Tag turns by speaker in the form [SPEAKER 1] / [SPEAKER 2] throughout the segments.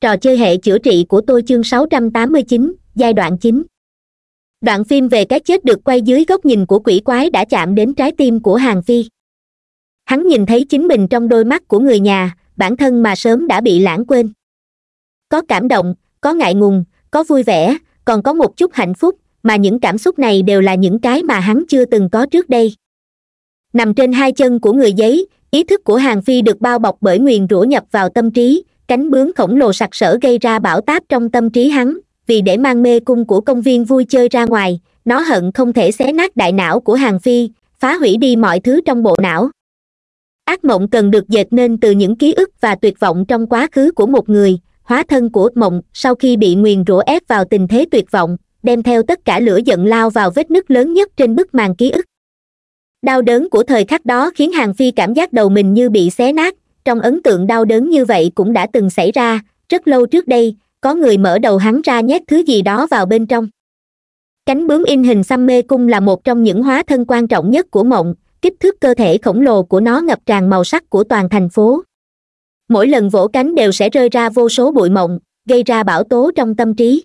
[SPEAKER 1] trò chơi hệ chữa trị của tôi chương 689, giai đoạn 9. đoạn phim về cái chết được quay dưới góc nhìn của quỷ quái đã chạm đến trái tim của hàng phi hắn nhìn thấy chính mình trong đôi mắt của người nhà bản thân mà sớm đã bị lãng quên có cảm động có ngại ngùng có vui vẻ còn có một chút hạnh phúc mà những cảm xúc này đều là những cái mà hắn chưa từng có trước đây nằm trên hai chân của người giấy ý thức của hàng phi được bao bọc bởi nguyền rủa nhập vào tâm trí cánh bướm khổng lồ sặc sỡ gây ra bão táp trong tâm trí hắn vì để mang mê cung của công viên vui chơi ra ngoài nó hận không thể xé nát đại não của hàng phi phá hủy đi mọi thứ trong bộ não ác mộng cần được dệt nên từ những ký ức và tuyệt vọng trong quá khứ của một người hóa thân của mộng sau khi bị nguyền rủa ép vào tình thế tuyệt vọng đem theo tất cả lửa giận lao vào vết nứt lớn nhất trên bức màn ký ức đau đớn của thời khắc đó khiến hàng phi cảm giác đầu mình như bị xé nát trong ấn tượng đau đớn như vậy cũng đã từng xảy ra rất lâu trước đây có người mở đầu hắn ra nhét thứ gì đó vào bên trong cánh bướm in hình xăm mê cung là một trong những hóa thân quan trọng nhất của mộng kích thước cơ thể khổng lồ của nó ngập tràn màu sắc của toàn thành phố mỗi lần vỗ cánh đều sẽ rơi ra vô số bụi mộng gây ra bão tố trong tâm trí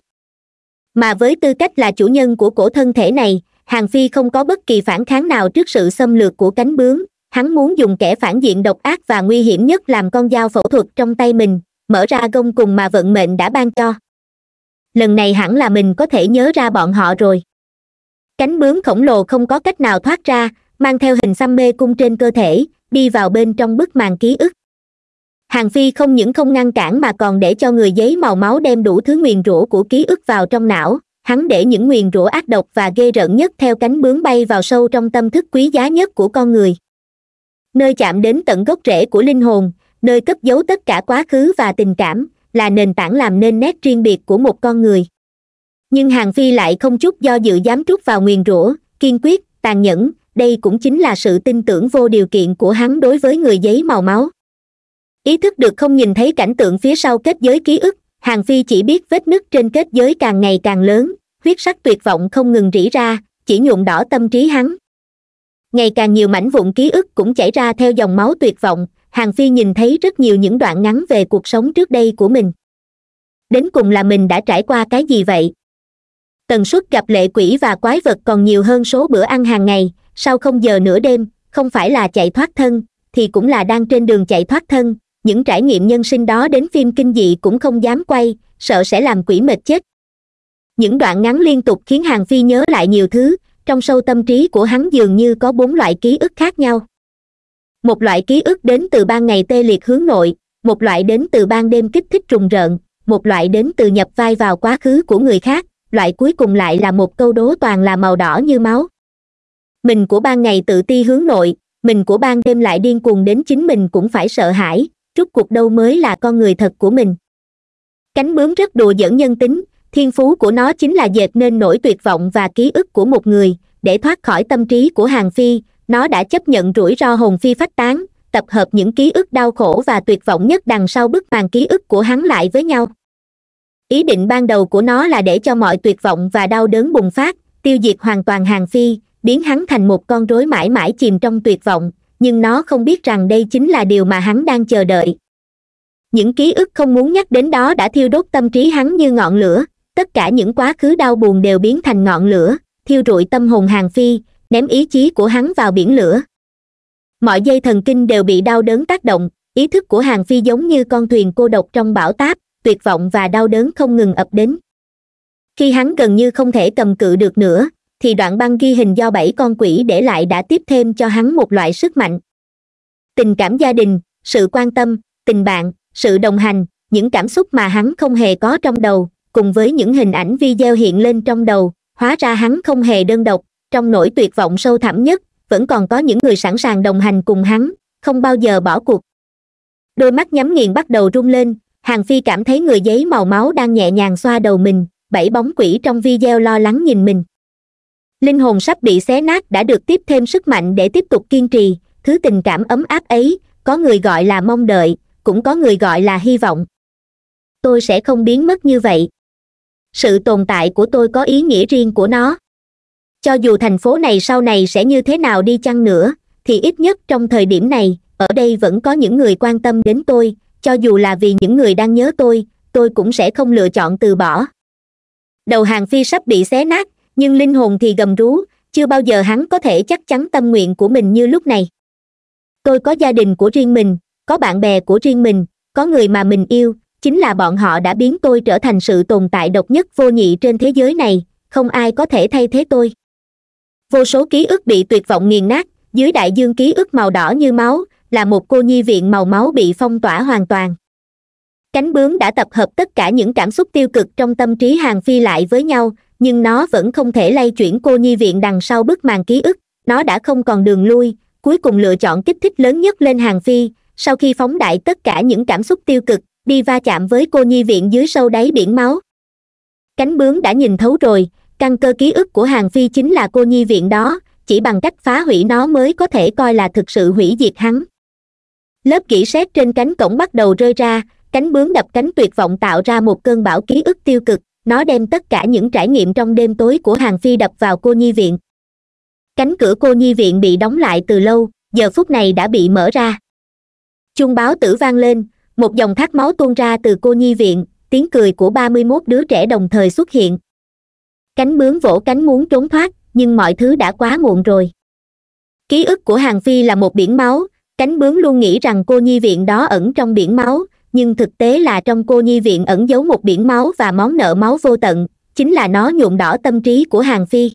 [SPEAKER 1] mà với tư cách là chủ nhân của cổ thân thể này hàng phi không có bất kỳ phản kháng nào trước sự xâm lược của cánh bướm hắn muốn dùng kẻ phản diện độc ác và nguy hiểm nhất làm con dao phẫu thuật trong tay mình mở ra gông cùng mà vận mệnh đã ban cho lần này hẳn là mình có thể nhớ ra bọn họ rồi cánh bướm khổng lồ không có cách nào thoát ra mang theo hình xăm mê cung trên cơ thể đi vào bên trong bức màn ký ức hàng phi không những không ngăn cản mà còn để cho người giấy màu máu đem đủ thứ nguyền rủa của ký ức vào trong não hắn để những nguyền rủa ác độc và ghê rợn nhất theo cánh bướm bay vào sâu trong tâm thức quý giá nhất của con người nơi chạm đến tận gốc rễ của linh hồn nơi cất giấu tất cả quá khứ và tình cảm là nền tảng làm nên nét riêng biệt của một con người nhưng hàng phi lại không chút do dự dám trút vào nguyền rủa kiên quyết tàn nhẫn đây cũng chính là sự tin tưởng vô điều kiện của hắn đối với người giấy màu máu ý thức được không nhìn thấy cảnh tượng phía sau kết giới ký ức hàng phi chỉ biết vết nứt trên kết giới càng ngày càng lớn huyết sắc tuyệt vọng không ngừng rỉ ra chỉ nhuộm đỏ tâm trí hắn ngày càng nhiều mảnh vụn ký ức cũng chảy ra theo dòng máu tuyệt vọng hàng phi nhìn thấy rất nhiều những đoạn ngắn về cuộc sống trước đây của mình đến cùng là mình đã trải qua cái gì vậy tần suất gặp lệ quỷ và quái vật còn nhiều hơn số bữa ăn hàng ngày sau không giờ nửa đêm không phải là chạy thoát thân thì cũng là đang trên đường chạy thoát thân những trải nghiệm nhân sinh đó đến phim kinh dị cũng không dám quay sợ sẽ làm quỷ mệt chết những đoạn ngắn liên tục khiến hàng phi nhớ lại nhiều thứ trong sâu tâm trí của hắn dường như có bốn loại ký ức khác nhau một loại ký ức đến từ ban ngày tê liệt hướng nội một loại đến từ ban đêm kích thích trùng rợn một loại đến từ nhập vai vào quá khứ của người khác loại cuối cùng lại là một câu đố toàn là màu đỏ như máu mình của ban ngày tự ti hướng nội mình của ban đêm lại điên cuồng đến chính mình cũng phải sợ hãi rút cuộc đâu mới là con người thật của mình cánh bướm rất đùa dẫn nhân tính thiên phú của nó chính là dệt nên nỗi tuyệt vọng và ký ức của một người để thoát khỏi tâm trí của hàng phi nó đã chấp nhận rủi ro hồn phi phách tán tập hợp những ký ức đau khổ và tuyệt vọng nhất đằng sau bức màn ký ức của hắn lại với nhau ý định ban đầu của nó là để cho mọi tuyệt vọng và đau đớn bùng phát tiêu diệt hoàn toàn hàng phi biến hắn thành một con rối mãi mãi chìm trong tuyệt vọng nhưng nó không biết rằng đây chính là điều mà hắn đang chờ đợi những ký ức không muốn nhắc đến đó đã thiêu đốt tâm trí hắn như ngọn lửa tất cả những quá khứ đau buồn đều biến thành ngọn lửa thiêu rụi tâm hồn hàng phi ném ý chí của hắn vào biển lửa mọi dây thần kinh đều bị đau đớn tác động ý thức của hàng phi giống như con thuyền cô độc trong bão táp tuyệt vọng và đau đớn không ngừng ập đến khi hắn gần như không thể cầm cự được nữa thì đoạn băng ghi hình do bảy con quỷ để lại đã tiếp thêm cho hắn một loại sức mạnh tình cảm gia đình sự quan tâm tình bạn sự đồng hành những cảm xúc mà hắn không hề có trong đầu cùng với những hình ảnh video hiện lên trong đầu hóa ra hắn không hề đơn độc trong nỗi tuyệt vọng sâu thẳm nhất vẫn còn có những người sẵn sàng đồng hành cùng hắn không bao giờ bỏ cuộc đôi mắt nhắm nghiền bắt đầu rung lên hàng phi cảm thấy người giấy màu máu đang nhẹ nhàng xoa đầu mình bảy bóng quỷ trong video lo lắng nhìn mình linh hồn sắp bị xé nát đã được tiếp thêm sức mạnh để tiếp tục kiên trì thứ tình cảm ấm áp ấy có người gọi là mong đợi cũng có người gọi là hy vọng tôi sẽ không biến mất như vậy sự tồn tại của tôi có ý nghĩa riêng của nó cho dù thành phố này sau này sẽ như thế nào đi chăng nữa thì ít nhất trong thời điểm này ở đây vẫn có những người quan tâm đến tôi cho dù là vì những người đang nhớ tôi tôi cũng sẽ không lựa chọn từ bỏ đầu hàng phi sắp bị xé nát nhưng linh hồn thì gầm rú chưa bao giờ hắn có thể chắc chắn tâm nguyện của mình như lúc này tôi có gia đình của riêng mình có bạn bè của riêng mình có người mà mình yêu chính là bọn họ đã biến tôi trở thành sự tồn tại độc nhất vô nhị trên thế giới này không ai có thể thay thế tôi vô số ký ức bị tuyệt vọng nghiền nát dưới đại dương ký ức màu đỏ như máu là một cô nhi viện màu máu bị phong tỏa hoàn toàn cánh bướm đã tập hợp tất cả những cảm xúc tiêu cực trong tâm trí hàng phi lại với nhau nhưng nó vẫn không thể lay chuyển cô nhi viện đằng sau bức màn ký ức nó đã không còn đường lui cuối cùng lựa chọn kích thích lớn nhất lên hàng phi sau khi phóng đại tất cả những cảm xúc tiêu cực đi va chạm với cô nhi viện dưới sâu đáy biển máu cánh bướm đã nhìn thấu rồi căn cơ ký ức của hàng phi chính là cô nhi viện đó chỉ bằng cách phá hủy nó mới có thể coi là thực sự hủy diệt hắn lớp kỹ xét trên cánh cổng bắt đầu rơi ra cánh bướm đập cánh tuyệt vọng tạo ra một cơn bão ký ức tiêu cực nó đem tất cả những trải nghiệm trong đêm tối của hàng phi đập vào cô nhi viện cánh cửa cô nhi viện bị đóng lại từ lâu giờ phút này đã bị mở ra chuông báo tử vang lên một dòng thác máu tuôn ra từ cô nhi viện tiếng cười của ba mươi mốt đứa trẻ đồng thời xuất hiện cánh bướm vỗ cánh muốn trốn thoát nhưng mọi thứ đã quá muộn rồi ký ức của hàng phi là một biển máu cánh bướm luôn nghĩ rằng cô nhi viện đó ẩn trong biển máu nhưng thực tế là trong cô nhi viện ẩn giấu một biển máu và món nợ máu vô tận chính là nó nhuộm đỏ tâm trí của hàng phi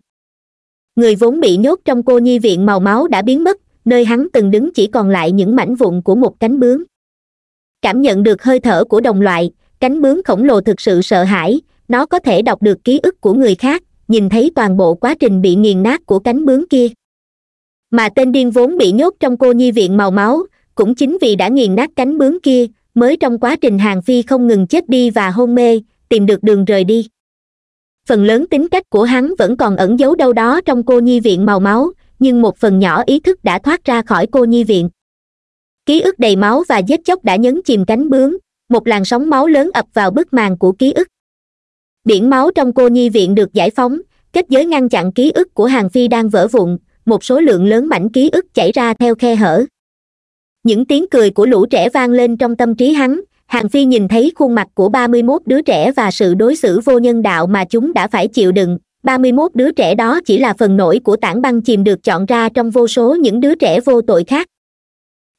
[SPEAKER 1] người vốn bị nhốt trong cô nhi viện màu máu đã biến mất nơi hắn từng đứng chỉ còn lại những mảnh vụn của một cánh bướm cảm nhận được hơi thở của đồng loại cánh bướm khổng lồ thực sự sợ hãi nó có thể đọc được ký ức của người khác nhìn thấy toàn bộ quá trình bị nghiền nát của cánh bướm kia mà tên điên vốn bị nhốt trong cô nhi viện màu máu cũng chính vì đã nghiền nát cánh bướm kia mới trong quá trình hàng phi không ngừng chết đi và hôn mê tìm được đường rời đi phần lớn tính cách của hắn vẫn còn ẩn giấu đâu đó trong cô nhi viện màu máu nhưng một phần nhỏ ý thức đã thoát ra khỏi cô nhi viện ký ức đầy máu và giết chóc đã nhấn chìm cánh bướm một làn sóng máu lớn ập vào bức màn của ký ức biển máu trong cô nhi viện được giải phóng kết giới ngăn chặn ký ức của hàng phi đang vỡ vụn một số lượng lớn mảnh ký ức chảy ra theo khe hở những tiếng cười của lũ trẻ vang lên trong tâm trí hắn hàng phi nhìn thấy khuôn mặt của ba mươi mốt đứa trẻ và sự đối xử vô nhân đạo mà chúng đã phải chịu đựng ba mươi mốt đứa trẻ đó chỉ là phần nổi của tảng băng chìm được chọn ra trong vô số những đứa trẻ vô tội khác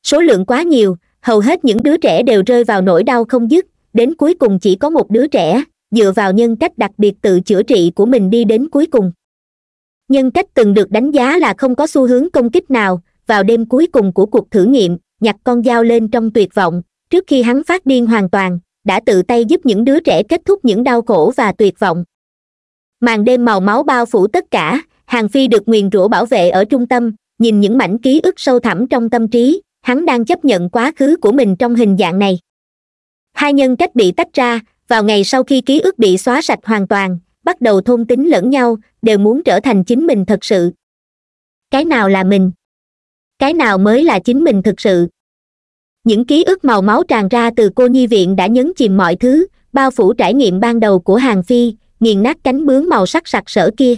[SPEAKER 1] số lượng quá nhiều hầu hết những đứa trẻ đều rơi vào nỗi đau không dứt đến cuối cùng chỉ có một đứa trẻ dựa vào nhân cách đặc biệt tự chữa trị của mình đi đến cuối cùng nhân cách từng được đánh giá là không có xu hướng công kích nào vào đêm cuối cùng của cuộc thử nghiệm nhặt con dao lên trong tuyệt vọng trước khi hắn phát điên hoàn toàn đã tự tay giúp những đứa trẻ kết thúc những đau khổ và tuyệt vọng màn đêm màu máu bao phủ tất cả hàng phi được nguyền rủa bảo vệ ở trung tâm nhìn những mảnh ký ức sâu thẳm trong tâm trí hắn đang chấp nhận quá khứ của mình trong hình dạng này hai nhân cách bị tách ra vào ngày sau khi ký ức bị xóa sạch hoàn toàn bắt đầu thôn tính lẫn nhau đều muốn trở thành chính mình thật sự cái nào là mình cái nào mới là chính mình thật sự những ký ức màu máu tràn ra từ cô nhi viện đã nhấn chìm mọi thứ bao phủ trải nghiệm ban đầu của hàng phi nghiền nát cánh bướm màu sắc sặc sỡ kia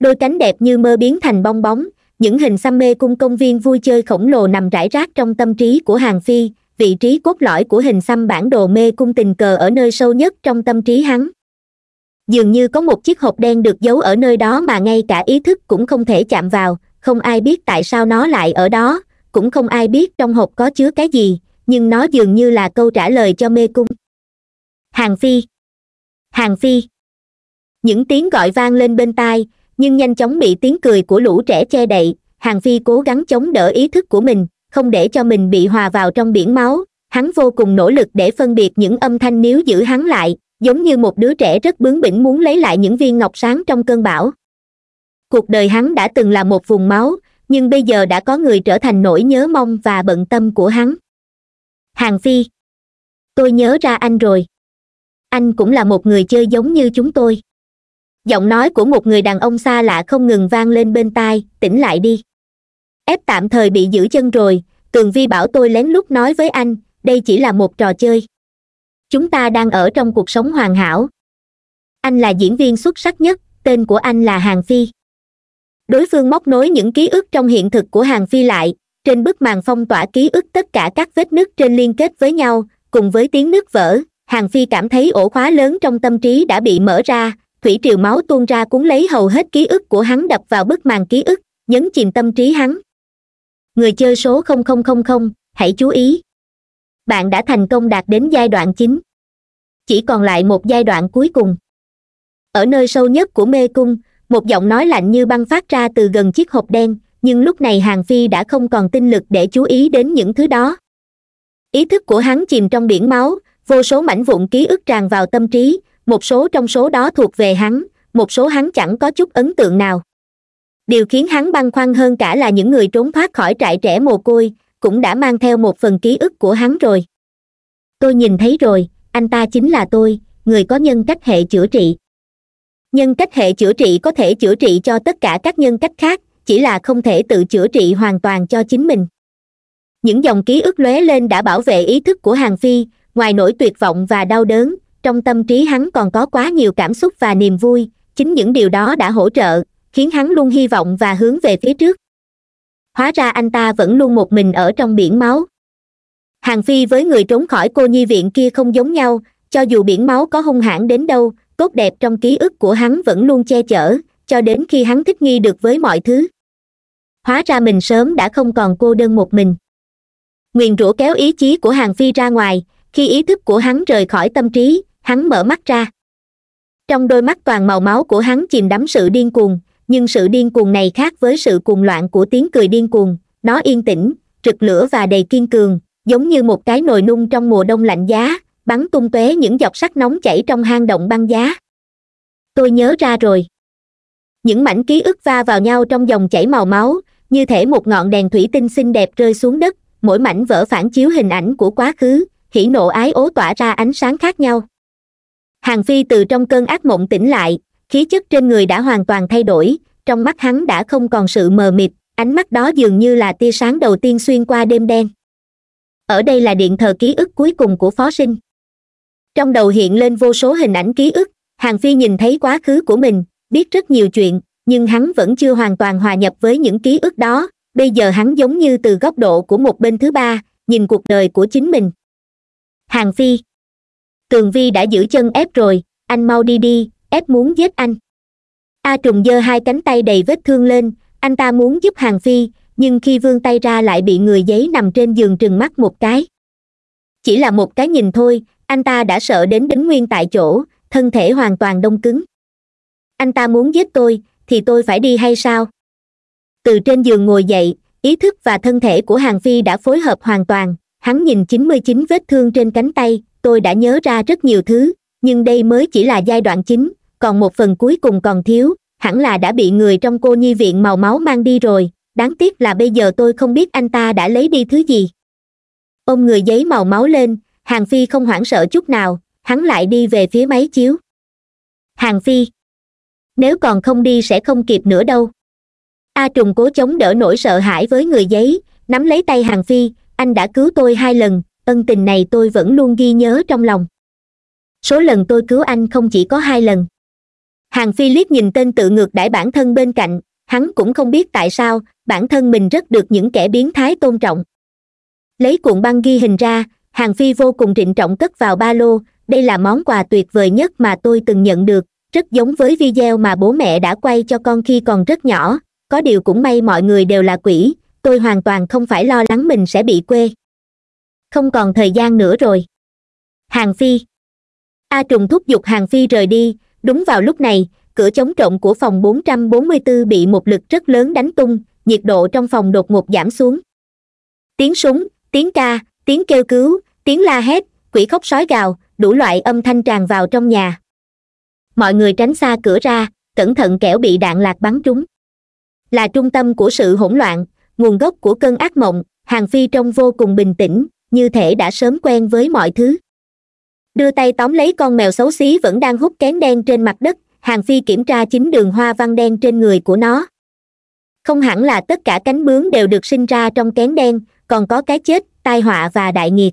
[SPEAKER 1] đôi cánh đẹp như mơ biến thành bong bóng những hình xăm mê cung công viên vui chơi khổng lồ nằm rải rác trong tâm trí của hàng phi vị trí cốt lõi của hình xăm bản đồ mê cung tình cờ ở nơi sâu nhất trong tâm trí hắn dường như có một chiếc hộp đen được giấu ở nơi đó mà ngay cả ý thức cũng không thể chạm vào không ai biết tại sao nó lại ở đó cũng không ai biết trong hộp có chứa cái gì nhưng nó dường như là câu trả lời cho mê cung hàng phi hàng phi những tiếng gọi vang lên bên tai nhưng nhanh chóng bị tiếng cười của lũ trẻ che đậy hàng phi cố gắng chống đỡ ý thức của mình không để cho mình bị hòa vào trong biển máu hắn vô cùng nỗ lực để phân biệt những âm thanh níu giữ hắn lại giống như một đứa trẻ rất bướng bỉnh muốn lấy lại những viên ngọc sáng trong cơn bão cuộc đời hắn đã từng là một vùng máu nhưng bây giờ đã có người trở thành nỗi nhớ mong và bận tâm của hắn hàng phi tôi nhớ ra anh rồi anh cũng là một người chơi giống như chúng tôi giọng nói của một người đàn ông xa lạ không ngừng vang lên bên tai tỉnh lại đi ép tạm thời bị giữ chân rồi tường vi bảo tôi lén lút nói với anh đây chỉ là một trò chơi chúng ta đang ở trong cuộc sống hoàn hảo anh là diễn viên xuất sắc nhất tên của anh là hàng phi đối phương móc nối những ký ức trong hiện thực của hàng phi lại trên bức màn phong tỏa ký ức tất cả các vết nứt trên liên kết với nhau cùng với tiếng nứt vỡ hàng phi cảm thấy ổ khóa lớn trong tâm trí đã bị mở ra thủy triều máu tuôn ra cuốn lấy hầu hết ký ức của hắn đập vào bức màn ký ức nhấn chìm tâm trí hắn người chơi số 0000, hãy chú ý bạn đã thành công đạt đến giai đoạn chính chỉ còn lại một giai đoạn cuối cùng ở nơi sâu nhất của mê cung một giọng nói lạnh như băng phát ra từ gần chiếc hộp đen nhưng lúc này hàng phi đã không còn tinh lực để chú ý đến những thứ đó ý thức của hắn chìm trong biển máu vô số mảnh vụn ký ức tràn vào tâm trí một số trong số đó thuộc về hắn một số hắn chẳng có chút ấn tượng nào điều khiến hắn băn khoăn hơn cả là những người trốn thoát khỏi trại trẻ mồ côi cũng đã mang theo một phần ký ức của hắn rồi tôi nhìn thấy rồi anh ta chính là tôi người có nhân cách hệ chữa trị nhân cách hệ chữa trị có thể chữa trị cho tất cả các nhân cách khác chỉ là không thể tự chữa trị hoàn toàn cho chính mình những dòng ký ức lóe lên đã bảo vệ ý thức của hàng phi ngoài nỗi tuyệt vọng và đau đớn trong tâm trí hắn còn có quá nhiều cảm xúc và niềm vui chính những điều đó đã hỗ trợ khiến hắn luôn hy vọng và hướng về phía trước hóa ra anh ta vẫn luôn một mình ở trong biển máu hàng phi với người trốn khỏi cô nhi viện kia không giống nhau cho dù biển máu có hung hãn đến đâu tốt đẹp trong ký ức của hắn vẫn luôn che chở cho đến khi hắn thích nghi được với mọi thứ hóa ra mình sớm đã không còn cô đơn một mình nguyền rủa kéo ý chí của hàng phi ra ngoài khi ý thức của hắn rời khỏi tâm trí hắn mở mắt ra trong đôi mắt toàn màu máu của hắn chìm đắm sự điên cuồng nhưng sự điên cuồng này khác với sự cuồng loạn của tiếng cười điên cuồng nó yên tĩnh rực lửa và đầy kiên cường giống như một cái nồi nung trong mùa đông lạnh giá bắn tung tóe những giọt sắt nóng chảy trong hang động băng giá tôi nhớ ra rồi những mảnh ký ức va vào nhau trong dòng chảy màu máu như thể một ngọn đèn thủy tinh xinh đẹp rơi xuống đất mỗi mảnh vỡ phản chiếu hình ảnh của quá khứ hỉ nộ ái ố tỏa ra ánh sáng khác nhau hàng phi từ trong cơn ác mộng tỉnh lại khí chất trên người đã hoàn toàn thay đổi trong mắt hắn đã không còn sự mờ mịt ánh mắt đó dường như là tia sáng đầu tiên xuyên qua đêm đen ở đây là điện thờ ký ức cuối cùng của phó sinh trong đầu hiện lên vô số hình ảnh ký ức hàng phi nhìn thấy quá khứ của mình biết rất nhiều chuyện nhưng hắn vẫn chưa hoàn toàn hòa nhập với những ký ức đó bây giờ hắn giống như từ góc độ của một bên thứ ba nhìn cuộc đời của chính mình hàng phi tường vi đã giữ chân ép rồi anh mau đi đi ép muốn giết anh a trùng giơ hai cánh tay đầy vết thương lên anh ta muốn giúp hàng phi nhưng khi vươn tay ra lại bị người giấy nằm trên giường trừng mắt một cái chỉ là một cái nhìn thôi anh ta đã sợ đến đính nguyên tại chỗ thân thể hoàn toàn đông cứng anh ta muốn giết tôi thì tôi phải đi hay sao từ trên giường ngồi dậy ý thức và thân thể của hàng phi đã phối hợp hoàn toàn hắn nhìn chín mươi chín vết thương trên cánh tay tôi đã nhớ ra rất nhiều thứ nhưng đây mới chỉ là giai đoạn chính còn một phần cuối cùng còn thiếu hẳn là đã bị người trong cô nhi viện màu máu mang đi rồi đáng tiếc là bây giờ tôi không biết anh ta đã lấy đi thứ gì ôm người giấy màu máu lên hàng phi không hoảng sợ chút nào hắn lại đi về phía máy chiếu hàng phi nếu còn không đi sẽ không kịp nữa đâu a trùng cố chống đỡ nỗi sợ hãi với người giấy nắm lấy tay hàng phi anh đã cứu tôi hai lần ân tình này tôi vẫn luôn ghi nhớ trong lòng số lần tôi cứu anh không chỉ có hai lần hàng Philip nhìn tên tự ngược đãi bản thân bên cạnh hắn cũng không biết tại sao bản thân mình rất được những kẻ biến thái tôn trọng lấy cuộn băng ghi hình ra hàng phi vô cùng trịnh trọng cất vào ba lô đây là món quà tuyệt vời nhất mà tôi từng nhận được rất giống với video mà bố mẹ đã quay cho con khi còn rất nhỏ có điều cũng may mọi người đều là quỷ tôi hoàn toàn không phải lo lắng mình sẽ bị quê không còn thời gian nữa rồi hàng phi a trùng thúc giục hàng phi rời đi đúng vào lúc này cửa chống trộm của phòng 444 bị một lực rất lớn đánh tung nhiệt độ trong phòng đột ngột giảm xuống tiếng súng tiếng ca tiếng kêu cứu tiếng la hét quỷ khóc sói gào đủ loại âm thanh tràn vào trong nhà mọi người tránh xa cửa ra cẩn thận kẻo bị đạn lạc bắn trúng là trung tâm của sự hỗn loạn nguồn gốc của cơn ác mộng hàng phi trông vô cùng bình tĩnh như thể đã sớm quen với mọi thứ đưa tay tóm lấy con mèo xấu xí vẫn đang hút kén đen trên mặt đất hàng phi kiểm tra chính đường hoa văn đen trên người của nó không hẳn là tất cả cánh bướm đều được sinh ra trong kén đen còn có cái chết tai họa và đại nghiệt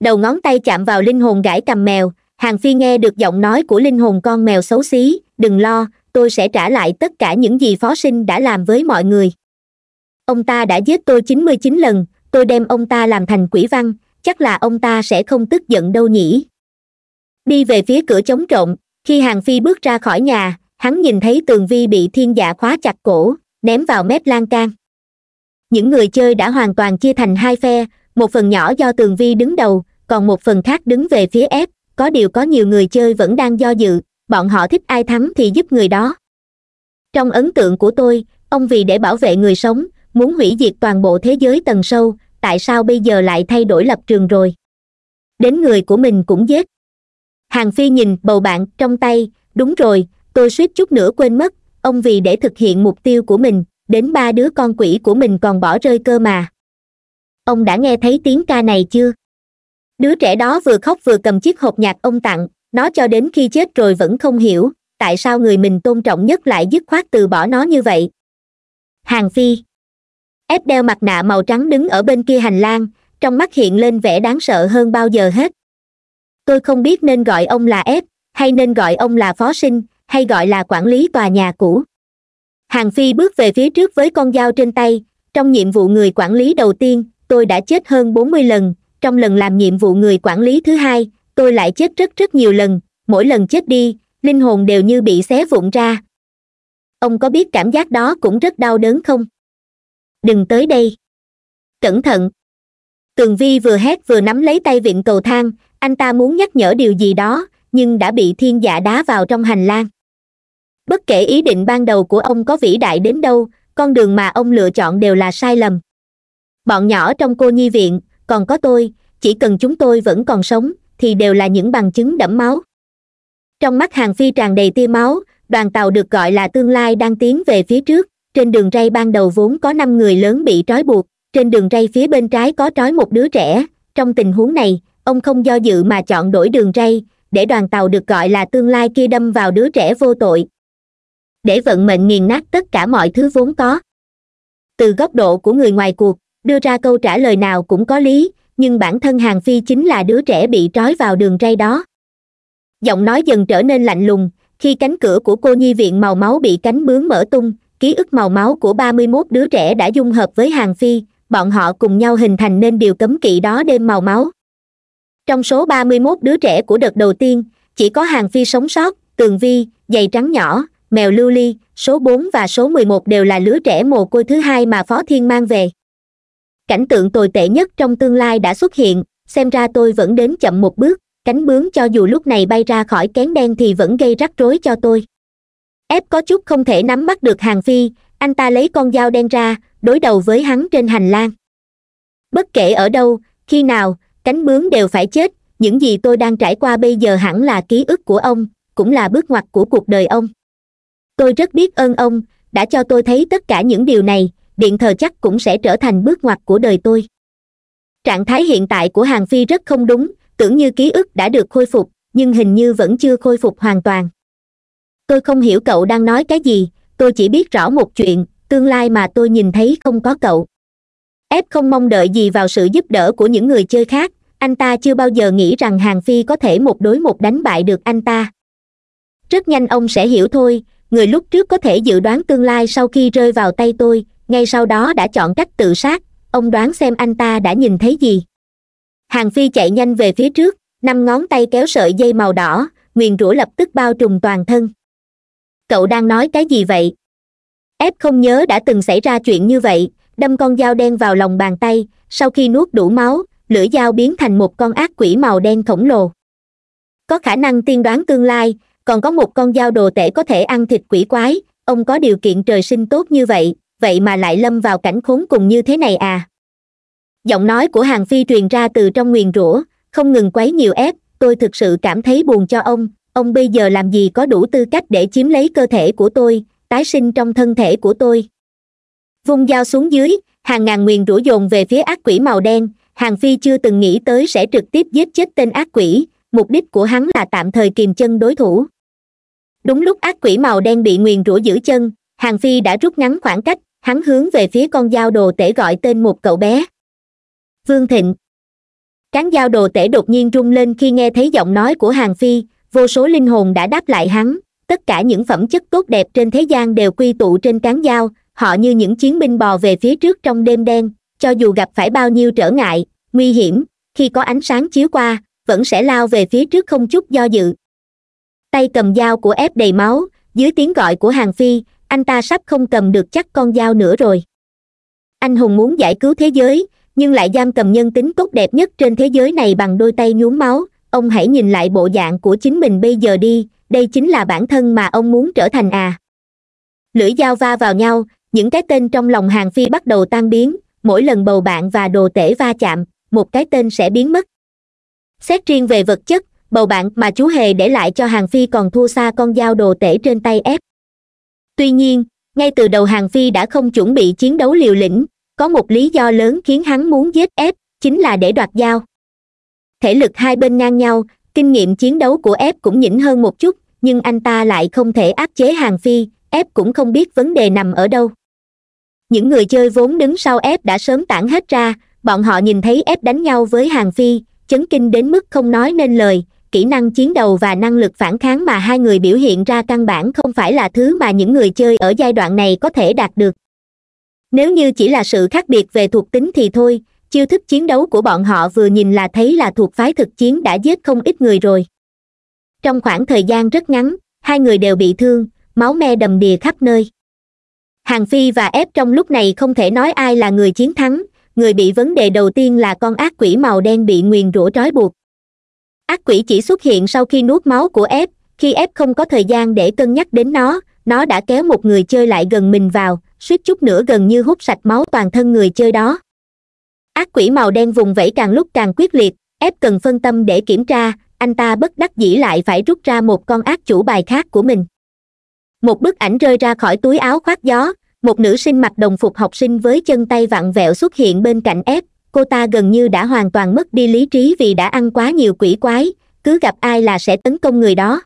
[SPEAKER 1] đầu ngón tay chạm vào linh hồn gãi cầm mèo hàng phi nghe được giọng nói của linh hồn con mèo xấu xí đừng lo tôi sẽ trả lại tất cả những gì phó sinh đã làm với mọi người ông ta đã giết tôi 99 lần tôi đem ông ta làm thành quỷ văn chắc là ông ta sẽ không tức giận đâu nhỉ đi về phía cửa chống trộm khi hàng phi bước ra khỏi nhà hắn nhìn thấy tường vi bị thiên giả dạ khóa chặt cổ ném vào mép lan can những người chơi đã hoàn toàn chia thành hai phe một phần nhỏ do tường vi đứng đầu còn một phần khác đứng về phía ép có điều có nhiều người chơi vẫn đang do dự bọn họ thích ai thắng thì giúp người đó trong ấn tượng của tôi ông vì để bảo vệ người sống muốn hủy diệt toàn bộ thế giới tầng sâu tại sao bây giờ lại thay đổi lập trường rồi đến người của mình cũng giết hàng phi nhìn bầu bạn trong tay đúng rồi tôi suýt chút nữa quên mất ông vì để thực hiện mục tiêu của mình đến ba đứa con quỷ của mình còn bỏ rơi cơ mà ông đã nghe thấy tiếng ca này chưa đứa trẻ đó vừa khóc vừa cầm chiếc hộp nhạc ông tặng nó cho đến khi chết rồi vẫn không hiểu tại sao người mình tôn trọng nhất lại dứt khoát từ bỏ nó như vậy hàng phi ép đeo mặt nạ màu trắng đứng ở bên kia hành lang trong mắt hiện lên vẻ đáng sợ hơn bao giờ hết tôi không biết nên gọi ông là ép hay nên gọi ông là phó sinh hay gọi là quản lý tòa nhà cũ hàng phi bước về phía trước với con dao trên tay trong nhiệm vụ người quản lý đầu tiên tôi đã chết hơn bốn mươi lần trong lần làm nhiệm vụ người quản lý thứ hai tôi lại chết rất rất nhiều lần mỗi lần chết đi linh hồn đều như bị xé vụn ra ông có biết cảm giác đó cũng rất đau đớn không đừng tới đây cẩn thận tường vi vừa hét vừa nắm lấy tay viện cầu thang anh ta muốn nhắc nhở điều gì đó nhưng đã bị thiên giả đá vào trong hành lang bất kể ý định ban đầu của ông có vĩ đại đến đâu con đường mà ông lựa chọn đều là sai lầm bọn nhỏ trong cô nhi viện còn có tôi chỉ cần chúng tôi vẫn còn sống thì đều là những bằng chứng đẫm máu trong mắt hàng phi tràn đầy tia máu đoàn tàu được gọi là tương lai đang tiến về phía trước trên đường ray ban đầu vốn có năm người lớn bị trói buộc trên đường ray phía bên trái có trói một đứa trẻ trong tình huống này ông không do dự mà chọn đổi đường ray để đoàn tàu được gọi là tương lai kia đâm vào đứa trẻ vô tội để vận mệnh nghiền nát tất cả mọi thứ vốn có từ góc độ của người ngoài cuộc đưa ra câu trả lời nào cũng có lý nhưng bản thân hàng phi chính là đứa trẻ bị trói vào đường ray đó giọng nói dần trở nên lạnh lùng khi cánh cửa của cô nhi viện màu máu bị cánh bướm mở tung ký ức màu máu của 31 đứa trẻ đã dung hợp với hàng phi bọn họ cùng nhau hình thành nên điều cấm kỵ đó đêm màu máu trong số 31 đứa trẻ của đợt đầu tiên chỉ có hàng phi sống sót tường vi giày trắng nhỏ mèo lưu ly số 4 và số 11 đều là lứa trẻ mồ côi thứ hai mà phó thiên mang về cảnh tượng tồi tệ nhất trong tương lai đã xuất hiện xem ra tôi vẫn đến chậm một bước cánh bướm cho dù lúc này bay ra khỏi kén đen thì vẫn gây rắc rối cho tôi ép có chút không thể nắm bắt được hàng phi anh ta lấy con dao đen ra đối đầu với hắn trên hành lang bất kể ở đâu khi nào cánh bướm đều phải chết những gì tôi đang trải qua bây giờ hẳn là ký ức của ông cũng là bước ngoặt của cuộc đời ông tôi rất biết ơn ông đã cho tôi thấy tất cả những điều này điện thờ chắc cũng sẽ trở thành bước ngoặt của đời tôi trạng thái hiện tại của hàng phi rất không đúng tưởng như ký ức đã được khôi phục nhưng hình như vẫn chưa khôi phục hoàn toàn tôi không hiểu cậu đang nói cái gì tôi chỉ biết rõ một chuyện tương lai mà tôi nhìn thấy không có cậu f không mong đợi gì vào sự giúp đỡ của những người chơi khác anh ta chưa bao giờ nghĩ rằng hàng phi có thể một đối một đánh bại được anh ta rất nhanh ông sẽ hiểu thôi người lúc trước có thể dự đoán tương lai sau khi rơi vào tay tôi ngay sau đó đã chọn cách tự sát ông đoán xem anh ta đã nhìn thấy gì hàng phi chạy nhanh về phía trước năm ngón tay kéo sợi dây màu đỏ nguyền rủa lập tức bao trùm toàn thân cậu đang nói cái gì vậy ép không nhớ đã từng xảy ra chuyện như vậy đâm con dao đen vào lòng bàn tay sau khi nuốt đủ máu lưỡi dao biến thành một con ác quỷ màu đen khổng lồ có khả năng tiên đoán tương lai còn có một con dao đồ tể có thể ăn thịt quỷ quái ông có điều kiện trời sinh tốt như vậy vậy mà lại lâm vào cảnh khốn cùng như thế này à giọng nói của hàng phi truyền ra từ trong nguyền rủa không ngừng quấy nhiều ép tôi thực sự cảm thấy buồn cho ông ông bây giờ làm gì có đủ tư cách để chiếm lấy cơ thể của tôi tái sinh trong thân thể của tôi vung dao xuống dưới hàng ngàn nguyền rủa dồn về phía ác quỷ màu đen hàng phi chưa từng nghĩ tới sẽ trực tiếp giết chết tên ác quỷ mục đích của hắn là tạm thời kìm chân đối thủ đúng lúc ác quỷ màu đen bị nguyền rủa giữ chân hàng phi đã rút ngắn khoảng cách hắn hướng về phía con dao đồ tể gọi tên một cậu bé vương thịnh cán dao đồ tể đột nhiên rung lên khi nghe thấy giọng nói của hàng phi vô số linh hồn đã đáp lại hắn tất cả những phẩm chất tốt đẹp trên thế gian đều quy tụ trên cán dao họ như những chiến binh bò về phía trước trong đêm đen cho dù gặp phải bao nhiêu trở ngại nguy hiểm khi có ánh sáng chiếu qua vẫn sẽ lao về phía trước không chút do dự tay cầm dao của ép đầy máu dưới tiếng gọi của hàng phi anh ta sắp không cầm được chắc con dao nữa rồi anh hùng muốn giải cứu thế giới nhưng lại giam cầm nhân tính tốt đẹp nhất trên thế giới này bằng đôi tay nhuốm máu ông hãy nhìn lại bộ dạng của chính mình bây giờ đi đây chính là bản thân mà ông muốn trở thành à lưỡi dao va vào nhau những cái tên trong lòng hàng phi bắt đầu tan biến mỗi lần bầu bạn và đồ tể va chạm một cái tên sẽ biến mất xét riêng về vật chất bầu bạn mà chú hề để lại cho hàng phi còn thua xa con dao đồ tể trên tay ép tuy nhiên ngay từ đầu hàng phi đã không chuẩn bị chiến đấu liều lĩnh có một lý do lớn khiến hắn muốn giết ép chính là để đoạt dao thể lực hai bên ngang nhau kinh nghiệm chiến đấu của ép cũng nhỉnh hơn một chút nhưng anh ta lại không thể áp chế hàng phi ép cũng không biết vấn đề nằm ở đâu những người chơi vốn đứng sau ép đã sớm tản hết ra bọn họ nhìn thấy ép đánh nhau với hàng phi chấn kinh đến mức không nói nên lời kỹ năng chiến đầu và năng lực phản kháng mà hai người biểu hiện ra căn bản không phải là thứ mà những người chơi ở giai đoạn này có thể đạt được nếu như chỉ là sự khác biệt về thuộc tính thì thôi chiêu thức chiến đấu của bọn họ vừa nhìn là thấy là thuộc phái thực chiến đã giết không ít người rồi trong khoảng thời gian rất ngắn hai người đều bị thương máu me đầm đìa khắp nơi hàng phi và ép trong lúc này không thể nói ai là người chiến thắng người bị vấn đề đầu tiên là con ác quỷ màu đen bị nguyền rủa trói buộc ác quỷ chỉ xuất hiện sau khi nuốt máu của ép khi ép không có thời gian để cân nhắc đến nó nó đã kéo một người chơi lại gần mình vào suýt chút nữa gần như hút sạch máu toàn thân người chơi đó ác quỷ màu đen vùng vẫy càng lúc càng quyết liệt ép cần phân tâm để kiểm tra anh ta bất đắc dĩ lại phải rút ra một con ác chủ bài khác của mình một bức ảnh rơi ra khỏi túi áo khoác gió một nữ sinh mặc đồng phục học sinh với chân tay vặn vẹo xuất hiện bên cạnh ép cô ta gần như đã hoàn toàn mất đi lý trí vì đã ăn quá nhiều quỷ quái cứ gặp ai là sẽ tấn công người đó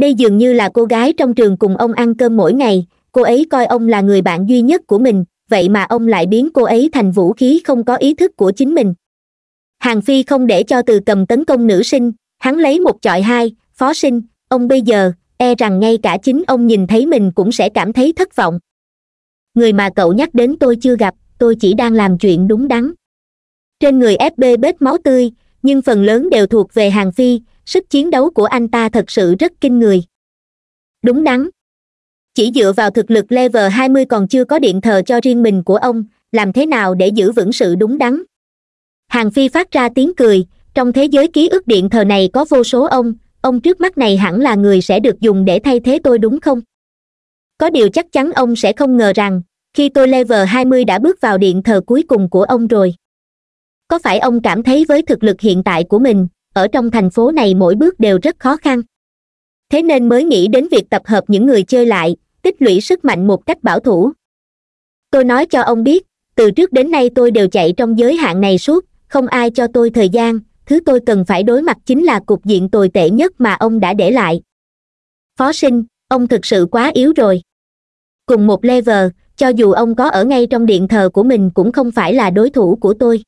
[SPEAKER 1] đây dường như là cô gái trong trường cùng ông ăn cơm mỗi ngày cô ấy coi ông là người bạn duy nhất của mình vậy mà ông lại biến cô ấy thành vũ khí không có ý thức của chính mình hàng phi không để cho từ cầm tấn công nữ sinh hắn lấy một chọi hai phó sinh ông bây giờ e rằng ngay cả chính ông nhìn thấy mình cũng sẽ cảm thấy thất vọng người mà cậu nhắc đến tôi chưa gặp tôi chỉ đang làm chuyện đúng đắn trên người fb bết máu tươi nhưng phần lớn đều thuộc về hàng phi sức chiến đấu của anh ta thật sự rất kinh người đúng đắn chỉ dựa vào thực lực level 20 còn chưa có điện thờ cho riêng mình của ông làm thế nào để giữ vững sự đúng đắn hàng phi phát ra tiếng cười trong thế giới ký ức điện thờ này có vô số ông ông trước mắt này hẳn là người sẽ được dùng để thay thế tôi đúng không có điều chắc chắn ông sẽ không ngờ rằng khi tôi level 20 đã bước vào điện thờ cuối cùng của ông rồi có phải ông cảm thấy với thực lực hiện tại của mình ở trong thành phố này mỗi bước đều rất khó khăn thế nên mới nghĩ đến việc tập hợp những người chơi lại tích lũy sức mạnh một cách bảo thủ tôi nói cho ông biết từ trước đến nay tôi đều chạy trong giới hạn này suốt không ai cho tôi thời gian thứ tôi cần phải đối mặt chính là cục diện tồi tệ nhất mà ông đã để lại phó sinh ông thực sự quá yếu rồi cùng một level cho dù ông có ở ngay trong điện thờ của mình cũng không phải là đối thủ của tôi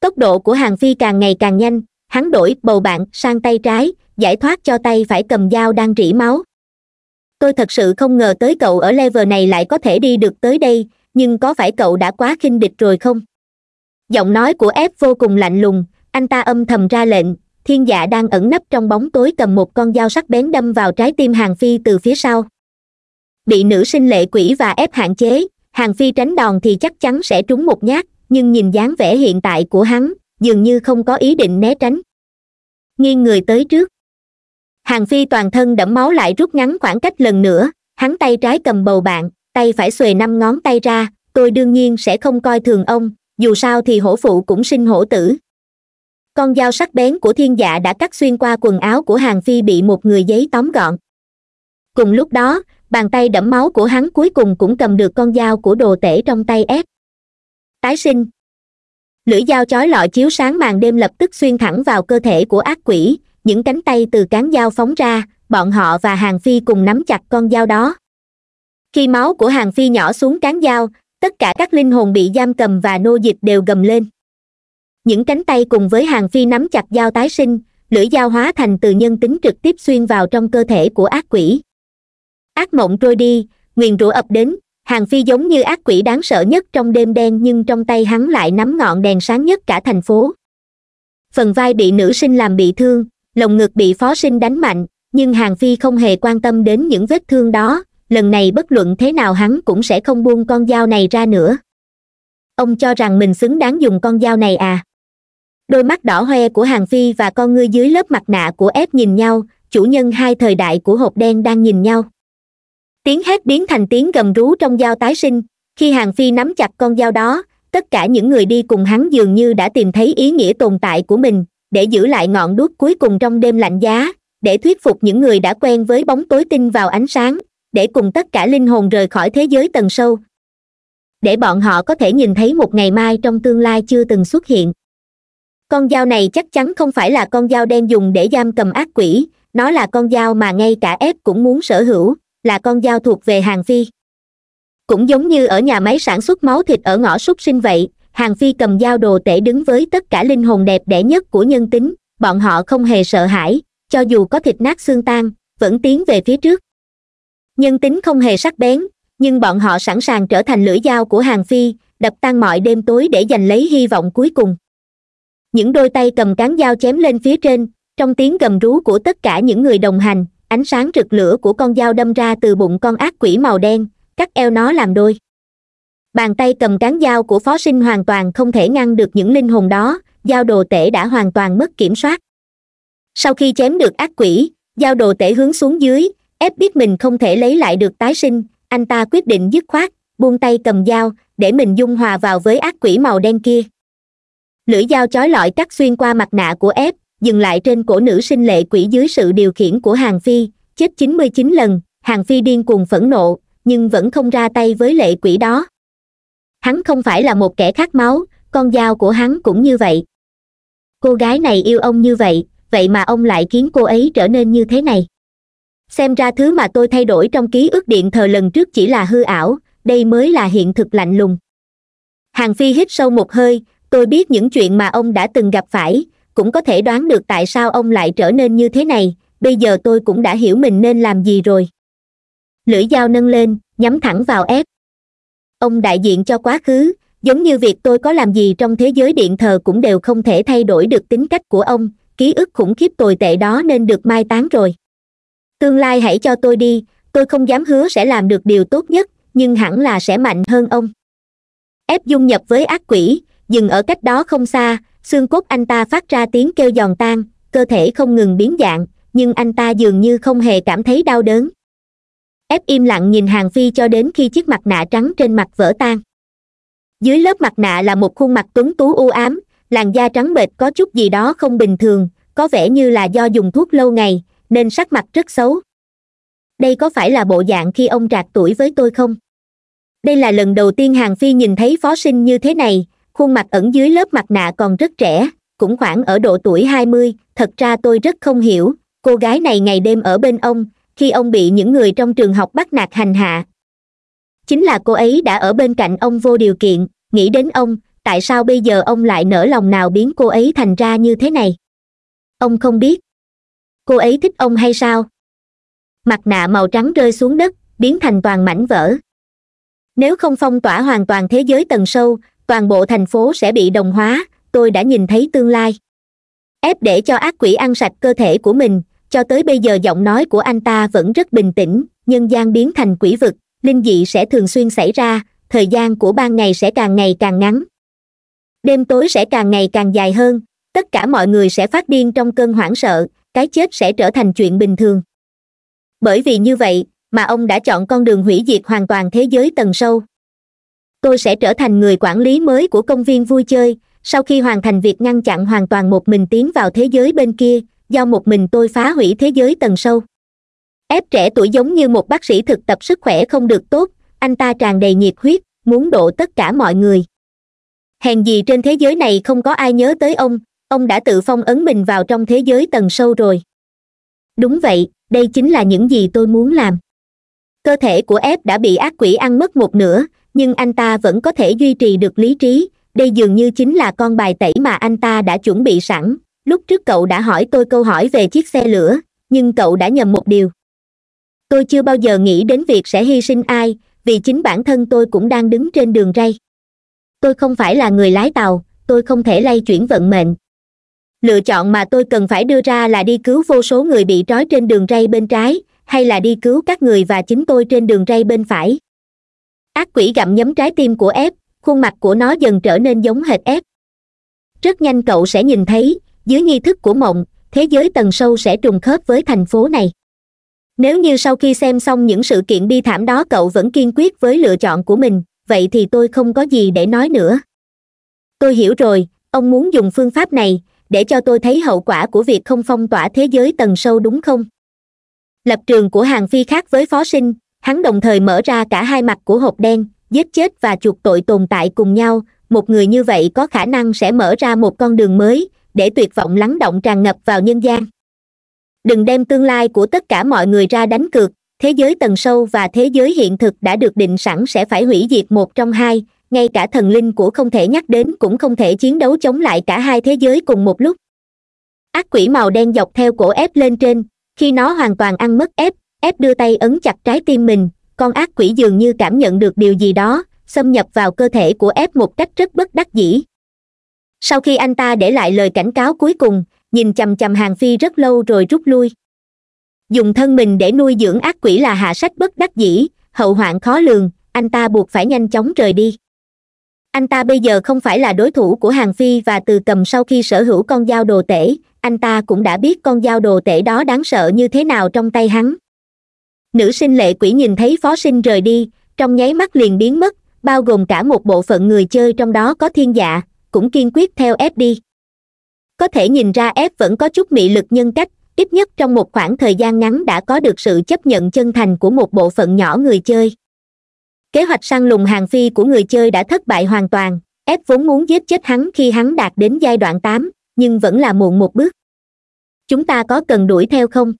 [SPEAKER 1] tốc độ của hàng phi càng ngày càng nhanh hắn đổi bầu bạn sang tay trái giải thoát cho tay phải cầm dao đang rỉ máu tôi thật sự không ngờ tới cậu ở level này lại có thể đi được tới đây nhưng có phải cậu đã quá khinh địch rồi không giọng nói của ép vô cùng lạnh lùng anh ta âm thầm ra lệnh thiên dạ đang ẩn nấp trong bóng tối cầm một con dao sắc bén đâm vào trái tim hàng phi từ phía sau bị nữ sinh lệ quỷ và ép hạn chế hàng phi tránh đòn thì chắc chắn sẽ trúng một nhát nhưng nhìn dáng vẻ hiện tại của hắn dường như không có ý định né tránh nghiêng người tới trước hàng phi toàn thân đẫm máu lại rút ngắn khoảng cách lần nữa hắn tay trái cầm bầu bạn tay phải xuề năm ngón tay ra tôi đương nhiên sẽ không coi thường ông dù sao thì hổ phụ cũng sinh hổ tử con dao sắc bén của thiên dạ đã cắt xuyên qua quần áo của hàng phi bị một người giấy tóm gọn cùng lúc đó bàn tay đẫm máu của hắn cuối cùng cũng cầm được con dao của đồ tể trong tay ép tái sinh lưỡi dao chói lọi chiếu sáng màn đêm lập tức xuyên thẳng vào cơ thể của ác quỷ những cánh tay từ cán dao phóng ra bọn họ và hàng phi cùng nắm chặt con dao đó khi máu của hàng phi nhỏ xuống cán dao tất cả các linh hồn bị giam cầm và nô dịch đều gầm lên những cánh tay cùng với hàng phi nắm chặt dao tái sinh lưỡi dao hóa thành từ nhân tính trực tiếp xuyên vào trong cơ thể của ác quỷ ác mộng trôi đi nguyền rủa ập đến hàng phi giống như ác quỷ đáng sợ nhất trong đêm đen nhưng trong tay hắn lại nắm ngọn đèn sáng nhất cả thành phố phần vai bị nữ sinh làm bị thương lồng ngực bị phó sinh đánh mạnh nhưng hàng phi không hề quan tâm đến những vết thương đó lần này bất luận thế nào hắn cũng sẽ không buông con dao này ra nữa ông cho rằng mình xứng đáng dùng con dao này à đôi mắt đỏ hoe của hàng phi và con ngươi dưới lớp mặt nạ của ép nhìn nhau chủ nhân hai thời đại của hộp đen đang nhìn nhau tiếng hét biến thành tiếng gầm rú trong dao tái sinh khi hàng phi nắm chặt con dao đó tất cả những người đi cùng hắn dường như đã tìm thấy ý nghĩa tồn tại của mình để giữ lại ngọn đuốc cuối cùng trong đêm lạnh giá để thuyết phục những người đã quen với bóng tối tinh vào ánh sáng để cùng tất cả linh hồn rời khỏi thế giới tầng sâu để bọn họ có thể nhìn thấy một ngày mai trong tương lai chưa từng xuất hiện con dao này chắc chắn không phải là con dao đen dùng để giam cầm ác quỷ nó là con dao mà ngay cả ép cũng muốn sở hữu là con dao thuộc về hàng phi cũng giống như ở nhà máy sản xuất máu thịt ở ngõ súc sinh vậy hàng phi cầm dao đồ tể đứng với tất cả linh hồn đẹp đẽ nhất của nhân tính bọn họ không hề sợ hãi cho dù có thịt nát xương tan vẫn tiến về phía trước nhân tính không hề sắc bén nhưng bọn họ sẵn sàng trở thành lưỡi dao của hàng phi đập tan mọi đêm tối để giành lấy hy vọng cuối cùng những đôi tay cầm cán dao chém lên phía trên trong tiếng gầm rú của tất cả những người đồng hành ánh sáng rực lửa của con dao đâm ra từ bụng con ác quỷ màu đen cắt eo nó làm đôi bàn tay cầm cán dao của phó sinh hoàn toàn không thể ngăn được những linh hồn đó dao đồ tể đã hoàn toàn mất kiểm soát sau khi chém được ác quỷ dao đồ tể hướng xuống dưới ép biết mình không thể lấy lại được tái sinh anh ta quyết định dứt khoát buông tay cầm dao để mình dung hòa vào với ác quỷ màu đen kia lưỡi dao chói lọi cắt xuyên qua mặt nạ của ép dừng lại trên cổ nữ sinh lệ quỷ dưới sự điều khiển của hàng phi chết 99 lần hàng phi điên cuồng phẫn nộ nhưng vẫn không ra tay với lệ quỷ đó hắn không phải là một kẻ khát máu con dao của hắn cũng như vậy cô gái này yêu ông như vậy vậy mà ông lại khiến cô ấy trở nên như thế này xem ra thứ mà tôi thay đổi trong ký ức điện thờ lần trước chỉ là hư ảo đây mới là hiện thực lạnh lùng hàng phi hít sâu một hơi tôi biết những chuyện mà ông đã từng gặp phải cũng có thể đoán được tại sao ông lại trở nên như thế này bây giờ tôi cũng đã hiểu mình nên làm gì rồi lưỡi dao nâng lên nhắm thẳng vào ép ông đại diện cho quá khứ giống như việc tôi có làm gì trong thế giới điện thờ cũng đều không thể thay đổi được tính cách của ông ký ức khủng khiếp tồi tệ đó nên được mai táng rồi tương lai hãy cho tôi đi tôi không dám hứa sẽ làm được điều tốt nhất nhưng hẳn là sẽ mạnh hơn ông ép dung nhập với ác quỷ dừng ở cách đó không xa xương cốt anh ta phát ra tiếng kêu giòn tan cơ thể không ngừng biến dạng nhưng anh ta dường như không hề cảm thấy đau đớn ép im lặng nhìn hàng phi cho đến khi chiếc mặt nạ trắng trên mặt vỡ tan dưới lớp mặt nạ là một khuôn mặt tuấn tú u ám làn da trắng bệch có chút gì đó không bình thường có vẻ như là do dùng thuốc lâu ngày nên sắc mặt rất xấu đây có phải là bộ dạng khi ông trạc tuổi với tôi không đây là lần đầu tiên hàng phi nhìn thấy phó sinh như thế này khuôn mặt ẩn dưới lớp mặt nạ còn rất trẻ cũng khoảng ở độ tuổi hai mươi thật ra tôi rất không hiểu cô gái này ngày đêm ở bên ông khi ông bị những người trong trường học bắt nạt hành hạ chính là cô ấy đã ở bên cạnh ông vô điều kiện nghĩ đến ông tại sao bây giờ ông lại nở lòng nào biến cô ấy thành ra như thế này ông không biết cô ấy thích ông hay sao mặt nạ màu trắng rơi xuống đất biến thành toàn mảnh vỡ nếu không phong tỏa hoàn toàn thế giới tầng sâu toàn bộ thành phố sẽ bị đồng hóa tôi đã nhìn thấy tương lai ép để cho ác quỷ ăn sạch cơ thể của mình cho tới bây giờ giọng nói của anh ta vẫn rất bình tĩnh nhân gian biến thành quỷ vực linh dị sẽ thường xuyên xảy ra thời gian của ban ngày sẽ càng ngày càng ngắn đêm tối sẽ càng ngày càng dài hơn tất cả mọi người sẽ phát điên trong cơn hoảng sợ cái chết sẽ trở thành chuyện bình thường bởi vì như vậy mà ông đã chọn con đường hủy diệt hoàn toàn thế giới tầng sâu tôi sẽ trở thành người quản lý mới của công viên vui chơi sau khi hoàn thành việc ngăn chặn hoàn toàn một mình tiến vào thế giới bên kia do một mình tôi phá hủy thế giới tầng sâu ép trẻ tuổi giống như một bác sĩ thực tập sức khỏe không được tốt anh ta tràn đầy nhiệt huyết muốn độ tất cả mọi người hèn gì trên thế giới này không có ai nhớ tới ông ông đã tự phong ấn mình vào trong thế giới tầng sâu rồi đúng vậy đây chính là những gì tôi muốn làm cơ thể của ép đã bị ác quỷ ăn mất một nửa nhưng anh ta vẫn có thể duy trì được lý trí đây dường như chính là con bài tẩy mà anh ta đã chuẩn bị sẵn lúc trước cậu đã hỏi tôi câu hỏi về chiếc xe lửa nhưng cậu đã nhầm một điều tôi chưa bao giờ nghĩ đến việc sẽ hy sinh ai vì chính bản thân tôi cũng đang đứng trên đường ray tôi không phải là người lái tàu tôi không thể lay chuyển vận mệnh lựa chọn mà tôi cần phải đưa ra là đi cứu vô số người bị trói trên đường ray bên trái hay là đi cứu các người và chính tôi trên đường ray bên phải ác quỷ gặm nhấm trái tim của ép khuôn mặt của nó dần trở nên giống hệt ép rất nhanh cậu sẽ nhìn thấy dưới nghi thức của mộng thế giới tầng sâu sẽ trùng khớp với thành phố này nếu như sau khi xem xong những sự kiện bi thảm đó cậu vẫn kiên quyết với lựa chọn của mình vậy thì tôi không có gì để nói nữa tôi hiểu rồi ông muốn dùng phương pháp này để cho tôi thấy hậu quả của việc không phong tỏa thế giới tầng sâu đúng không lập trường của hàng phi khác với phó sinh hắn đồng thời mở ra cả hai mặt của hộp đen giết chết và chuộc tội tồn tại cùng nhau một người như vậy có khả năng sẽ mở ra một con đường mới để tuyệt vọng lắng động tràn ngập vào nhân gian đừng đem tương lai của tất cả mọi người ra đánh cược thế giới tầng sâu và thế giới hiện thực đã được định sẵn sẽ phải hủy diệt một trong hai ngay cả thần linh của không thể nhắc đến cũng không thể chiến đấu chống lại cả hai thế giới cùng một lúc ác quỷ màu đen dọc theo cổ ép lên trên khi nó hoàn toàn ăn mất ép ép đưa tay ấn chặt trái tim mình con ác quỷ dường như cảm nhận được điều gì đó xâm nhập vào cơ thể của ép một cách rất bất đắc dĩ sau khi anh ta để lại lời cảnh cáo cuối cùng nhìn chầm chầm hàng phi rất lâu rồi rút lui dùng thân mình để nuôi dưỡng ác quỷ là hạ sách bất đắc dĩ hậu hoạn khó lường anh ta buộc phải nhanh chóng rời đi anh ta bây giờ không phải là đối thủ của hàng phi và từ cầm sau khi sở hữu con dao đồ tể anh ta cũng đã biết con dao đồ tể đó đáng sợ như thế nào trong tay hắn nữ sinh lệ quỷ nhìn thấy phó sinh rời đi trong nháy mắt liền biến mất bao gồm cả một bộ phận người chơi trong đó có thiên dạ cũng kiên quyết theo f đi có thể nhìn ra f vẫn có chút mị lực nhân cách ít nhất trong một khoảng thời gian ngắn đã có được sự chấp nhận chân thành của một bộ phận nhỏ người chơi kế hoạch săn lùng hàng phi của người chơi đã thất bại hoàn toàn f vốn muốn giết chết hắn khi hắn đạt đến giai đoạn tám nhưng vẫn là muộn một bước chúng ta có cần đuổi theo không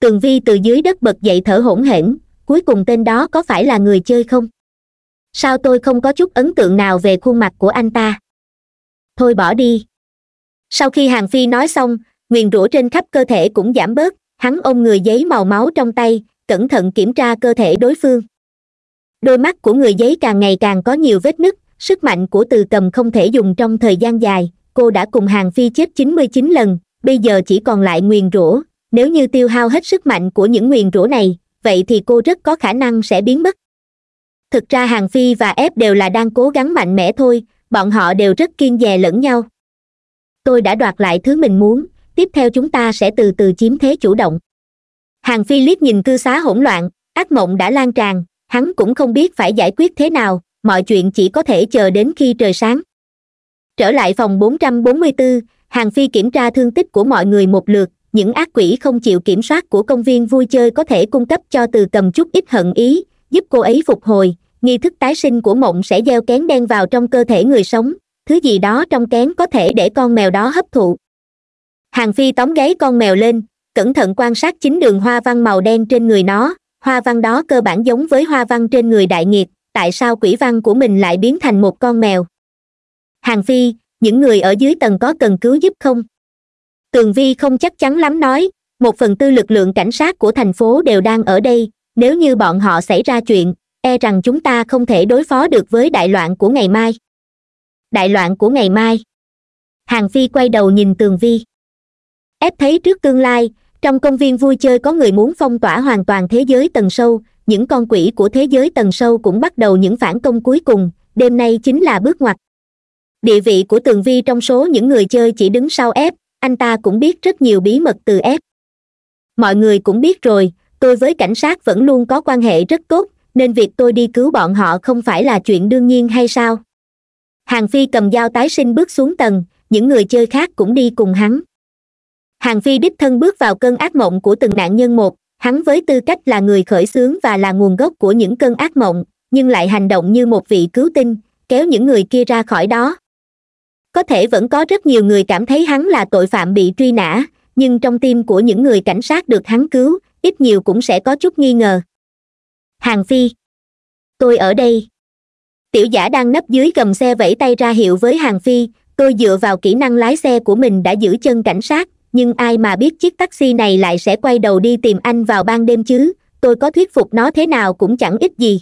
[SPEAKER 1] tường vi từ dưới đất bật dậy thở hổn hển cuối cùng tên đó có phải là người chơi không sao tôi không có chút ấn tượng nào về khuôn mặt của anh ta thôi bỏ đi sau khi hàng phi nói xong nguyền rủa trên khắp cơ thể cũng giảm bớt hắn ôm người giấy màu máu trong tay cẩn thận kiểm tra cơ thể đối phương đôi mắt của người giấy càng ngày càng có nhiều vết nứt sức mạnh của từ cầm không thể dùng trong thời gian dài cô đã cùng hàng phi chết chín mươi chín lần bây giờ chỉ còn lại nguyền rủa nếu như tiêu hao hết sức mạnh của những nguyền rủa này vậy thì cô rất có khả năng sẽ biến mất thực ra hàng phi và ép đều là đang cố gắng mạnh mẽ thôi bọn họ đều rất kiên dè lẫn nhau tôi đã đoạt lại thứ mình muốn tiếp theo chúng ta sẽ từ từ chiếm thế chủ động hàng philip nhìn cư xá hỗn loạn ác mộng đã lan tràn hắn cũng không biết phải giải quyết thế nào mọi chuyện chỉ có thể chờ đến khi trời sáng trở lại phòng 444, hàng phi kiểm tra thương tích của mọi người một lượt những ác quỷ không chịu kiểm soát của công viên vui chơi có thể cung cấp cho từ cầm chút ít hận ý giúp cô ấy phục hồi nghi thức tái sinh của mộng sẽ gieo kén đen vào trong cơ thể người sống thứ gì đó trong kén có thể để con mèo đó hấp thụ hàng phi tóm gáy con mèo lên cẩn thận quan sát chính đường hoa văn màu đen trên người nó hoa văn đó cơ bản giống với hoa văn trên người đại nghiệt tại sao quỷ văn của mình lại biến thành một con mèo hàng phi những người ở dưới tầng có cần cứu giúp không tường vi không chắc chắn lắm nói một phần tư lực lượng cảnh sát của thành phố đều đang ở đây nếu như bọn họ xảy ra chuyện e rằng chúng ta không thể đối phó được với đại loạn của ngày mai đại loạn của ngày mai hàng phi quay đầu nhìn tường vi ép thấy trước tương lai trong công viên vui chơi có người muốn phong tỏa hoàn toàn thế giới tầng sâu những con quỷ của thế giới tầng sâu cũng bắt đầu những phản công cuối cùng đêm nay chính là bước ngoặt địa vị của tường vi trong số những người chơi chỉ đứng sau ép anh ta cũng biết rất nhiều bí mật từ ép mọi người cũng biết rồi tôi với cảnh sát vẫn luôn có quan hệ rất tốt nên việc tôi đi cứu bọn họ không phải là chuyện đương nhiên hay sao hàng phi cầm dao tái sinh bước xuống tầng những người chơi khác cũng đi cùng hắn hàng phi đích thân bước vào cơn ác mộng của từng nạn nhân một hắn với tư cách là người khởi xướng và là nguồn gốc của những cơn ác mộng nhưng lại hành động như một vị cứu tinh kéo những người kia ra khỏi đó có thể vẫn có rất nhiều người cảm thấy hắn là tội phạm bị truy nã nhưng trong tim của những người cảnh sát được hắn cứu ít nhiều cũng sẽ có chút nghi ngờ hàng phi tôi ở đây tiểu giả đang nấp dưới gầm xe vẫy tay ra hiệu với hàng phi tôi dựa vào kỹ năng lái xe của mình đã giữ chân cảnh sát nhưng ai mà biết chiếc taxi này lại sẽ quay đầu đi tìm anh vào ban đêm chứ tôi có thuyết phục nó thế nào cũng chẳng ít gì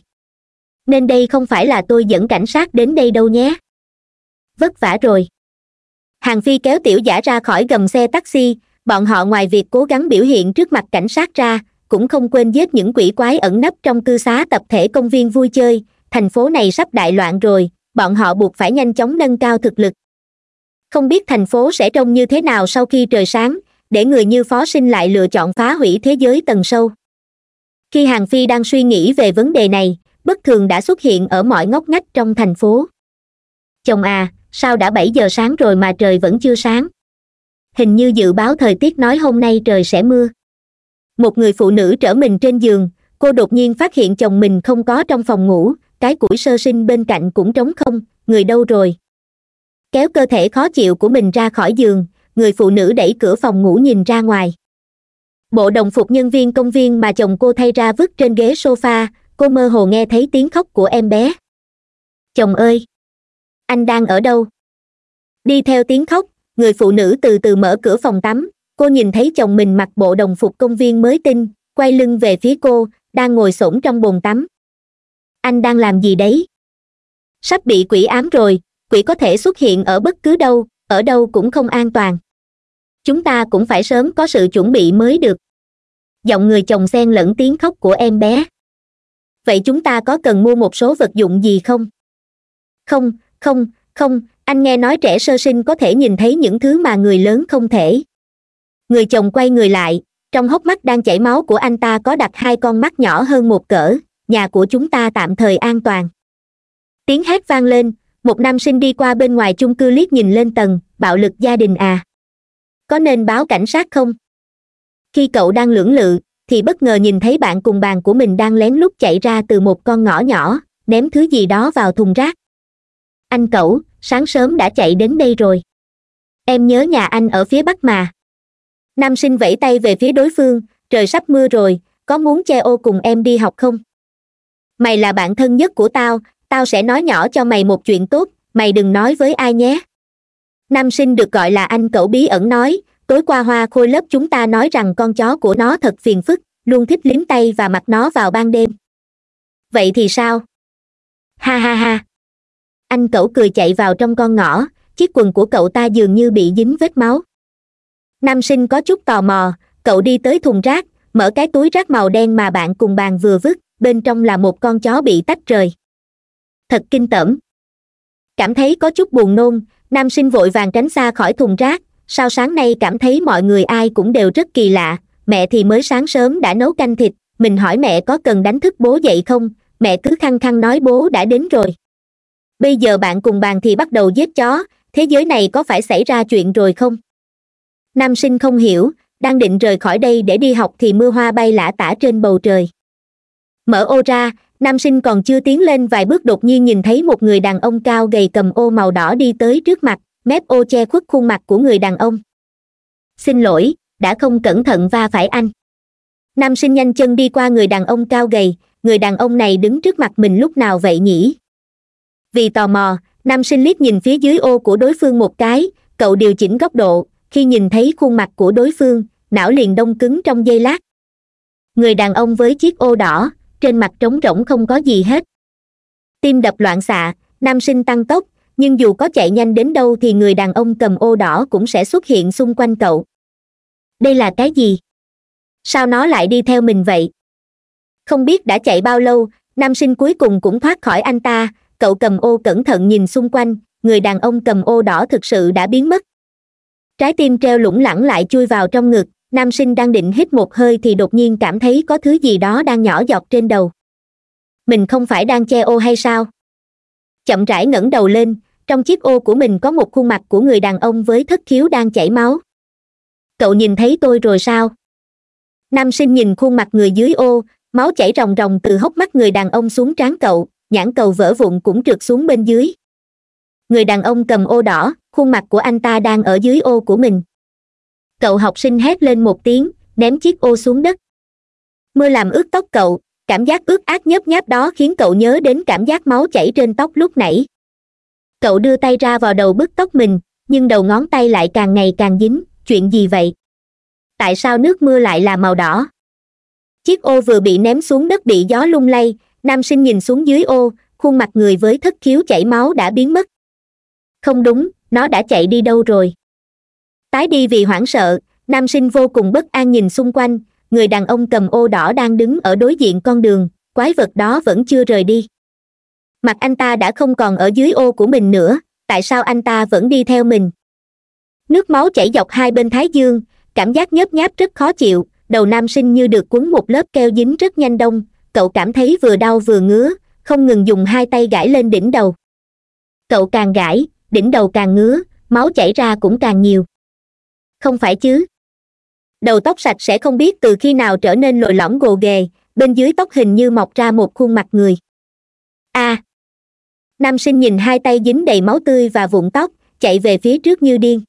[SPEAKER 1] nên đây không phải là tôi dẫn cảnh sát đến đây đâu nhé vất vả rồi hàng phi kéo tiểu giả ra khỏi gầm xe taxi bọn họ ngoài việc cố gắng biểu hiện trước mặt cảnh sát ra cũng không quên giết những quỷ quái ẩn nấp trong cư xá tập thể công viên vui chơi thành phố này sắp đại loạn rồi bọn họ buộc phải nhanh chóng nâng cao thực lực không biết thành phố sẽ trông như thế nào sau khi trời sáng để người như phó sinh lại lựa chọn phá hủy thế giới tầng sâu khi hàng phi đang suy nghĩ về vấn đề này bất thường đã xuất hiện ở mọi ngóc ngách trong thành phố chồng à sao đã bảy giờ sáng rồi mà trời vẫn chưa sáng hình như dự báo thời tiết nói hôm nay trời sẽ mưa một người phụ nữ trở mình trên giường cô đột nhiên phát hiện chồng mình không có trong phòng ngủ cái củi sơ sinh bên cạnh cũng trống không người đâu rồi kéo cơ thể khó chịu của mình ra khỏi giường người phụ nữ đẩy cửa phòng ngủ nhìn ra ngoài bộ đồng phục nhân viên công viên mà chồng cô thay ra vứt trên ghế sofa cô mơ hồ nghe thấy tiếng khóc của em bé chồng ơi anh đang ở đâu đi theo tiếng khóc người phụ nữ từ từ mở cửa phòng tắm cô nhìn thấy chồng mình mặc bộ đồng phục công viên mới tinh quay lưng về phía cô đang ngồi xổm trong bồn tắm anh đang làm gì đấy sắp bị quỷ ám rồi quỷ có thể xuất hiện ở bất cứ đâu ở đâu cũng không an toàn chúng ta cũng phải sớm có sự chuẩn bị mới được giọng người chồng xen lẫn tiếng khóc của em bé vậy chúng ta có cần mua một số vật dụng gì không không không không anh nghe nói trẻ sơ sinh có thể nhìn thấy những thứ mà người lớn không thể người chồng quay người lại trong hốc mắt đang chảy máu của anh ta có đặt hai con mắt nhỏ hơn một cỡ nhà của chúng ta tạm thời an toàn tiếng hét vang lên một nam sinh đi qua bên ngoài chung cư liếc nhìn lên tầng bạo lực gia đình à có nên báo cảnh sát không khi cậu đang lưỡng lự thì bất ngờ nhìn thấy bạn cùng bàn của mình đang lén lút chạy ra từ một con ngõ nhỏ ném thứ gì đó vào thùng rác anh cậu sáng sớm đã chạy đến đây rồi em nhớ nhà anh ở phía bắc mà nam sinh vẫy tay về phía đối phương trời sắp mưa rồi có muốn che ô cùng em đi học không mày là bạn thân nhất của tao tao sẽ nói nhỏ cho mày một chuyện tốt mày đừng nói với ai nhé nam sinh được gọi là anh cậu bí ẩn nói tối qua hoa khôi lớp chúng ta nói rằng con chó của nó thật phiền phức luôn thích liếm tay và mặt nó vào ban đêm vậy thì sao ha ha ha anh cậu cười chạy vào trong con ngõ chiếc quần của cậu ta dường như bị dính vết máu nam sinh có chút tò mò cậu đi tới thùng rác mở cái túi rác màu đen mà bạn cùng bàn vừa vứt bên trong là một con chó bị tách rời thật kinh tởm cảm thấy có chút buồn nôn nam sinh vội vàng tránh xa khỏi thùng rác sau sáng nay cảm thấy mọi người ai cũng đều rất kỳ lạ mẹ thì mới sáng sớm đã nấu canh thịt mình hỏi mẹ có cần đánh thức bố dậy không mẹ cứ khăng khăng nói bố đã đến rồi bây giờ bạn cùng bàn thì bắt đầu giết chó thế giới này có phải xảy ra chuyện rồi không nam sinh không hiểu đang định rời khỏi đây để đi học thì mưa hoa bay lả tả trên bầu trời mở ô ra nam sinh còn chưa tiến lên vài bước đột nhiên nhìn thấy một người đàn ông cao gầy cầm ô màu đỏ đi tới trước mặt mép ô che khuất khuôn mặt của người đàn ông xin lỗi đã không cẩn thận va phải anh nam sinh nhanh chân đi qua người đàn ông cao gầy người đàn ông này đứng trước mặt mình lúc nào vậy nhỉ vì tò mò nam sinh liếc nhìn phía dưới ô của đối phương một cái cậu điều chỉnh góc độ khi nhìn thấy khuôn mặt của đối phương não liền đông cứng trong giây lát người đàn ông với chiếc ô đỏ trên mặt trống rỗng không có gì hết tim đập loạn xạ nam sinh tăng tốc nhưng dù có chạy nhanh đến đâu thì người đàn ông cầm ô đỏ cũng sẽ xuất hiện xung quanh cậu đây là cái gì sao nó lại đi theo mình vậy không biết đã chạy bao lâu nam sinh cuối cùng cũng thoát khỏi anh ta cậu cầm ô cẩn thận nhìn xung quanh người đàn ông cầm ô đỏ thực sự đã biến mất trái tim treo lủng lẳng lại chui vào trong ngực nam sinh đang định hít một hơi thì đột nhiên cảm thấy có thứ gì đó đang nhỏ giọt trên đầu mình không phải đang che ô hay sao chậm rãi ngẩng đầu lên trong chiếc ô của mình có một khuôn mặt của người đàn ông với thất khiếu đang chảy máu cậu nhìn thấy tôi rồi sao nam sinh nhìn khuôn mặt người dưới ô máu chảy ròng ròng từ hốc mắt người đàn ông xuống trán cậu nhãn cầu vỡ vụn cũng trượt xuống bên dưới người đàn ông cầm ô đỏ khuôn mặt của anh ta đang ở dưới ô của mình cậu học sinh hét lên một tiếng ném chiếc ô xuống đất mưa làm ướt tóc cậu cảm giác ướt át nhớp nháp đó khiến cậu nhớ đến cảm giác máu chảy trên tóc lúc nãy cậu đưa tay ra vào đầu bứt tóc mình nhưng đầu ngón tay lại càng ngày càng dính chuyện gì vậy tại sao nước mưa lại là màu đỏ chiếc ô vừa bị ném xuống đất bị gió lung lay nam sinh nhìn xuống dưới ô khuôn mặt người với thất khiếu chảy máu đã biến mất không đúng nó đã chạy đi đâu rồi tái đi vì hoảng sợ nam sinh vô cùng bất an nhìn xung quanh người đàn ông cầm ô đỏ đang đứng ở đối diện con đường quái vật đó vẫn chưa rời đi mặt anh ta đã không còn ở dưới ô của mình nữa tại sao anh ta vẫn đi theo mình nước máu chảy dọc hai bên thái dương cảm giác nhớp nháp rất khó chịu đầu nam sinh như được quấn một lớp keo dính rất nhanh đông cậu cảm thấy vừa đau vừa ngứa không ngừng dùng hai tay gãi lên đỉnh đầu cậu càng gãi đỉnh đầu càng ngứa máu chảy ra cũng càng nhiều không phải chứ đầu tóc sạch sẽ không biết từ khi nào trở nên lồi lõm gồ ghề bên dưới tóc hình như mọc ra một khuôn mặt người a à. nam sinh nhìn hai tay dính đầy máu tươi và vụn tóc chạy về phía trước như điên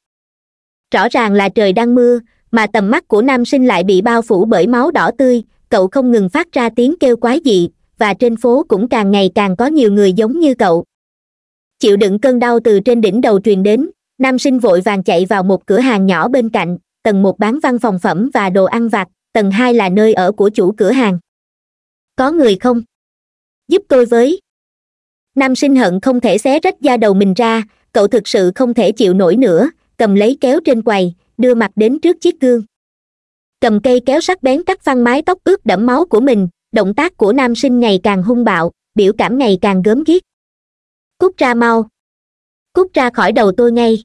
[SPEAKER 1] rõ ràng là trời đang mưa mà tầm mắt của nam sinh lại bị bao phủ bởi máu đỏ tươi cậu không ngừng phát ra tiếng kêu quái dị và trên phố cũng càng ngày càng có nhiều người giống như cậu chịu đựng cơn đau từ trên đỉnh đầu truyền đến nam sinh vội vàng chạy vào một cửa hàng nhỏ bên cạnh tầng một bán văn phòng phẩm và đồ ăn vặt tầng hai là nơi ở của chủ cửa hàng có người không giúp tôi với nam sinh hận không thể xé rách da đầu mình ra cậu thực sự không thể chịu nổi nữa cầm lấy kéo trên quầy đưa mặt đến trước chiếc gương cầm cây kéo sắc bén cắt phăng mái tóc ướt đẫm máu của mình động tác của nam sinh ngày càng hung bạo biểu cảm ngày càng gớm ghiếc cút ra mau cút ra khỏi đầu tôi ngay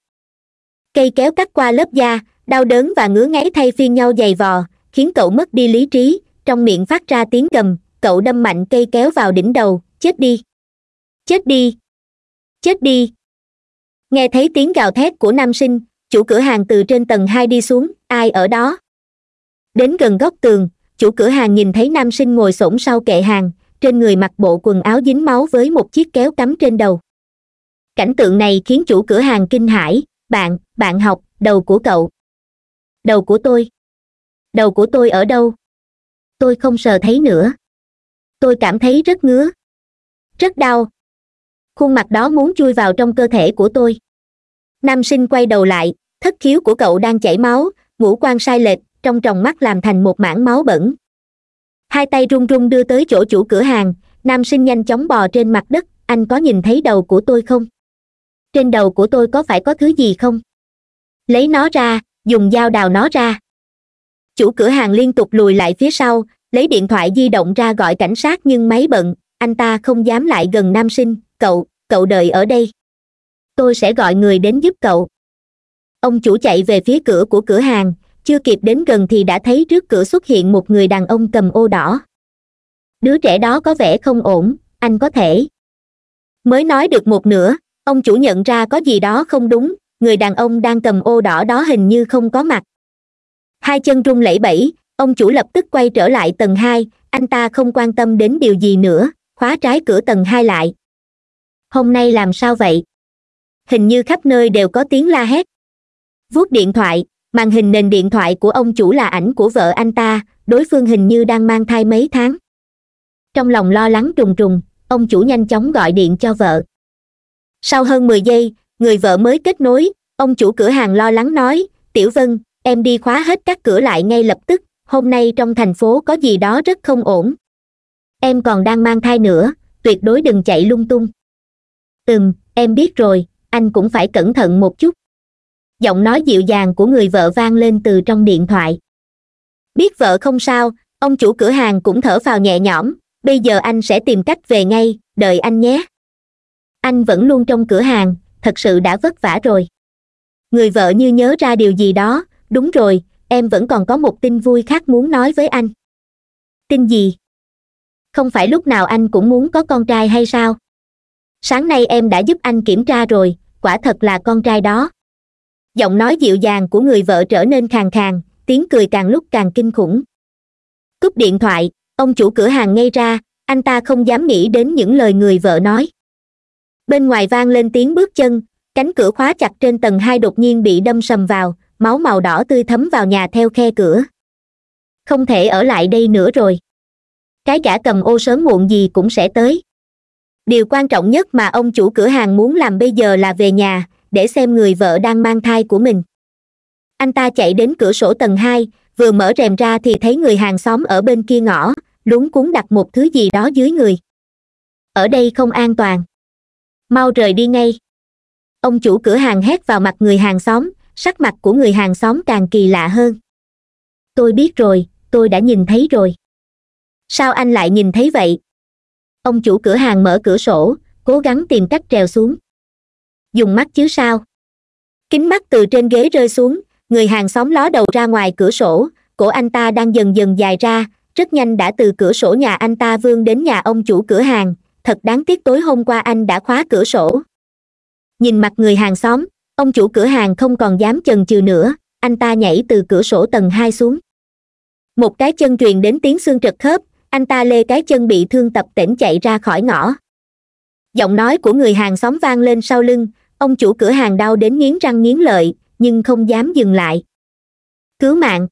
[SPEAKER 1] cây kéo cắt qua lớp da đau đớn và ngứa ngáy thay phiên nhau dày vò khiến cậu mất đi lý trí trong miệng phát ra tiếng gầm cậu đâm mạnh cây kéo vào đỉnh đầu chết đi chết đi chết đi nghe thấy tiếng gào thét của nam sinh chủ cửa hàng từ trên tầng hai đi xuống ai ở đó đến gần góc tường chủ cửa hàng nhìn thấy nam sinh ngồi s sau kệ hàng trên người mặc bộ quần áo dính máu với một chiếc kéo cắm trên đầu cảnh tượng này khiến chủ cửa hàng kinh hãi bạn bạn học đầu của cậu đầu của tôi đầu của tôi ở đâu tôi không sờ thấy nữa tôi cảm thấy rất ngứa rất đau khuôn mặt đó muốn chui vào trong cơ thể của tôi nam sinh quay đầu lại thất khiếu của cậu đang chảy máu ngũ quan sai lệch trong tròng mắt làm thành một mảng máu bẩn hai tay run run đưa tới chỗ chủ cửa hàng nam sinh nhanh chóng bò trên mặt đất anh có nhìn thấy đầu của tôi không trên đầu của tôi có phải có thứ gì không lấy nó ra dùng dao đào nó ra chủ cửa hàng liên tục lùi lại phía sau lấy điện thoại di động ra gọi cảnh sát nhưng máy bận anh ta không dám lại gần nam sinh cậu cậu đợi ở đây tôi sẽ gọi người đến giúp cậu ông chủ chạy về phía cửa của cửa hàng chưa kịp đến gần thì đã thấy trước cửa xuất hiện một người đàn ông cầm ô đỏ đứa trẻ đó có vẻ không ổn anh có thể mới nói được một nửa ông chủ nhận ra có gì đó không đúng người đàn ông đang cầm ô đỏ đó hình như không có mặt hai chân run lẩy bẩy ông chủ lập tức quay trở lại tầng hai anh ta không quan tâm đến điều gì nữa khóa trái cửa tầng hai lại hôm nay làm sao vậy hình như khắp nơi đều có tiếng la hét vuốt điện thoại màn hình nền điện thoại của ông chủ là ảnh của vợ anh ta đối phương hình như đang mang thai mấy tháng trong lòng lo lắng trùng trùng ông chủ nhanh chóng gọi điện cho vợ sau hơn mười giây người vợ mới kết nối ông chủ cửa hàng lo lắng nói tiểu vân em đi khóa hết các cửa lại ngay lập tức hôm nay trong thành phố có gì đó rất không ổn em còn đang mang thai nữa tuyệt đối đừng chạy lung tung ừm em biết rồi anh cũng phải cẩn thận một chút giọng nói dịu dàng của người vợ vang lên từ trong điện thoại biết vợ không sao ông chủ cửa hàng cũng thở vào nhẹ nhõm bây giờ anh sẽ tìm cách về ngay đợi anh nhé anh vẫn luôn trong cửa hàng thật sự đã vất vả rồi người vợ như nhớ ra điều gì đó đúng rồi em vẫn còn có một tin vui khác muốn nói với anh tin gì không phải lúc nào anh cũng muốn có con trai hay sao sáng nay em đã giúp anh kiểm tra rồi quả thật là con trai đó giọng nói dịu dàng của người vợ trở nên khàn khàn tiếng cười càng lúc càng kinh khủng cúp điện thoại ông chủ cửa hàng ngay ra anh ta không dám nghĩ đến những lời người vợ nói bên ngoài vang lên tiếng bước chân cánh cửa khóa chặt trên tầng hai đột nhiên bị đâm sầm vào máu màu đỏ tươi thấm vào nhà theo khe cửa không thể ở lại đây nữa rồi cái gã cầm ô sớm muộn gì cũng sẽ tới điều quan trọng nhất mà ông chủ cửa hàng muốn làm bây giờ là về nhà để xem người vợ đang mang thai của mình anh ta chạy đến cửa sổ tầng hai vừa mở rèm ra thì thấy người hàng xóm ở bên kia ngõ lúng cuốn đặt một thứ gì đó dưới người ở đây không an toàn mau rời đi ngay ông chủ cửa hàng hét vào mặt người hàng xóm sắc mặt của người hàng xóm càng kỳ lạ hơn tôi biết rồi tôi đã nhìn thấy rồi sao anh lại nhìn thấy vậy ông chủ cửa hàng mở cửa sổ cố gắng tìm cách trèo xuống dùng mắt chứ sao kính mắt từ trên ghế rơi xuống người hàng xóm ló đầu ra ngoài cửa sổ cổ anh ta đang dần dần dài ra rất nhanh đã từ cửa sổ nhà anh ta vươn đến nhà ông chủ cửa hàng thật đáng tiếc tối hôm qua anh đã khóa cửa sổ nhìn mặt người hàng xóm ông chủ cửa hàng không còn dám chần chừ nữa anh ta nhảy từ cửa sổ tầng hai xuống một cái chân truyền đến tiếng xương trật khớp anh ta lê cái chân bị thương tập tỉnh chạy ra khỏi ngõ giọng nói của người hàng xóm vang lên sau lưng ông chủ cửa hàng đau đến nghiến răng nghiến lợi nhưng không dám dừng lại cứu mạng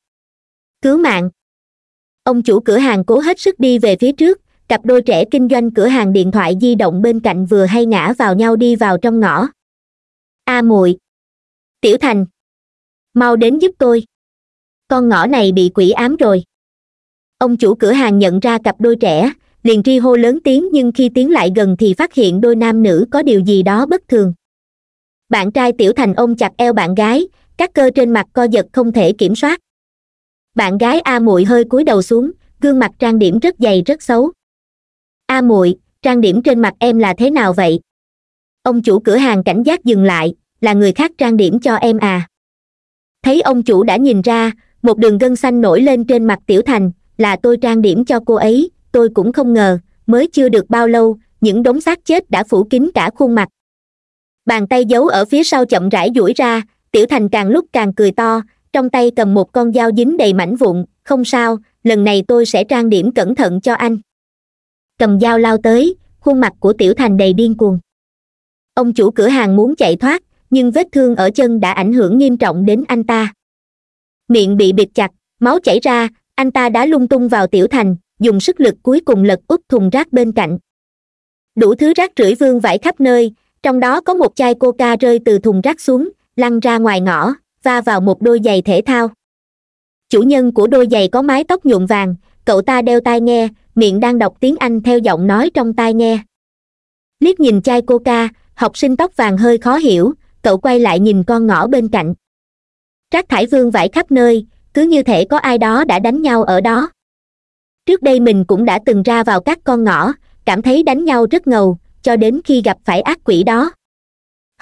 [SPEAKER 1] cứu mạng ông chủ cửa hàng cố hết sức đi về phía trước cặp đôi trẻ kinh doanh cửa hàng điện thoại di động bên cạnh vừa hay ngã vào nhau đi vào trong ngõ a à muội tiểu thành mau đến giúp tôi con ngõ này bị quỷ ám rồi ông chủ cửa hàng nhận ra cặp đôi trẻ liền tri hô lớn tiếng nhưng khi tiến lại gần thì phát hiện đôi nam nữ có điều gì đó bất thường bạn trai tiểu thành ôm chặt eo bạn gái các cơ trên mặt co giật không thể kiểm soát bạn gái a muội hơi cúi đầu xuống gương mặt trang điểm rất dày rất xấu a muội trang điểm trên mặt em là thế nào vậy ông chủ cửa hàng cảnh giác dừng lại là người khác trang điểm cho em à thấy ông chủ đã nhìn ra một đường gân xanh nổi lên trên mặt tiểu thành là tôi trang điểm cho cô ấy tôi cũng không ngờ mới chưa được bao lâu những đống xác chết đã phủ kín cả khuôn mặt bàn tay giấu ở phía sau chậm rãi duỗi ra tiểu thành càng lúc càng cười to trong tay cầm một con dao dính đầy mảnh vụn không sao lần này tôi sẽ trang điểm cẩn thận cho anh cầm dao lao tới khuôn mặt của tiểu thành đầy điên cuồng ông chủ cửa hàng muốn chạy thoát nhưng vết thương ở chân đã ảnh hưởng nghiêm trọng đến anh ta miệng bị bịt chặt máu chảy ra anh ta đã lung tung vào tiểu thành dùng sức lực cuối cùng lật úp thùng rác bên cạnh đủ thứ rác rưởi vương vãi khắp nơi trong đó có một chai coca rơi từ thùng rác xuống lăn ra ngoài ngõ va vào một đôi giày thể thao chủ nhân của đôi giày có mái tóc nhuộm vàng cậu ta đeo tai nghe miệng đang đọc tiếng anh theo giọng nói trong tai nghe liếc nhìn chai coca học sinh tóc vàng hơi khó hiểu cậu quay lại nhìn con ngõ bên cạnh rác thải vương vãi khắp nơi cứ như thể có ai đó đã đánh nhau ở đó trước đây mình cũng đã từng ra vào các con ngõ cảm thấy đánh nhau rất ngầu cho đến khi gặp phải ác quỷ đó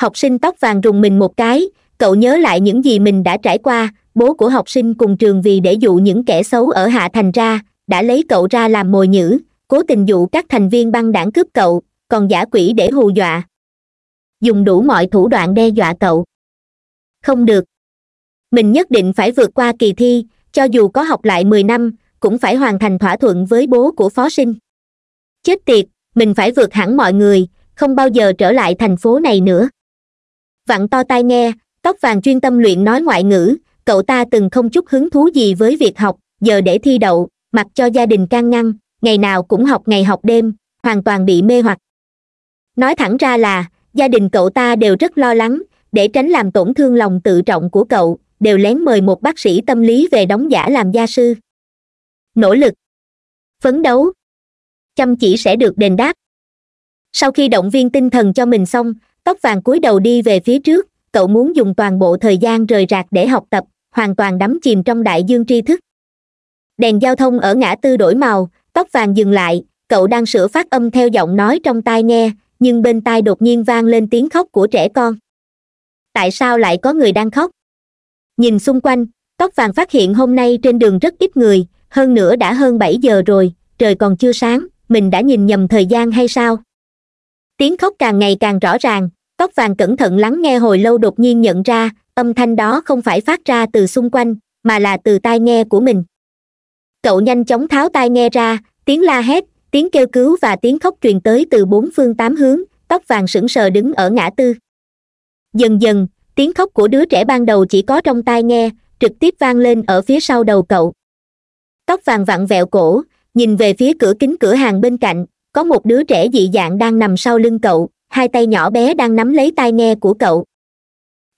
[SPEAKER 1] học sinh tóc vàng rùng mình một cái cậu nhớ lại những gì mình đã trải qua bố của học sinh cùng trường vì để dụ những kẻ xấu ở hạ thành ra đã lấy cậu ra làm mồi nhữ cố tình dụ các thành viên băng đảng cướp cậu còn giả quỷ để hù dọa dùng đủ mọi thủ đoạn đe dọa cậu không được mình nhất định phải vượt qua kỳ thi cho dù có học lại mười năm cũng phải hoàn thành thỏa thuận với bố của phó sinh chết tiệt mình phải vượt hẳn mọi người không bao giờ trở lại thành phố này nữa vặn to tai nghe tóc vàng chuyên tâm luyện nói ngoại ngữ cậu ta từng không chút hứng thú gì với việc học giờ để thi đậu mặc cho gia đình can ngăn ngày nào cũng học ngày học đêm hoàn toàn bị mê hoặc nói thẳng ra là gia đình cậu ta đều rất lo lắng để tránh làm tổn thương lòng tự trọng của cậu đều lén mời một bác sĩ tâm lý về đóng giả làm gia sư nỗ lực phấn đấu chăm chỉ sẽ được đền đáp sau khi động viên tinh thần cho mình xong tóc vàng cúi đầu đi về phía trước cậu muốn dùng toàn bộ thời gian rời rạc để học tập hoàn toàn đắm chìm trong đại dương tri thức đèn giao thông ở ngã tư đổi màu tóc vàng dừng lại cậu đang sửa phát âm theo giọng nói trong tai nghe nhưng bên tai đột nhiên vang lên tiếng khóc của trẻ con tại sao lại có người đang khóc nhìn xung quanh tóc vàng phát hiện hôm nay trên đường rất ít người hơn nữa đã hơn bảy giờ rồi trời còn chưa sáng mình đã nhìn nhầm thời gian hay sao tiếng khóc càng ngày càng rõ ràng tóc vàng cẩn thận lắng nghe hồi lâu đột nhiên nhận ra âm thanh đó không phải phát ra từ xung quanh mà là từ tai nghe của mình cậu nhanh chóng tháo tai nghe ra tiếng la hét tiếng kêu cứu và tiếng khóc truyền tới từ bốn phương tám hướng tóc vàng sững sờ đứng ở ngã tư dần dần tiếng khóc của đứa trẻ ban đầu chỉ có trong tai nghe trực tiếp vang lên ở phía sau đầu cậu tóc vàng vặn vẹo cổ nhìn về phía cửa kính cửa hàng bên cạnh có một đứa trẻ dị dạng đang nằm sau lưng cậu hai tay nhỏ bé đang nắm lấy tai nghe của cậu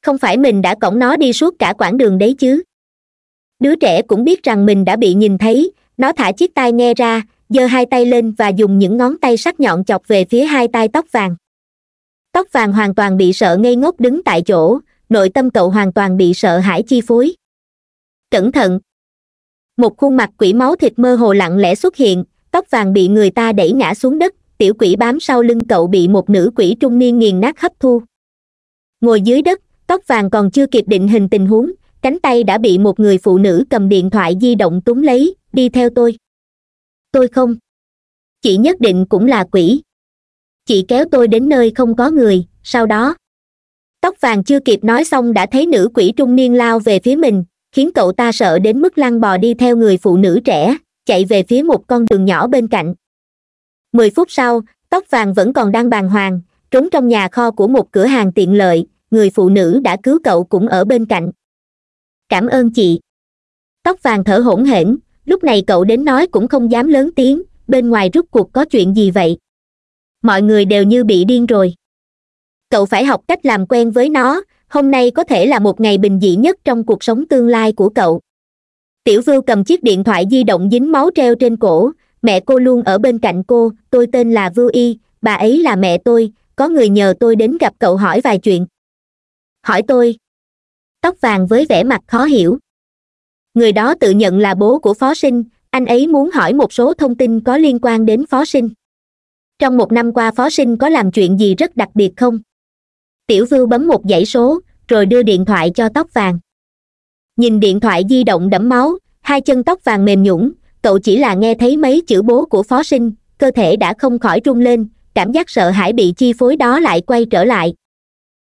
[SPEAKER 1] không phải mình đã cõng nó đi suốt cả quãng đường đấy chứ đứa trẻ cũng biết rằng mình đã bị nhìn thấy nó thả chiếc tai nghe ra giơ hai tay lên và dùng những ngón tay sắc nhọn chọc về phía hai tay tóc vàng tóc vàng hoàn toàn bị sợ ngây ngốc đứng tại chỗ nội tâm cậu hoàn toàn bị sợ hãi chi phối cẩn thận một khuôn mặt quỷ máu thịt mơ hồ lặng lẽ xuất hiện tóc vàng bị người ta đẩy ngã xuống đất tiểu quỷ bám sau lưng cậu bị một nữ quỷ trung niên nghiền nát hấp thu ngồi dưới đất tóc vàng còn chưa kịp định hình tình huống cánh tay đã bị một người phụ nữ cầm điện thoại di động túm lấy đi theo tôi tôi không chị nhất định cũng là quỷ chị kéo tôi đến nơi không có người sau đó tóc vàng chưa kịp nói xong đã thấy nữ quỷ trung niên lao về phía mình khiến cậu ta sợ đến mức lăn bò đi theo người phụ nữ trẻ chạy về phía một con đường nhỏ bên cạnh mười phút sau tóc vàng vẫn còn đang bàng hoàng trốn trong nhà kho của một cửa hàng tiện lợi người phụ nữ đã cứu cậu cũng ở bên cạnh cảm ơn chị tóc vàng thở hổn hển lúc này cậu đến nói cũng không dám lớn tiếng bên ngoài rút cuộc có chuyện gì vậy mọi người đều như bị điên rồi cậu phải học cách làm quen với nó hôm nay có thể là một ngày bình dị nhất trong cuộc sống tương lai của cậu tiểu vưu cầm chiếc điện thoại di động dính máu treo trên cổ mẹ cô luôn ở bên cạnh cô tôi tên là vưu y bà ấy là mẹ tôi có người nhờ tôi đến gặp cậu hỏi vài chuyện hỏi tôi tóc vàng với vẻ mặt khó hiểu người đó tự nhận là bố của phó sinh anh ấy muốn hỏi một số thông tin có liên quan đến phó sinh trong một năm qua phó sinh có làm chuyện gì rất đặc biệt không tiểu vưu bấm một dãy số rồi đưa điện thoại cho tóc vàng nhìn điện thoại di động đẫm máu hai chân tóc vàng mềm nhũng cậu chỉ là nghe thấy mấy chữ bố của phó sinh cơ thể đã không khỏi rung lên cảm giác sợ hãi bị chi phối đó lại quay trở lại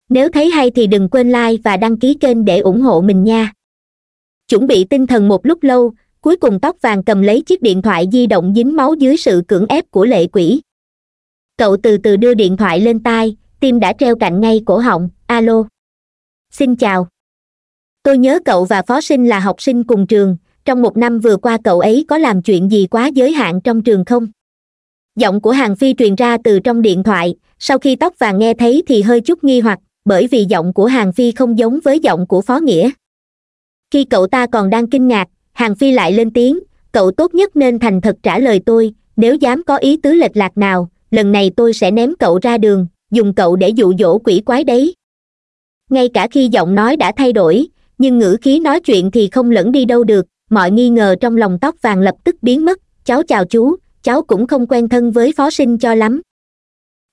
[SPEAKER 1] nếu thấy hay thì đừng quên like và đăng ký kênh để ủng hộ mình nha chuẩn bị tinh thần một lúc lâu cuối cùng tóc vàng cầm lấy chiếc điện thoại di động dính máu dưới sự cưỡng ép của lệ quỷ cậu từ từ đưa điện thoại lên tai tim đã treo cạnh ngay cổ họng alo xin chào tôi nhớ cậu và phó sinh là học sinh cùng trường trong một năm vừa qua cậu ấy có làm chuyện gì quá giới hạn trong trường không giọng của hàng phi truyền ra từ trong điện thoại sau khi tóc vàng nghe thấy thì hơi chút nghi hoặc bởi vì giọng của hàng phi không giống với giọng của phó nghĩa khi cậu ta còn đang kinh ngạc hàng phi lại lên tiếng cậu tốt nhất nên thành thật trả lời tôi nếu dám có ý tứ lệch lạc nào lần này tôi sẽ ném cậu ra đường dùng cậu để dụ dỗ quỷ quái đấy ngay cả khi giọng nói đã thay đổi nhưng ngữ khí nói chuyện thì không lẫn đi đâu được mọi nghi ngờ trong lòng tóc vàng lập tức biến mất cháu chào chú cháu cũng không quen thân với phó sinh cho lắm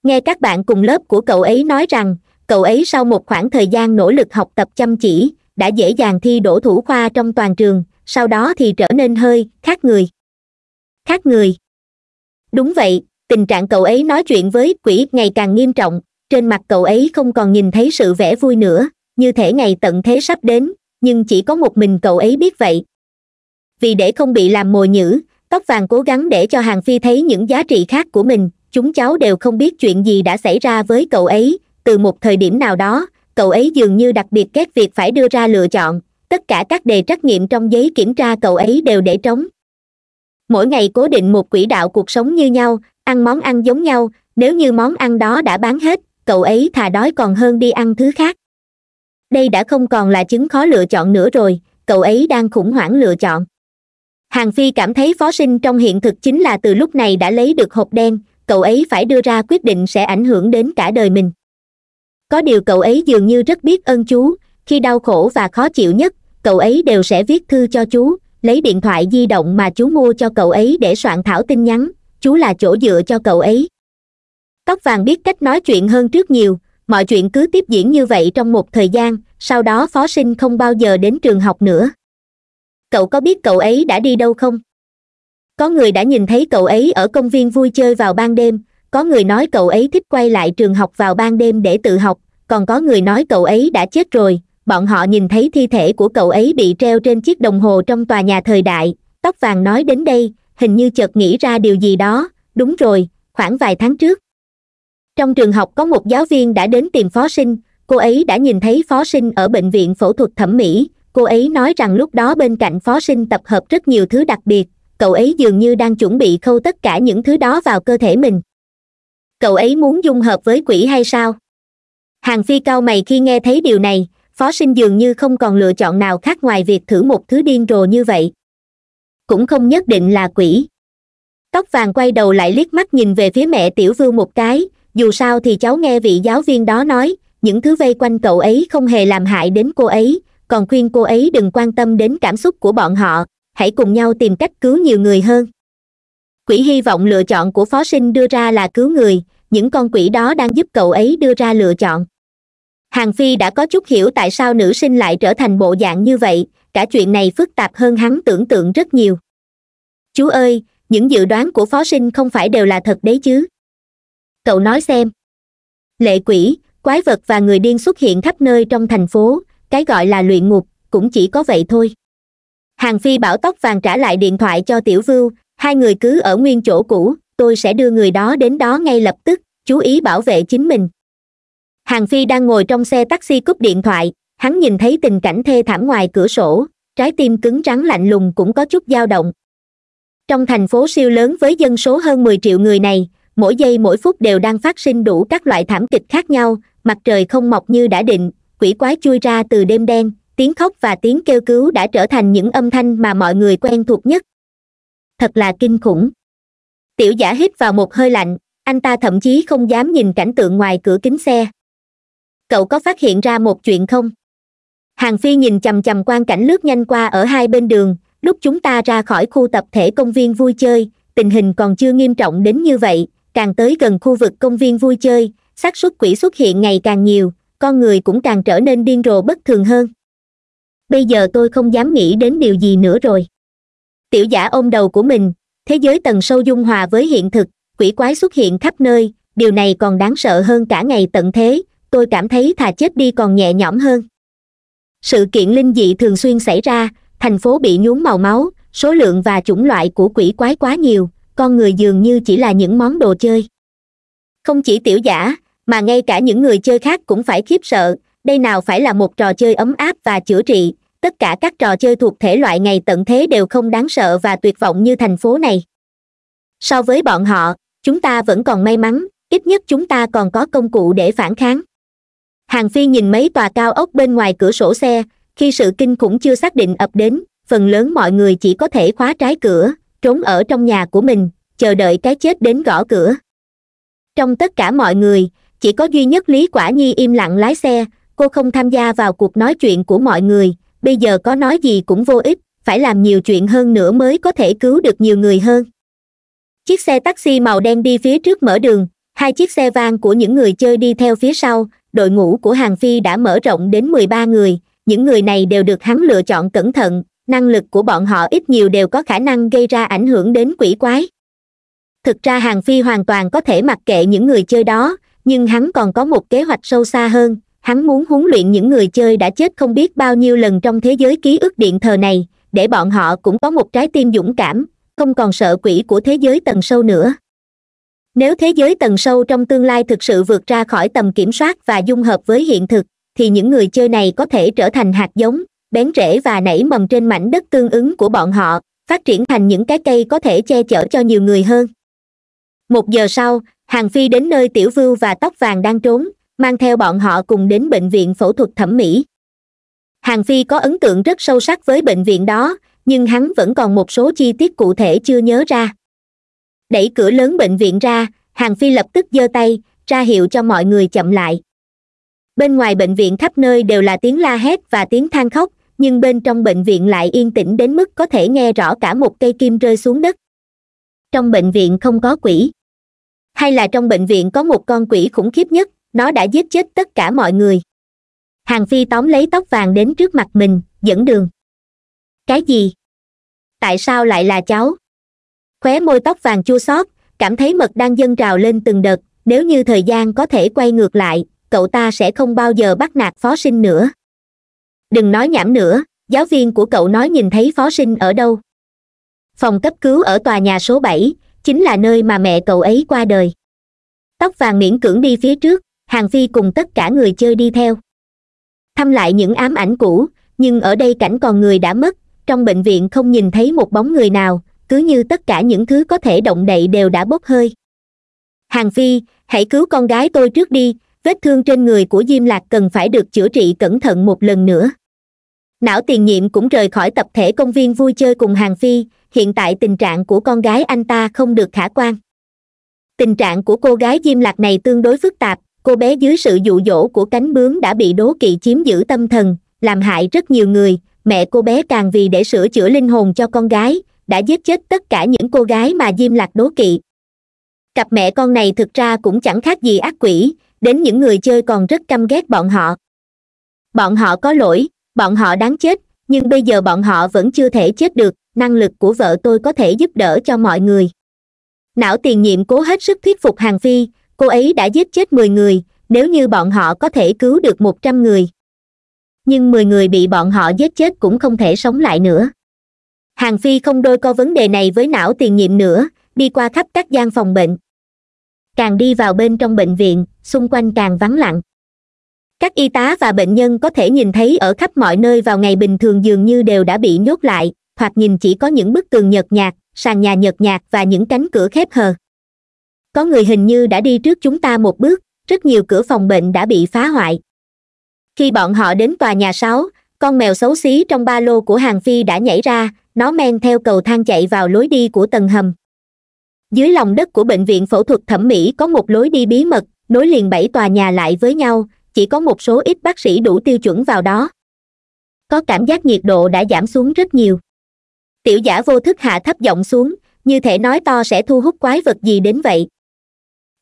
[SPEAKER 1] nghe các bạn cùng lớp của cậu ấy nói rằng cậu ấy sau một khoảng thời gian nỗ lực học tập chăm chỉ đã dễ dàng thi đổ thủ khoa trong toàn trường sau đó thì trở nên hơi khác người khác người đúng vậy tình trạng cậu ấy nói chuyện với quỷ ngày càng nghiêm trọng trên mặt cậu ấy không còn nhìn thấy sự vẻ vui nữa như thể ngày tận thế sắp đến nhưng chỉ có một mình cậu ấy biết vậy vì để không bị làm mồi nhữ tóc vàng cố gắng để cho hàng phi thấy những giá trị khác của mình chúng cháu đều không biết chuyện gì đã xảy ra với cậu ấy từ một thời điểm nào đó cậu ấy dường như đặc biệt ghét việc phải đưa ra lựa chọn tất cả các đề trắc nghiệm trong giấy kiểm tra cậu ấy đều để trống mỗi ngày cố định một quỹ đạo cuộc sống như nhau ăn món ăn giống nhau nếu như món ăn đó đã bán hết cậu ấy thà đói còn hơn đi ăn thứ khác đây đã không còn là chứng khó lựa chọn nữa rồi cậu ấy đang khủng hoảng lựa chọn hàng phi cảm thấy phó sinh trong hiện thực chính là từ lúc này đã lấy được hộp đen cậu ấy phải đưa ra quyết định sẽ ảnh hưởng đến cả đời mình có điều cậu ấy dường như rất biết ơn chú khi đau khổ và khó chịu nhất cậu ấy đều sẽ viết thư cho chú lấy điện thoại di động mà chú mua cho cậu ấy để soạn thảo tin nhắn chú là chỗ dựa cho cậu ấy tóc vàng biết cách nói chuyện hơn trước nhiều mọi chuyện cứ tiếp diễn như vậy trong một thời gian sau đó phó sinh không bao giờ đến trường học nữa cậu có biết cậu ấy đã đi đâu không có người đã nhìn thấy cậu ấy ở công viên vui chơi vào ban đêm có người nói cậu ấy thích quay lại trường học vào ban đêm để tự học còn có người nói cậu ấy đã chết rồi bọn họ nhìn thấy thi thể của cậu ấy bị treo trên chiếc đồng hồ trong tòa nhà thời đại tóc vàng nói đến đây hình như chợt nghĩ ra điều gì đó đúng rồi khoảng vài tháng trước trong trường học có một giáo viên đã đến tìm phó sinh cô ấy đã nhìn thấy phó sinh ở bệnh viện phẫu thuật thẩm mỹ cô ấy nói rằng lúc đó bên cạnh phó sinh tập hợp rất nhiều thứ đặc biệt cậu ấy dường như đang chuẩn bị khâu tất cả những thứ đó vào cơ thể mình cậu ấy muốn dung hợp với quỷ hay sao hàng phi cao mày khi nghe thấy điều này phó sinh dường như không còn lựa chọn nào khác ngoài việc thử một thứ điên rồ như vậy cũng không nhất định là quỷ tóc vàng quay đầu lại liếc mắt nhìn về phía mẹ tiểu vương một cái dù sao thì cháu nghe vị giáo viên đó nói những thứ vây quanh cậu ấy không hề làm hại đến cô ấy còn khuyên cô ấy đừng quan tâm đến cảm xúc của bọn họ hãy cùng nhau tìm cách cứu nhiều người hơn quỷ hy vọng lựa chọn của phó sinh đưa ra là cứu người những con quỷ đó đang giúp cậu ấy đưa ra lựa chọn hàng phi đã có chút hiểu tại sao nữ sinh lại trở thành bộ dạng như vậy cả chuyện này phức tạp hơn hắn tưởng tượng rất nhiều chú ơi những dự đoán của phó sinh không phải đều là thật đấy chứ cậu nói xem lệ quỷ quái vật và người điên xuất hiện khắp nơi trong thành phố cái gọi là luyện ngục cũng chỉ có vậy thôi hàng phi bảo tóc vàng trả lại điện thoại cho tiểu vưu hai người cứ ở nguyên chỗ cũ tôi sẽ đưa người đó đến đó ngay lập tức chú ý bảo vệ chính mình hàng phi đang ngồi trong xe taxi cúp điện thoại hắn nhìn thấy tình cảnh thê thảm ngoài cửa sổ trái tim cứng rắn lạnh lùng cũng có chút dao động trong thành phố siêu lớn với dân số hơn mười triệu người này mỗi giây mỗi phút đều đang phát sinh đủ các loại thảm kịch khác nhau mặt trời không mọc như đã định quỷ quái chui ra từ đêm đen tiếng khóc và tiếng kêu cứu đã trở thành những âm thanh mà mọi người quen thuộc nhất thật là kinh khủng tiểu giả hít vào một hơi lạnh anh ta thậm chí không dám nhìn cảnh tượng ngoài cửa kính xe cậu có phát hiện ra một chuyện không hàng phi nhìn chầm chầm quan cảnh lướt nhanh qua ở hai bên đường lúc chúng ta ra khỏi khu tập thể công viên vui chơi tình hình còn chưa nghiêm trọng đến như vậy càng tới gần khu vực công viên vui chơi xác suất quỷ xuất hiện ngày càng nhiều con người cũng càng trở nên điên rồ bất thường hơn bây giờ tôi không dám nghĩ đến điều gì nữa rồi tiểu giả ôm đầu của mình thế giới tầng sâu dung hòa với hiện thực quỷ quái xuất hiện khắp nơi điều này còn đáng sợ hơn cả ngày tận thế tôi cảm thấy thà chết đi còn nhẹ nhõm hơn sự kiện linh dị thường xuyên xảy ra thành phố bị nhuốm màu máu số lượng và chủng loại của quỷ quái quá nhiều con người dường như chỉ là những món đồ chơi không chỉ tiểu giả mà ngay cả những người chơi khác cũng phải khiếp sợ đây nào phải là một trò chơi ấm áp và chữa trị tất cả các trò chơi thuộc thể loại ngày tận thế đều không đáng sợ và tuyệt vọng như thành phố này so với bọn họ chúng ta vẫn còn may mắn ít nhất chúng ta còn có công cụ để phản kháng hàng phi nhìn mấy tòa cao ốc bên ngoài cửa sổ xe khi sự kinh khủng chưa xác định ập đến phần lớn mọi người chỉ có thể khóa trái cửa trốn ở trong nhà của mình chờ đợi cái chết đến gõ cửa trong tất cả mọi người chỉ có duy nhất lý quả nhi im lặng lái xe cô không tham gia vào cuộc nói chuyện của mọi người bây giờ có nói gì cũng vô ích phải làm nhiều chuyện hơn nữa mới có thể cứu được nhiều người hơn chiếc xe taxi màu đen đi phía trước mở đường hai chiếc xe van của những người chơi đi theo phía sau đội ngũ của hàng phi đã mở rộng đến mười ba người những người này đều được hắn lựa chọn cẩn thận năng lực của bọn họ ít nhiều đều có khả năng gây ra ảnh hưởng đến quỷ quái thực ra hàng phi hoàn toàn có thể mặc kệ những người chơi đó nhưng hắn còn có một kế hoạch sâu xa hơn hắn muốn huấn luyện những người chơi đã chết không biết bao nhiêu lần trong thế giới ký ức điện thờ này để bọn họ cũng có một trái tim dũng cảm không còn sợ quỷ của thế giới tầng sâu nữa nếu thế giới tầng sâu trong tương lai thực sự vượt ra khỏi tầm kiểm soát và dung hợp với hiện thực thì những người chơi này có thể trở thành hạt giống bén rễ và nảy mầm trên mảnh đất tương ứng của bọn họ phát triển thành những cái cây có thể che chở cho nhiều người hơn một giờ sau hàng phi đến nơi tiểu vưu và tóc vàng đang trốn mang theo bọn họ cùng đến bệnh viện phẫu thuật thẩm mỹ hàng phi có ấn tượng rất sâu sắc với bệnh viện đó nhưng hắn vẫn còn một số chi tiết cụ thể chưa nhớ ra đẩy cửa lớn bệnh viện ra hàng phi lập tức giơ tay ra hiệu cho mọi người chậm lại bên ngoài bệnh viện khắp nơi đều là tiếng la hét và tiếng than khóc nhưng bên trong bệnh viện lại yên tĩnh đến mức có thể nghe rõ cả một cây kim rơi xuống đất trong bệnh viện không có quỷ hay là trong bệnh viện có một con quỷ khủng khiếp nhất nó đã giết chết tất cả mọi người hàng phi tóm lấy tóc vàng đến trước mặt mình dẫn đường cái gì tại sao lại là cháu khóe môi tóc vàng chua xót cảm thấy mật đang dâng trào lên từng đợt nếu như thời gian có thể quay ngược lại cậu ta sẽ không bao giờ bắt nạt phó sinh nữa đừng nói nhảm nữa giáo viên của cậu nói nhìn thấy phó sinh ở đâu phòng cấp cứu ở tòa nhà số bảy chính là nơi mà mẹ cậu ấy qua đời tóc vàng miễn cưỡng đi phía trước hàng phi cùng tất cả người chơi đi theo thăm lại những ám ảnh cũ nhưng ở đây cảnh còn người đã mất trong bệnh viện không nhìn thấy một bóng người nào cứ như tất cả những thứ có thể động đậy đều đã bốc hơi hàng phi hãy cứu con gái tôi trước đi vết thương trên người của diêm lạc cần phải được chữa trị cẩn thận một lần nữa não tiền nhiệm cũng rời khỏi tập thể công viên vui chơi cùng hàng phi hiện tại tình trạng của con gái anh ta không được khả quan tình trạng của cô gái diêm lạc này tương đối phức tạp cô bé dưới sự dụ dỗ của cánh bướm đã bị đố kỵ chiếm giữ tâm thần làm hại rất nhiều người mẹ cô bé càng vì để sửa chữa linh hồn cho con gái đã giết chết tất cả những cô gái mà diêm lạc đố kỵ cặp mẹ con này thực ra cũng chẳng khác gì ác quỷ đến những người chơi còn rất căm ghét bọn họ bọn họ có lỗi bọn họ đáng chết nhưng bây giờ bọn họ vẫn chưa thể chết được năng lực của vợ tôi có thể giúp đỡ cho mọi người não tiền nhiệm cố hết sức thuyết phục hàng phi cô ấy đã giết chết mười người nếu như bọn họ có thể cứu được một trăm người nhưng mười người bị bọn họ giết chết cũng không thể sống lại nữa hàng phi không đôi co vấn đề này với não tiền nhiệm nữa đi qua khắp các gian phòng bệnh càng đi vào bên trong bệnh viện xung quanh càng vắng lặng các y tá và bệnh nhân có thể nhìn thấy ở khắp mọi nơi vào ngày bình thường dường như đều đã bị nhốt lại hoặc nhìn chỉ có những bức tường nhợt nhạt sàn nhà nhợt nhạt và những cánh cửa khép hờ có người hình như đã đi trước chúng ta một bước rất nhiều cửa phòng bệnh đã bị phá hoại khi bọn họ đến tòa nhà sáu con mèo xấu xí trong ba lô của hàng phi đã nhảy ra nó men theo cầu thang chạy vào lối đi của tầng hầm dưới lòng đất của bệnh viện phẫu thuật thẩm mỹ có một lối đi bí mật nối liền bảy tòa nhà lại với nhau chỉ có một số ít bác sĩ đủ tiêu chuẩn vào đó có cảm giác nhiệt độ đã giảm xuống rất nhiều tiểu giả vô thức hạ thấp giọng xuống như thể nói to sẽ thu hút quái vật gì đến vậy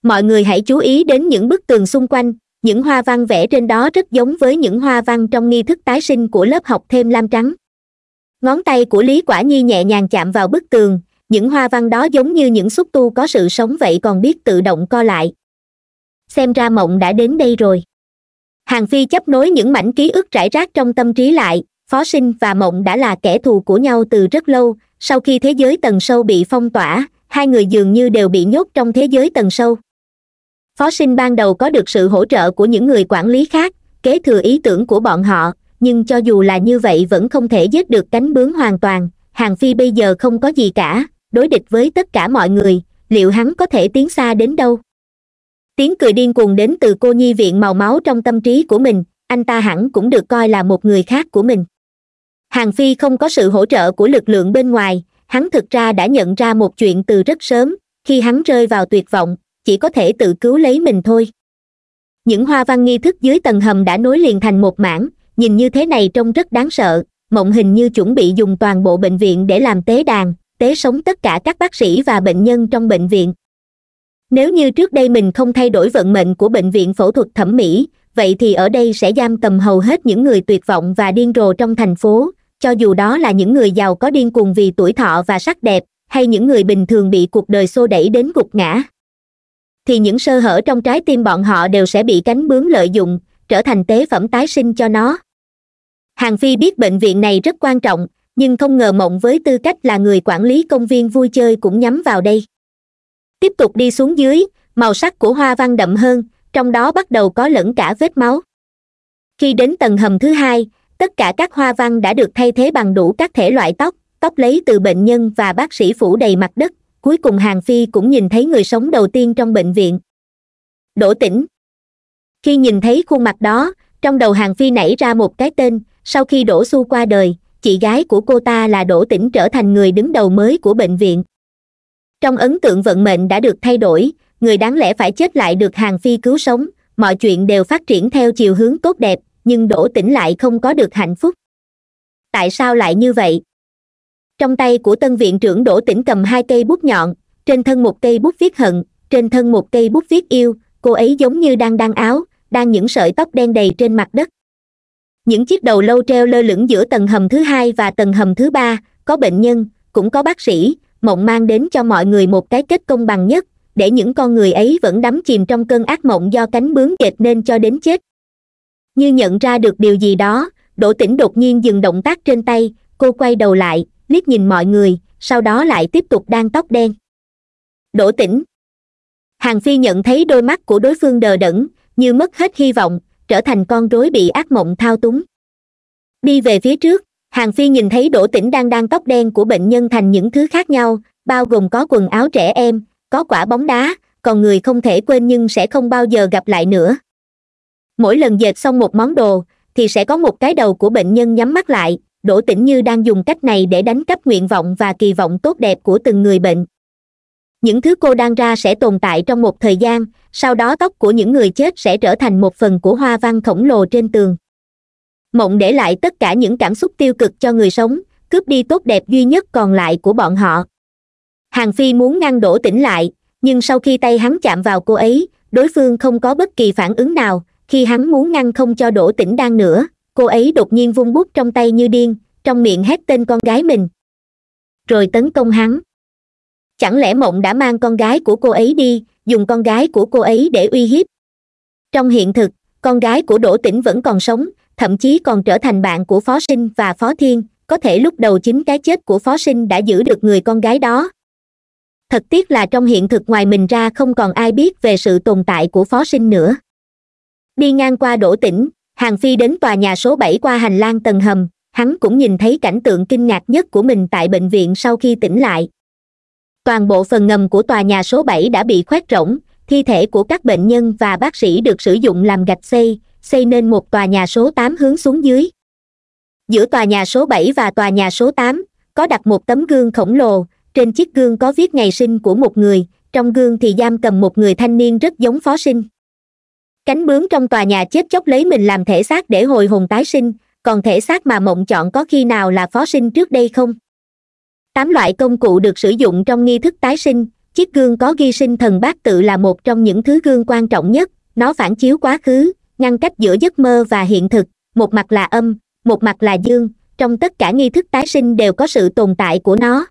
[SPEAKER 1] mọi người hãy chú ý đến những bức tường xung quanh những hoa văn vẽ trên đó rất giống với những hoa văn trong nghi thức tái sinh của lớp học thêm lam trắng ngón tay của lý quả nhi nhẹ nhàng chạm vào bức tường những hoa văn đó giống như những xúc tu có sự sống vậy còn biết tự động co lại xem ra mộng đã đến đây rồi hàng phi chấp nối những mảnh ký ức rải rác trong tâm trí lại phó sinh và mộng đã là kẻ thù của nhau từ rất lâu sau khi thế giới tầng sâu bị phong tỏa hai người dường như đều bị nhốt trong thế giới tầng sâu phó sinh ban đầu có được sự hỗ trợ của những người quản lý khác kế thừa ý tưởng của bọn họ nhưng cho dù là như vậy vẫn không thể giết được cánh bướm hoàn toàn hàng phi bây giờ không có gì cả đối địch với tất cả mọi người liệu hắn có thể tiến xa đến đâu tiếng cười điên cuồng đến từ cô nhi viện màu máu trong tâm trí của mình anh ta hẳn cũng được coi là một người khác của mình hàng phi không có sự hỗ trợ của lực lượng bên ngoài hắn thực ra đã nhận ra một chuyện từ rất sớm khi hắn rơi vào tuyệt vọng chỉ có thể tự cứu lấy mình thôi những hoa văn nghi thức dưới tầng hầm đã nối liền thành một mảng nhìn như thế này trông rất đáng sợ mộng hình như chuẩn bị dùng toàn bộ bệnh viện để làm tế đàn tế sống tất cả các bác sĩ và bệnh nhân trong bệnh viện nếu như trước đây mình không thay đổi vận mệnh của bệnh viện phẫu thuật thẩm mỹ vậy thì ở đây sẽ giam cầm hầu hết những người tuyệt vọng và điên rồ trong thành phố cho dù đó là những người giàu có điên cuồng vì tuổi thọ và sắc đẹp hay những người bình thường bị cuộc đời xô đẩy đến gục ngã thì những sơ hở trong trái tim bọn họ đều sẽ bị cánh bướm lợi dụng trở thành tế phẩm tái sinh cho nó hàng phi biết bệnh viện này rất quan trọng nhưng không ngờ mộng với tư cách là người quản lý công viên vui chơi cũng nhắm vào đây tiếp tục đi xuống dưới màu sắc của hoa văn đậm hơn trong đó bắt đầu có lẫn cả vết máu khi đến tầng hầm thứ hai tất cả các hoa văn đã được thay thế bằng đủ các thể loại tóc tóc lấy từ bệnh nhân và bác sĩ phủ đầy mặt đất cuối cùng hàng phi cũng nhìn thấy người sống đầu tiên trong bệnh viện đỗ tĩnh khi nhìn thấy khuôn mặt đó trong đầu hàng phi nảy ra một cái tên sau khi đỗ xu qua đời chị gái của cô ta là đỗ tĩnh trở thành người đứng đầu mới của bệnh viện trong ấn tượng vận mệnh đã được thay đổi người đáng lẽ phải chết lại được hàng phi cứu sống mọi chuyện đều phát triển theo chiều hướng tốt đẹp nhưng đỗ tĩnh lại không có được hạnh phúc tại sao lại như vậy trong tay của tân viện trưởng đỗ tĩnh cầm hai cây bút nhọn trên thân một cây bút viết hận trên thân một cây bút viết yêu cô ấy giống như đang đăng áo đang những sợi tóc đen đầy trên mặt đất những chiếc đầu lâu treo lơ lửng giữa tầng hầm thứ hai và tầng hầm thứ ba có bệnh nhân cũng có bác sĩ mộng mang đến cho mọi người một cái kết công bằng nhất để những con người ấy vẫn đắm chìm trong cơn ác mộng do cánh bướm dệt nên cho đến chết như nhận ra được điều gì đó đỗ tĩnh đột nhiên dừng động tác trên tay cô quay đầu lại liếc nhìn mọi người sau đó lại tiếp tục đan tóc đen Đỗ tỉnh hàng phi nhận thấy đôi mắt của đối phương đờ đẫn như mất hết hy vọng trở thành con rối bị ác mộng thao túng đi về phía trước hàng phi nhìn thấy đỗ tĩnh đang đan tóc đen của bệnh nhân thành những thứ khác nhau bao gồm có quần áo trẻ em có quả bóng đá còn người không thể quên nhưng sẽ không bao giờ gặp lại nữa mỗi lần dệt xong một món đồ thì sẽ có một cái đầu của bệnh nhân nhắm mắt lại đỗ tĩnh như đang dùng cách này để đánh cắp nguyện vọng và kỳ vọng tốt đẹp của từng người bệnh những thứ cô đang ra sẽ tồn tại trong một thời gian sau đó tóc của những người chết sẽ trở thành một phần của hoa văn khổng lồ trên tường mộng để lại tất cả những cảm xúc tiêu cực cho người sống cướp đi tốt đẹp duy nhất còn lại của bọn họ hàng phi muốn ngăn đổ tĩnh lại nhưng sau khi tay hắn chạm vào cô ấy đối phương không có bất kỳ phản ứng nào khi hắn muốn ngăn không cho đổ tĩnh đang nữa cô ấy đột nhiên vung bút trong tay như điên trong miệng hét tên con gái mình rồi tấn công hắn chẳng lẽ mộng đã mang con gái của cô ấy đi dùng con gái của cô ấy để uy hiếp trong hiện thực con gái của đỗ tĩnh vẫn còn sống thậm chí còn trở thành bạn của phó sinh và phó thiên có thể lúc đầu chính cái chết của phó sinh đã giữ được người con gái đó thật tiếc là trong hiện thực ngoài mình ra không còn ai biết về sự tồn tại của phó sinh nữa đi ngang qua đỗ tĩnh hàng phi đến tòa nhà số bảy qua hành lang tầng hầm hắn cũng nhìn thấy cảnh tượng kinh ngạc nhất của mình tại bệnh viện sau khi tỉnh lại toàn bộ phần ngầm của tòa nhà số bảy đã bị khoét rỗng thi thể của các bệnh nhân và bác sĩ được sử dụng làm gạch xây xây nên một tòa nhà số tám hướng xuống dưới giữa tòa nhà số bảy và tòa nhà số tám có đặt một tấm gương khổng lồ trên chiếc gương có viết ngày sinh của một người trong gương thì giam cầm một người thanh niên rất giống phó sinh cánh bướm trong tòa nhà chết chóc lấy mình làm thể xác để hồi hồn tái sinh còn thể xác mà mộng chọn có khi nào là phó sinh trước đây không tám loại công cụ được sử dụng trong nghi thức tái sinh chiếc gương có ghi sinh thần bát tự là một trong những thứ gương quan trọng nhất nó phản chiếu quá khứ ngăn cách giữa giấc mơ và hiện thực một mặt là âm một mặt là dương trong tất cả nghi thức tái sinh đều có sự tồn tại của nó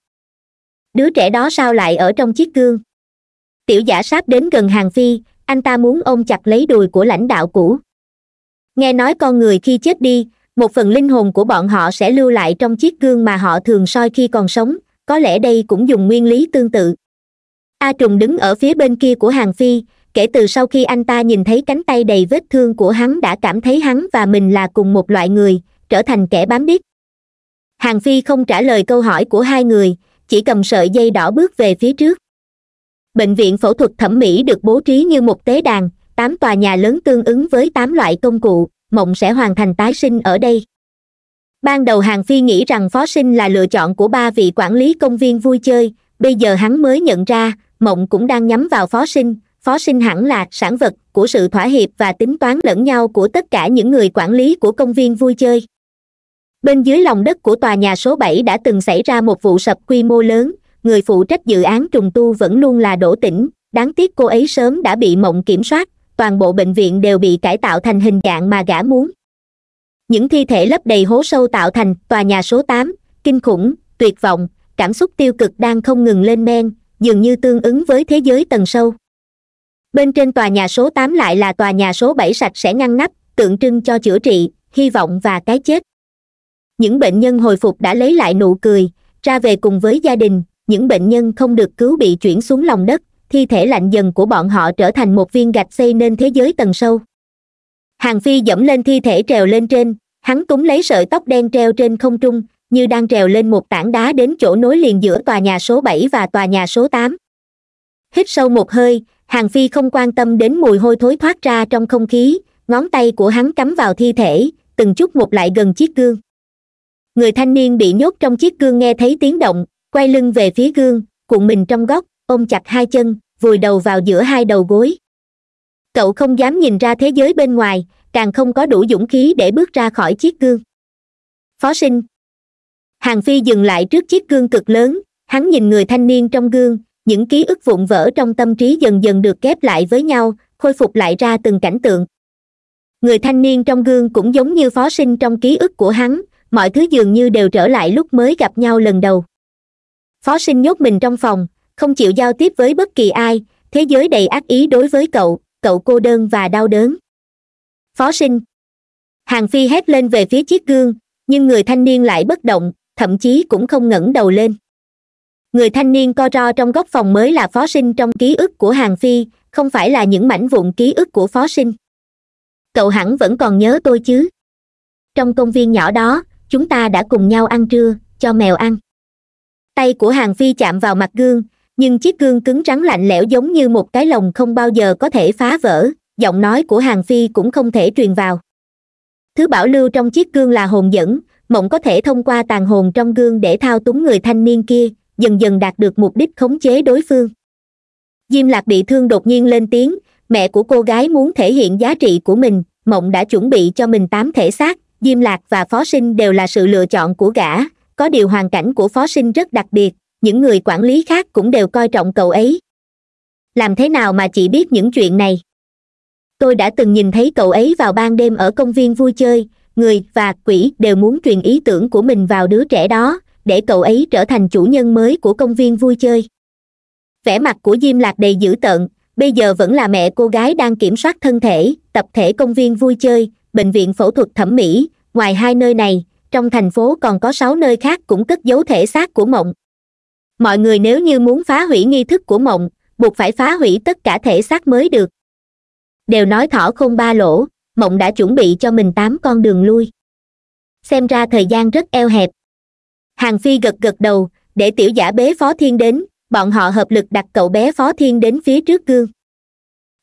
[SPEAKER 1] đứa trẻ đó sao lại ở trong chiếc gương tiểu giả sáp đến gần hàng phi anh ta muốn ôm chặt lấy đùi của lãnh đạo cũ nghe nói con người khi chết đi một phần linh hồn của bọn họ sẽ lưu lại trong chiếc gương mà họ thường soi khi còn sống có lẽ đây cũng dùng nguyên lý tương tự a trùng đứng ở phía bên kia của hàng phi kể từ sau khi anh ta nhìn thấy cánh tay đầy vết thương của hắn đã cảm thấy hắn và mình là cùng một loại người trở thành kẻ bám biết hàng phi không trả lời câu hỏi của hai người chỉ cầm sợi dây đỏ bước về phía trước bệnh viện phẫu thuật thẩm mỹ được bố trí như một tế đàn tám tòa nhà lớn tương ứng với tám loại công cụ mộng sẽ hoàn thành tái sinh ở đây ban đầu hàng phi nghĩ rằng phó sinh là lựa chọn của ba vị quản lý công viên vui chơi bây giờ hắn mới nhận ra mộng cũng đang nhắm vào phó sinh phó sinh hẳn là sản vật của sự thỏa hiệp và tính toán lẫn nhau của tất cả những người quản lý của công viên vui chơi bên dưới lòng đất của tòa nhà số bảy đã từng xảy ra một vụ sập quy mô lớn người phụ trách dự án trùng tu vẫn luôn là đỗ tỉnh đáng tiếc cô ấy sớm đã bị mộng kiểm soát toàn bộ bệnh viện đều bị cải tạo thành hình dạng mà gã muốn những thi thể lấp đầy hố sâu tạo thành tòa nhà số tám kinh khủng tuyệt vọng cảm xúc tiêu cực đang không ngừng lên men dường như tương ứng với thế giới tầng sâu bên trên tòa nhà số tám lại là tòa nhà số bảy sạch sẽ ngăn nắp tượng trưng cho chữa trị hy vọng và cái chết những bệnh nhân hồi phục đã lấy lại nụ cười ra về cùng với gia đình những bệnh nhân không được cứu bị chuyển xuống lòng đất thi thể lạnh dần của bọn họ trở thành một viên gạch xây nên thế giới tầng sâu hàng phi dẫm lên thi thể trèo lên trên hắn túng lấy sợi tóc đen treo trên không trung như đang trèo lên một tảng đá đến chỗ nối liền giữa tòa nhà số bảy và tòa nhà số tám hít sâu một hơi hàng phi không quan tâm đến mùi hôi thối thoát ra trong không khí ngón tay của hắn cắm vào thi thể từng chút một lại gần chiếc gương người thanh niên bị nhốt trong chiếc gương nghe thấy tiếng động quay lưng về phía gương cuộn mình trong góc ôm chặt hai chân vùi đầu vào giữa hai đầu gối cậu không dám nhìn ra thế giới bên ngoài càng không có đủ dũng khí để bước ra khỏi chiếc gương phó sinh hàng phi dừng lại trước chiếc gương cực lớn hắn nhìn người thanh niên trong gương những ký ức vụn vỡ trong tâm trí dần dần được ghép lại với nhau khôi phục lại ra từng cảnh tượng người thanh niên trong gương cũng giống như phó sinh trong ký ức của hắn mọi thứ dường như đều trở lại lúc mới gặp nhau lần đầu phó sinh nhốt mình trong phòng không chịu giao tiếp với bất kỳ ai thế giới đầy ác ý đối với cậu cậu cô đơn và đau đớn phó sinh hàng phi hét lên về phía chiếc gương nhưng người thanh niên lại bất động thậm chí cũng không ngẩng đầu lên người thanh niên co ro trong góc phòng mới là phó sinh trong ký ức của hàng phi không phải là những mảnh vụn ký ức của phó sinh cậu hẳn vẫn còn nhớ tôi chứ trong công viên nhỏ đó chúng ta đã cùng nhau ăn trưa cho mèo ăn tay của hàng phi chạm vào mặt gương nhưng chiếc gương cứng rắn lạnh lẽo giống như một cái lồng không bao giờ có thể phá vỡ giọng nói của hàng phi cũng không thể truyền vào thứ bảo lưu trong chiếc gương là hồn dẫn mộng có thể thông qua tàn hồn trong gương để thao túng người thanh niên kia dần dần đạt được mục đích khống chế đối phương diêm lạc bị thương đột nhiên lên tiếng mẹ của cô gái muốn thể hiện giá trị của mình mộng đã chuẩn bị cho mình tám thể xác diêm lạc và phó sinh đều là sự lựa chọn của gã có điều hoàn cảnh của phó sinh rất đặc biệt những người quản lý khác cũng đều coi trọng cậu ấy làm thế nào mà chị biết những chuyện này tôi đã từng nhìn thấy cậu ấy vào ban đêm ở công viên vui chơi người và quỷ đều muốn truyền ý tưởng của mình vào đứa trẻ đó để cậu ấy trở thành chủ nhân mới của công viên vui chơi vẻ mặt của diêm lạc đầy dữ tợn bây giờ vẫn là mẹ cô gái đang kiểm soát thân thể tập thể công viên vui chơi bệnh viện phẫu thuật thẩm mỹ ngoài hai nơi này trong thành phố còn có sáu nơi khác cũng cất giấu thể xác của mộng mọi người nếu như muốn phá hủy nghi thức của mộng buộc phải phá hủy tất cả thể xác mới được đều nói thỏ không ba lỗ mộng đã chuẩn bị cho mình tám con đường lui xem ra thời gian rất eo hẹp hàng phi gật gật đầu để tiểu giả bế phó thiên đến bọn họ hợp lực đặt cậu bé phó thiên đến phía trước gương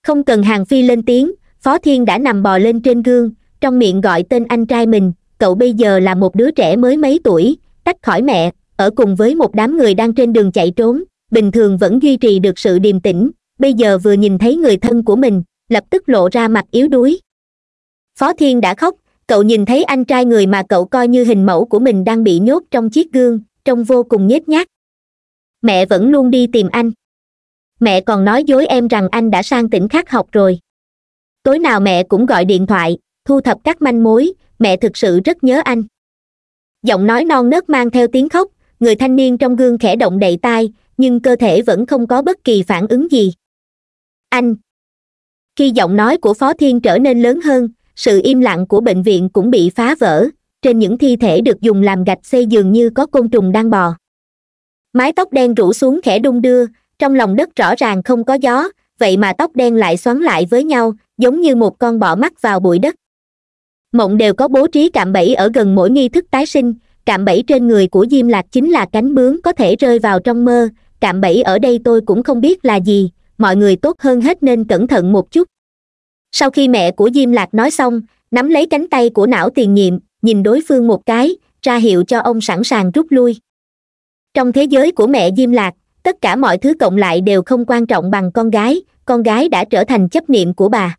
[SPEAKER 1] không cần hàng phi lên tiếng phó thiên đã nằm bò lên trên gương trong miệng gọi tên anh trai mình cậu bây giờ là một đứa trẻ mới mấy tuổi tách khỏi mẹ ở cùng với một đám người đang trên đường chạy trốn bình thường vẫn duy trì được sự điềm tĩnh bây giờ vừa nhìn thấy người thân của mình lập tức lộ ra mặt yếu đuối phó thiên đã khóc cậu nhìn thấy anh trai người mà cậu coi như hình mẫu của mình đang bị nhốt trong chiếc gương trông vô cùng nhếch nhác mẹ vẫn luôn đi tìm anh mẹ còn nói dối em rằng anh đã sang tỉnh khác học rồi tối nào mẹ cũng gọi điện thoại thu thập các manh mối mẹ thực sự rất nhớ anh giọng nói non nớt mang theo tiếng khóc người thanh niên trong gương khẽ động đậy tai nhưng cơ thể vẫn không có bất kỳ phản ứng gì anh khi giọng nói của phó thiên trở nên lớn hơn sự im lặng của bệnh viện cũng bị phá vỡ trên những thi thể được dùng làm gạch xây dường như có côn trùng đang bò mái tóc đen rủ xuống khẽ đung đưa trong lòng đất rõ ràng không có gió vậy mà tóc đen lại xoắn lại với nhau giống như một con bọ mắt vào bụi đất mộng đều có bố trí cạm bẫy ở gần mỗi nghi thức tái sinh cạm bẫy trên người của diêm lạc chính là cánh bướm có thể rơi vào trong mơ cạm bẫy ở đây tôi cũng không biết là gì mọi người tốt hơn hết nên cẩn thận một chút sau khi mẹ của diêm lạc nói xong nắm lấy cánh tay của não tiền nhiệm nhìn đối phương một cái ra hiệu cho ông sẵn sàng rút lui trong thế giới của mẹ diêm lạc tất cả mọi thứ cộng lại đều không quan trọng bằng con gái con gái đã trở thành chấp niệm của bà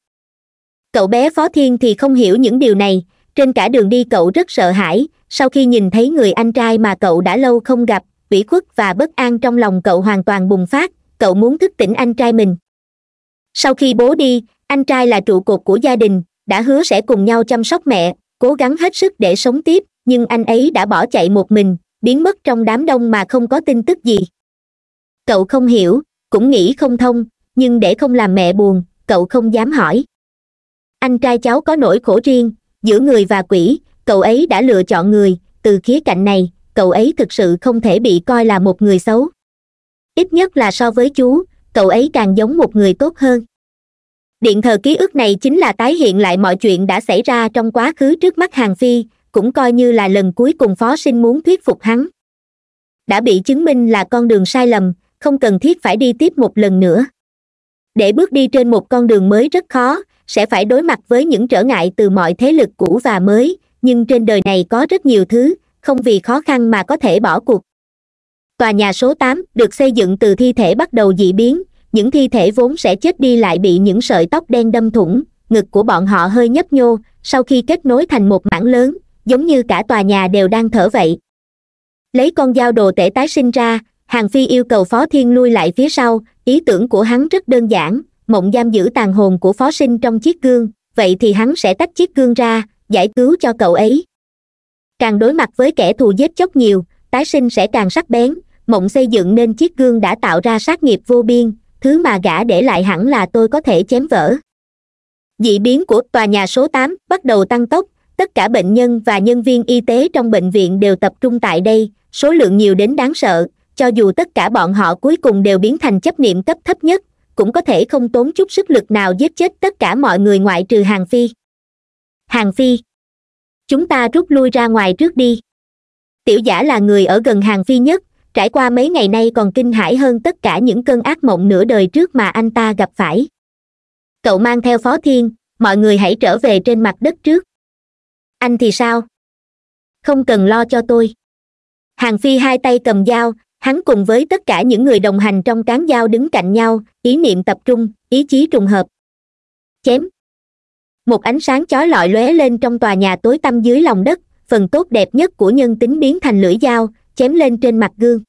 [SPEAKER 1] cậu bé phó thiên thì không hiểu những điều này trên cả đường đi cậu rất sợ hãi sau khi nhìn thấy người anh trai mà cậu đã lâu không gặp ủy khuất và bất an trong lòng cậu hoàn toàn bùng phát cậu muốn thức tỉnh anh trai mình sau khi bố đi anh trai là trụ cột của gia đình đã hứa sẽ cùng nhau chăm sóc mẹ cố gắng hết sức để sống tiếp nhưng anh ấy đã bỏ chạy một mình biến mất trong đám đông mà không có tin tức gì cậu không hiểu cũng nghĩ không thông nhưng để không làm mẹ buồn cậu không dám hỏi anh trai cháu có nỗi khổ riêng giữa người và quỷ cậu ấy đã lựa chọn người từ khía cạnh này cậu ấy thực sự không thể bị coi là một người xấu ít nhất là so với chú cậu ấy càng giống một người tốt hơn điện thờ ký ức này chính là tái hiện lại mọi chuyện đã xảy ra trong quá khứ trước mắt hàng phi cũng coi như là lần cuối cùng phó sinh muốn thuyết phục hắn đã bị chứng minh là con đường sai lầm không cần thiết phải đi tiếp một lần nữa để bước đi trên một con đường mới rất khó sẽ phải đối mặt với những trở ngại từ mọi thế lực cũ và mới nhưng trên đời này có rất nhiều thứ không vì khó khăn mà có thể bỏ cuộc tòa nhà số tám được xây dựng từ thi thể bắt đầu dị biến những thi thể vốn sẽ chết đi lại bị những sợi tóc đen đâm thủng ngực của bọn họ hơi nhấp nhô sau khi kết nối thành một mảng lớn giống như cả tòa nhà đều đang thở vậy lấy con dao đồ tể tái sinh ra hàng phi yêu cầu phó thiên lui lại phía sau ý tưởng của hắn rất đơn giản mộng giam giữ tàn hồn của phó sinh trong chiếc gương vậy thì hắn sẽ tách chiếc gương ra giải cứu cho cậu ấy càng đối mặt với kẻ thù giết chóc nhiều tái sinh sẽ càng sắc bén mộng xây dựng nên chiếc gương đã tạo ra sát nghiệp vô biên thứ mà gã để lại hẳn là tôi có thể chém vỡ dị biến của tòa nhà số 8 bắt đầu tăng tốc tất cả bệnh nhân và nhân viên y tế trong bệnh viện đều tập trung tại đây số lượng nhiều đến đáng sợ cho dù tất cả bọn họ cuối cùng đều biến thành chấp niệm cấp thấp nhất cũng có thể không tốn chút sức lực nào giết chết tất cả mọi người ngoại trừ hàng phi hàng phi chúng ta rút lui ra ngoài trước đi tiểu giả là người ở gần hàng phi nhất trải qua mấy ngày nay còn kinh hãi hơn tất cả những cơn ác mộng nửa đời trước mà anh ta gặp phải cậu mang theo phó thiên mọi người hãy trở về trên mặt đất trước anh thì sao không cần lo cho tôi hàng phi hai tay cầm dao hắn cùng với tất cả những người đồng hành trong cán dao đứng cạnh nhau ý niệm tập trung ý chí trùng hợp chém một ánh sáng chói lọi lóe lên trong tòa nhà tối tăm dưới lòng đất phần tốt đẹp nhất của nhân tính biến thành lưỡi dao chém lên trên mặt gương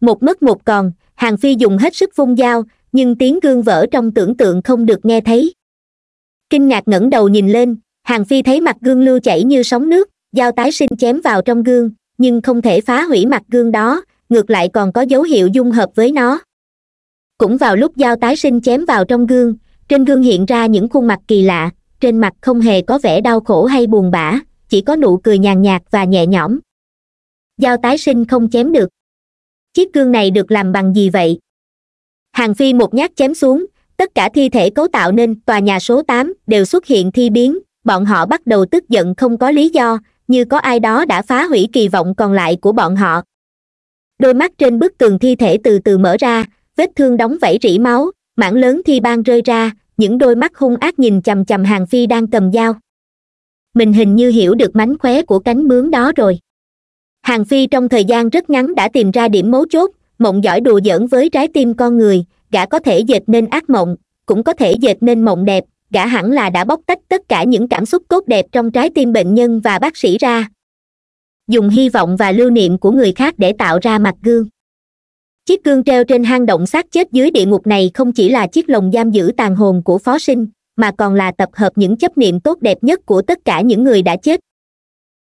[SPEAKER 1] một mất một còn hàng phi dùng hết sức vung dao nhưng tiếng gương vỡ trong tưởng tượng không được nghe thấy kinh ngạc ngẩng đầu nhìn lên hàng phi thấy mặt gương lưu chảy như sóng nước dao tái sinh chém vào trong gương nhưng không thể phá hủy mặt gương đó ngược lại còn có dấu hiệu dung hợp với nó cũng vào lúc dao tái sinh chém vào trong gương trên gương hiện ra những khuôn mặt kỳ lạ trên mặt không hề có vẻ đau khổ hay buồn bã chỉ có nụ cười nhàn nhạt và nhẹ nhõm dao tái sinh không chém được chiếc gương này được làm bằng gì vậy hàng phi một nhát chém xuống tất cả thi thể cấu tạo nên tòa nhà số tám đều xuất hiện thi biến bọn họ bắt đầu tức giận không có lý do như có ai đó đã phá hủy kỳ vọng còn lại của bọn họ đôi mắt trên bức tường thi thể từ từ mở ra vết thương đóng vảy rỉ máu mảng lớn thi ban rơi ra những đôi mắt hung ác nhìn chằm chằm hàng phi đang cầm dao mình hình như hiểu được mánh khóe của cánh bướm đó rồi hàng phi trong thời gian rất ngắn đã tìm ra điểm mấu chốt mộng giỏi đùa giỡn với trái tim con người gã có thể dệt nên ác mộng cũng có thể dệt nên mộng đẹp gã hẳn là đã bóc tách tất cả những cảm xúc tốt đẹp trong trái tim bệnh nhân và bác sĩ ra dùng hy vọng và lưu niệm của người khác để tạo ra mặt gương chiếc gương treo trên hang động xác chết dưới địa ngục này không chỉ là chiếc lồng giam giữ tàn hồn của phó sinh mà còn là tập hợp những chấp niệm tốt đẹp nhất của tất cả những người đã chết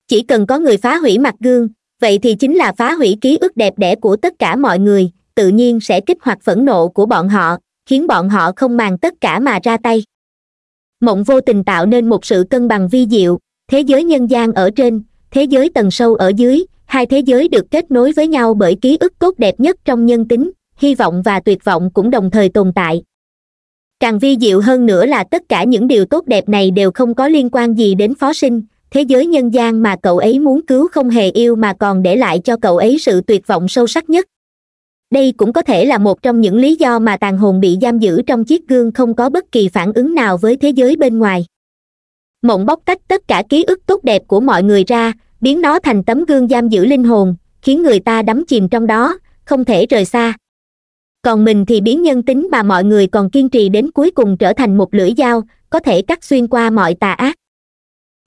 [SPEAKER 1] chỉ cần có người phá hủy mặt gương vậy thì chính là phá hủy ký ức đẹp đẽ của tất cả mọi người tự nhiên sẽ kích hoạt phẫn nộ của bọn họ khiến bọn họ không màng tất cả mà ra tay mộng vô tình tạo nên một sự cân bằng vi diệu thế giới nhân gian ở trên thế giới tầng sâu ở dưới hai thế giới được kết nối với nhau bởi ký ức tốt đẹp nhất trong nhân tính hy vọng và tuyệt vọng cũng đồng thời tồn tại càng vi diệu hơn nữa là tất cả những điều tốt đẹp này đều không có liên quan gì đến phó sinh thế giới nhân gian mà cậu ấy muốn cứu không hề yêu mà còn để lại cho cậu ấy sự tuyệt vọng sâu sắc nhất đây cũng có thể là một trong những lý do mà tàn hồn bị giam giữ trong chiếc gương không có bất kỳ phản ứng nào với thế giới bên ngoài mộng bóc tách tất cả ký ức tốt đẹp của mọi người ra biến nó thành tấm gương giam giữ linh hồn khiến người ta đắm chìm trong đó không thể rời xa còn mình thì biến nhân tính mà mọi người còn kiên trì đến cuối cùng trở thành một lưỡi dao có thể cắt xuyên qua mọi tà ác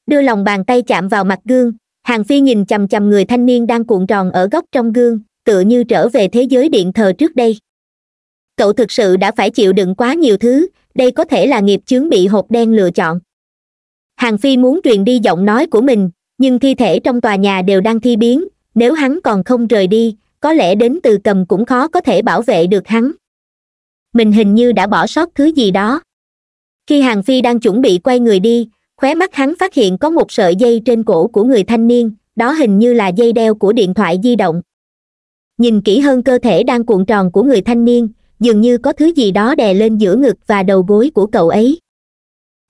[SPEAKER 1] đưa lòng bàn tay chạm vào mặt gương hàng phi nhìn chầm chầm người thanh niên đang cuộn tròn ở góc trong gương tựa như trở về thế giới điện thờ trước đây cậu thực sự đã phải chịu đựng quá nhiều thứ đây có thể là nghiệp chướng bị hộp đen lựa chọn hàng phi muốn truyền đi giọng nói của mình nhưng thi thể trong tòa nhà đều đang thi biến nếu hắn còn không rời đi có lẽ đến từ cầm cũng khó có thể bảo vệ được hắn mình hình như đã bỏ sót thứ gì đó khi hàng phi đang chuẩn bị quay người đi khóe mắt hắn phát hiện có một sợi dây trên cổ của người thanh niên đó hình như là dây đeo của điện thoại di động nhìn kỹ hơn cơ thể đang cuộn tròn của người thanh niên dường như có thứ gì đó đè lên giữa ngực và đầu gối của cậu ấy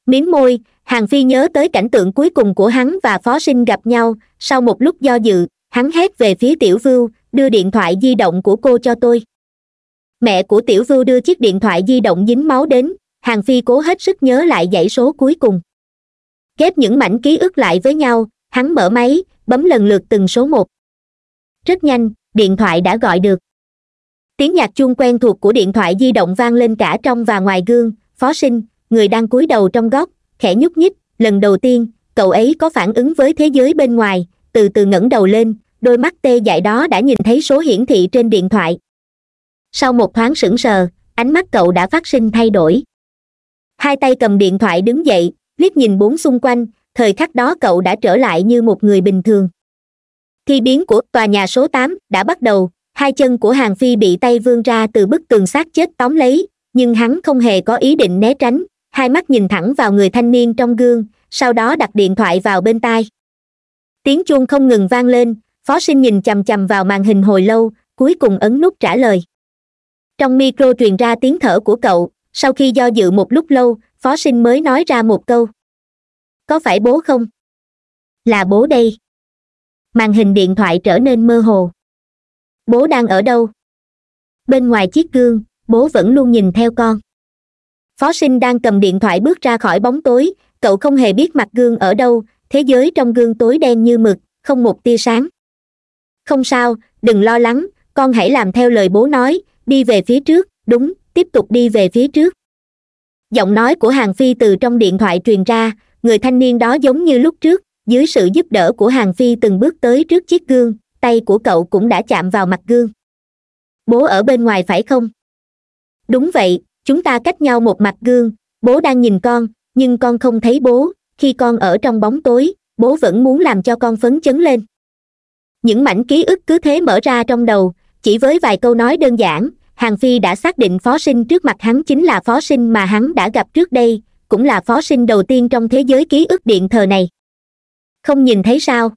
[SPEAKER 1] miếng môi hàng phi nhớ tới cảnh tượng cuối cùng của hắn và phó sinh gặp nhau sau một lúc do dự hắn hét về phía tiểu vưu đưa điện thoại di động của cô cho tôi mẹ của tiểu vưu đưa chiếc điện thoại di động dính máu đến hàng phi cố hết sức nhớ lại dãy số cuối cùng kép những mảnh ký ức lại với nhau hắn mở máy bấm lần lượt từng số một rất nhanh điện thoại đã gọi được tiếng nhạc chuông quen thuộc của điện thoại di động vang lên cả trong và ngoài gương phó sinh người đang cúi đầu trong góc khẽ nhúc nhích lần đầu tiên cậu ấy có phản ứng với thế giới bên ngoài từ từ ngẩng đầu lên đôi mắt tê dại đó đã nhìn thấy số hiển thị trên điện thoại sau một thoáng sững sờ ánh mắt cậu đã phát sinh thay đổi hai tay cầm điện thoại đứng dậy liếc nhìn bốn xung quanh thời khắc đó cậu đã trở lại như một người bình thường thi biến của tòa nhà số tám đã bắt đầu hai chân của hàng phi bị tay vươn ra từ bức tường xác chết tóm lấy nhưng hắn không hề có ý định né tránh hai mắt nhìn thẳng vào người thanh niên trong gương sau đó đặt điện thoại vào bên tai tiếng chuông không ngừng vang lên phó sinh nhìn chằm chằm vào màn hình hồi lâu cuối cùng ấn nút trả lời trong micro truyền ra tiếng thở của cậu sau khi do dự một lúc lâu phó sinh mới nói ra một câu có phải bố không là bố đây màn hình điện thoại trở nên mơ hồ bố đang ở đâu bên ngoài chiếc gương bố vẫn luôn nhìn theo con phó sinh đang cầm điện thoại bước ra khỏi bóng tối cậu không hề biết mặt gương ở đâu thế giới trong gương tối đen như mực không một tia sáng không sao đừng lo lắng con hãy làm theo lời bố nói đi về phía trước đúng tiếp tục đi về phía trước giọng nói của hàng phi từ trong điện thoại truyền ra người thanh niên đó giống như lúc trước dưới sự giúp đỡ của hàng phi từng bước tới trước chiếc gương tay của cậu cũng đã chạm vào mặt gương bố ở bên ngoài phải không đúng vậy chúng ta cách nhau một mặt gương bố đang nhìn con nhưng con không thấy bố khi con ở trong bóng tối bố vẫn muốn làm cho con phấn chấn lên những mảnh ký ức cứ thế mở ra trong đầu chỉ với vài câu nói đơn giản hàng phi đã xác định phó sinh trước mặt hắn chính là phó sinh mà hắn đã gặp trước đây cũng là phó sinh đầu tiên trong thế giới ký ức điện thờ này không nhìn thấy sao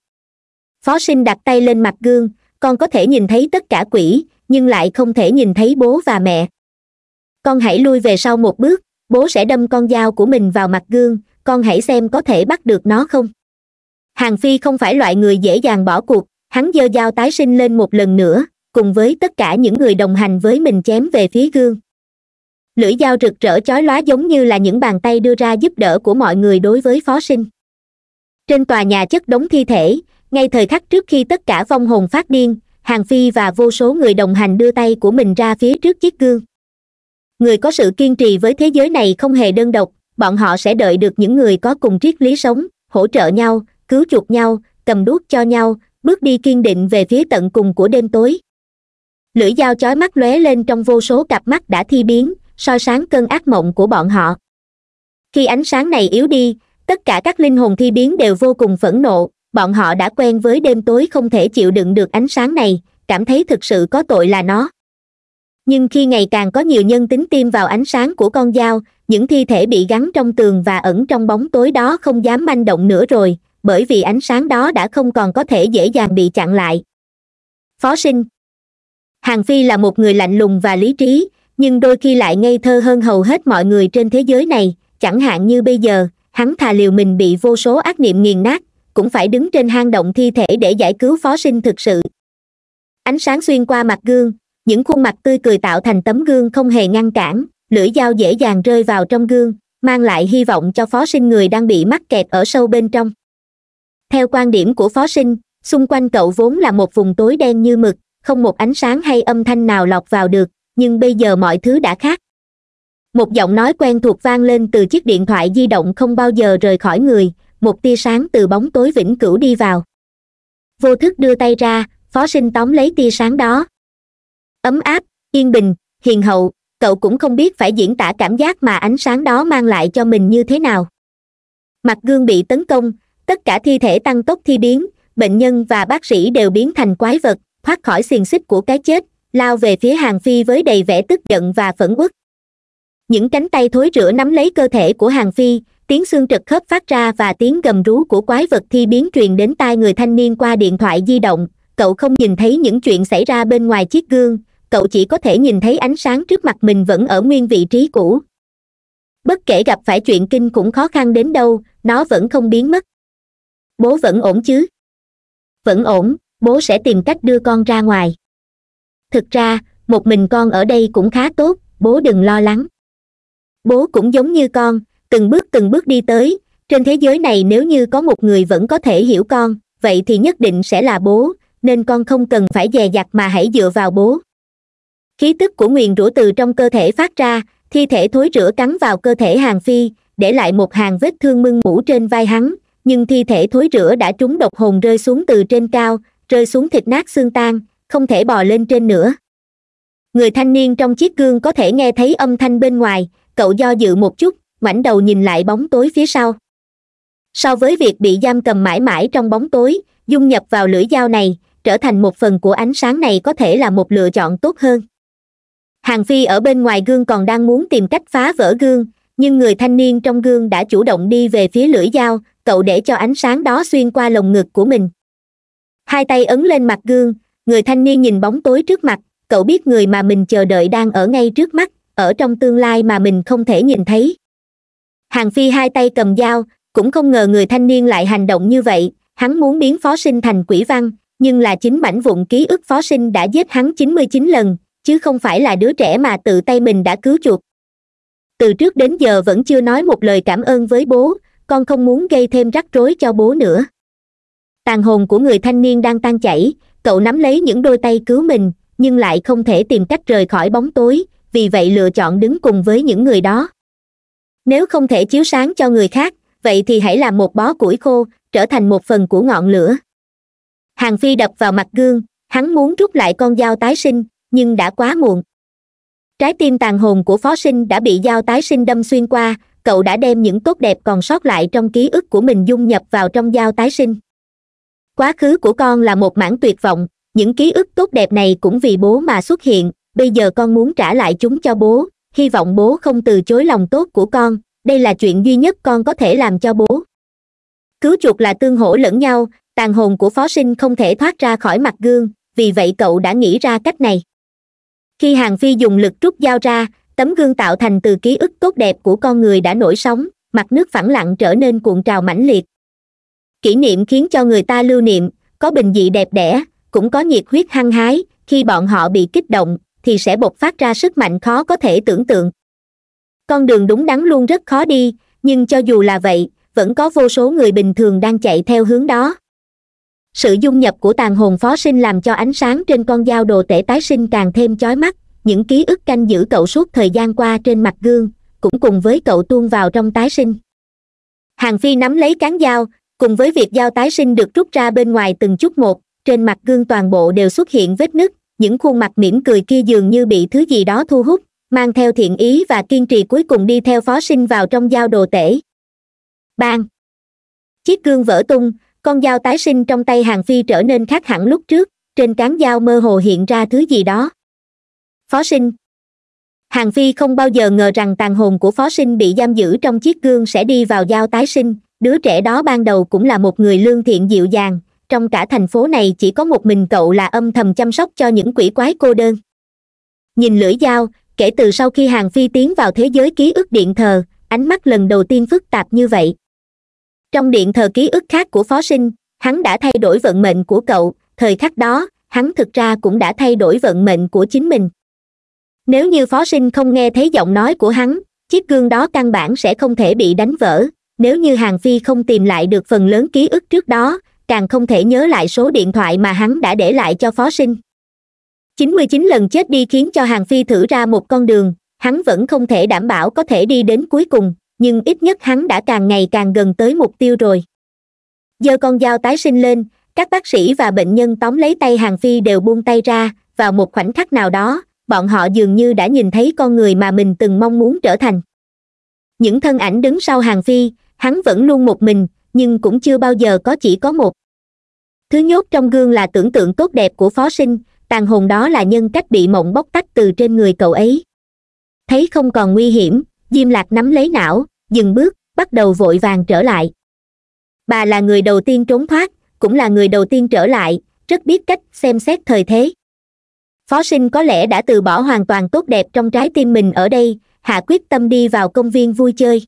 [SPEAKER 1] phó sinh đặt tay lên mặt gương con có thể nhìn thấy tất cả quỷ nhưng lại không thể nhìn thấy bố và mẹ con hãy lui về sau một bước bố sẽ đâm con dao của mình vào mặt gương con hãy xem có thể bắt được nó không hàng phi không phải loại người dễ dàng bỏ cuộc hắn giơ dao tái sinh lên một lần nữa cùng với tất cả những người đồng hành với mình chém về phía gương lưỡi dao rực rỡ chói lóa giống như là những bàn tay đưa ra giúp đỡ của mọi người đối với phó sinh trên tòa nhà chất đống thi thể ngay thời khắc trước khi tất cả vong hồn phát điên hàng phi và vô số người đồng hành đưa tay của mình ra phía trước chiếc gương người có sự kiên trì với thế giới này không hề đơn độc bọn họ sẽ đợi được những người có cùng triết lý sống hỗ trợ nhau cứu chuộc nhau cầm đuốc cho nhau bước đi kiên định về phía tận cùng của đêm tối lưỡi dao chói mắt lóe lên trong vô số cặp mắt đã thi biến soi sáng cơn ác mộng của bọn họ khi ánh sáng này yếu đi tất cả các linh hồn thi biến đều vô cùng phẫn nộ bọn họ đã quen với đêm tối không thể chịu đựng được ánh sáng này cảm thấy thực sự có tội là nó nhưng khi ngày càng có nhiều nhân tính tiêm vào ánh sáng của con dao những thi thể bị gắn trong tường và ẩn trong bóng tối đó không dám manh động nữa rồi bởi vì ánh sáng đó đã không còn có thể dễ dàng bị chặn lại phó sinh hàng phi là một người lạnh lùng và lý trí nhưng đôi khi lại ngây thơ hơn hầu hết mọi người trên thế giới này chẳng hạn như bây giờ hắn thà liều mình bị vô số ác niệm nghiền nát cũng phải đứng trên hang động thi thể để giải cứu phó sinh thực sự ánh sáng xuyên qua mặt gương những khuôn mặt tươi cười tạo thành tấm gương không hề ngăn cản lưỡi dao dễ dàng rơi vào trong gương mang lại hy vọng cho phó sinh người đang bị mắc kẹt ở sâu bên trong theo quan điểm của phó sinh xung quanh cậu vốn là một vùng tối đen như mực không một ánh sáng hay âm thanh nào lọt vào được nhưng bây giờ mọi thứ đã khác một giọng nói quen thuộc vang lên từ chiếc điện thoại di động không bao giờ rời khỏi người một tia sáng từ bóng tối vĩnh cửu đi vào vô thức đưa tay ra phó sinh tóm lấy tia sáng đó ấm áp yên bình hiền hậu cậu cũng không biết phải diễn tả cảm giác mà ánh sáng đó mang lại cho mình như thế nào mặt gương bị tấn công tất cả thi thể tăng tốc thi biến bệnh nhân và bác sĩ đều biến thành quái vật thoát khỏi xiềng xích của cái chết lao về phía hàng phi với đầy vẻ tức giận và phẫn uất những cánh tay thối rữa nắm lấy cơ thể của hàng phi tiếng xương trật khớp phát ra và tiếng gầm rú của quái vật thi biến truyền đến tai người thanh niên qua điện thoại di động cậu không nhìn thấy những chuyện xảy ra bên ngoài chiếc gương cậu chỉ có thể nhìn thấy ánh sáng trước mặt mình vẫn ở nguyên vị trí cũ bất kể gặp phải chuyện kinh cũng khó khăn đến đâu nó vẫn không biến mất bố vẫn ổn chứ vẫn ổn bố sẽ tìm cách đưa con ra ngoài thực ra một mình con ở đây cũng khá tốt bố đừng lo lắng bố cũng giống như con từng bước từng bước đi tới trên thế giới này nếu như có một người vẫn có thể hiểu con vậy thì nhất định sẽ là bố nên con không cần phải dè dặt mà hãy dựa vào bố khí tức của nguyền rủa từ trong cơ thể phát ra thi thể thối rửa cắn vào cơ thể hàng phi để lại một hàng vết thương mưng mủ trên vai hắn nhưng thi thể thối rửa đã trúng độc hồn rơi xuống từ trên cao rơi xuống thịt nát xương tan không thể bò lên trên nữa người thanh niên trong chiếc gương có thể nghe thấy âm thanh bên ngoài cậu do dự một chút ngoảnh đầu nhìn lại bóng tối phía sau so với việc bị giam cầm mãi mãi trong bóng tối dung nhập vào lưỡi dao này trở thành một phần của ánh sáng này có thể là một lựa chọn tốt hơn hàng phi ở bên ngoài gương còn đang muốn tìm cách phá vỡ gương nhưng người thanh niên trong gương đã chủ động đi về phía lưỡi dao cậu để cho ánh sáng đó xuyên qua lồng ngực của mình hai tay ấn lên mặt gương người thanh niên nhìn bóng tối trước mặt cậu biết người mà mình chờ đợi đang ở ngay trước mắt ở trong tương lai mà mình không thể nhìn thấy hàng phi hai tay cầm dao cũng không ngờ người thanh niên lại hành động như vậy hắn muốn biến phó sinh thành quỷ văn nhưng là chính mảnh vụn ký ức phó sinh đã giết hắn chín mươi chín lần chứ không phải là đứa trẻ mà tự tay mình đã cứu chuộc từ trước đến giờ vẫn chưa nói một lời cảm ơn với bố con không muốn gây thêm rắc rối cho bố nữa tàn hồn của người thanh niên đang tan chảy cậu nắm lấy những đôi tay cứu mình nhưng lại không thể tìm cách rời khỏi bóng tối vì vậy lựa chọn đứng cùng với những người đó nếu không thể chiếu sáng cho người khác vậy thì hãy làm một bó củi khô trở thành một phần của ngọn lửa hàng phi đập vào mặt gương hắn muốn rút lại con dao tái sinh nhưng đã quá muộn trái tim tàn hồn của phó sinh đã bị dao tái sinh đâm xuyên qua cậu đã đem những tốt đẹp còn sót lại trong ký ức của mình dung nhập vào trong dao tái sinh quá khứ của con là một mảng tuyệt vọng những ký ức tốt đẹp này cũng vì bố mà xuất hiện bây giờ con muốn trả lại chúng cho bố hy vọng bố không từ chối lòng tốt của con đây là chuyện duy nhất con có thể làm cho bố cứu chuột là tương hỗ lẫn nhau tàn hồn của phó sinh không thể thoát ra khỏi mặt gương vì vậy cậu đã nghĩ ra cách này khi hàng phi dùng lực rút dao ra tấm gương tạo thành từ ký ức tốt đẹp của con người đã nổi sóng mặt nước phẳng lặng trở nên cuộn trào mãnh liệt kỷ niệm khiến cho người ta lưu niệm có bình dị đẹp đẽ cũng có nhiệt huyết hăng hái khi bọn họ bị kích động thì sẽ bộc phát ra sức mạnh khó có thể tưởng tượng con đường đúng đắn luôn rất khó đi nhưng cho dù là vậy vẫn có vô số người bình thường đang chạy theo hướng đó sự dung nhập của tàn hồn phó sinh làm cho ánh sáng trên con dao đồ tể tái sinh càng thêm chói mắt những ký ức canh giữ cậu suốt thời gian qua trên mặt gương cũng cùng với cậu tuôn vào trong tái sinh hàng phi nắm lấy cán dao cùng với việc dao tái sinh được rút ra bên ngoài từng chút một trên mặt gương toàn bộ đều xuất hiện vết nứt những khuôn mặt mỉm cười kia dường như bị thứ gì đó thu hút mang theo thiện ý và kiên trì cuối cùng đi theo phó sinh vào trong dao đồ tể bang chiếc gương vỡ tung con dao tái sinh trong tay hàng phi trở nên khác hẳn lúc trước trên cán dao mơ hồ hiện ra thứ gì đó phó sinh hàng phi không bao giờ ngờ rằng tàn hồn của phó sinh bị giam giữ trong chiếc gương sẽ đi vào dao tái sinh đứa trẻ đó ban đầu cũng là một người lương thiện dịu dàng trong cả thành phố này chỉ có một mình cậu là âm thầm chăm sóc cho những quỷ quái cô đơn nhìn lưỡi dao kể từ sau khi hàng phi tiến vào thế giới ký ức điện thờ ánh mắt lần đầu tiên phức tạp như vậy trong điện thờ ký ức khác của phó sinh hắn đã thay đổi vận mệnh của cậu thời khắc đó hắn thực ra cũng đã thay đổi vận mệnh của chính mình nếu như phó sinh không nghe thấy giọng nói của hắn chiếc gương đó căn bản sẽ không thể bị đánh vỡ nếu như hàng phi không tìm lại được phần lớn ký ức trước đó càng không thể nhớ lại số điện thoại mà hắn đã để lại cho phó sinh 99 lần chết đi khiến cho hàng phi thử ra một con đường hắn vẫn không thể đảm bảo có thể đi đến cuối cùng nhưng ít nhất hắn đã càng ngày càng gần tới mục tiêu rồi giơ con dao tái sinh lên các bác sĩ và bệnh nhân tóm lấy tay hàng phi đều buông tay ra vào một khoảnh khắc nào đó bọn họ dường như đã nhìn thấy con người mà mình từng mong muốn trở thành những thân ảnh đứng sau hàng phi hắn vẫn luôn một mình nhưng cũng chưa bao giờ có chỉ có một thứ nhốt trong gương là tưởng tượng tốt đẹp của phó sinh tàn hồn đó là nhân cách bị mộng bóc tách từ trên người cậu ấy thấy không còn nguy hiểm diêm lạc nắm lấy não dừng bước bắt đầu vội vàng trở lại bà là người đầu tiên trốn thoát cũng là người đầu tiên trở lại rất biết cách xem xét thời thế phó sinh có lẽ đã từ bỏ hoàn toàn tốt đẹp trong trái tim mình ở đây hạ quyết tâm đi vào công viên vui chơi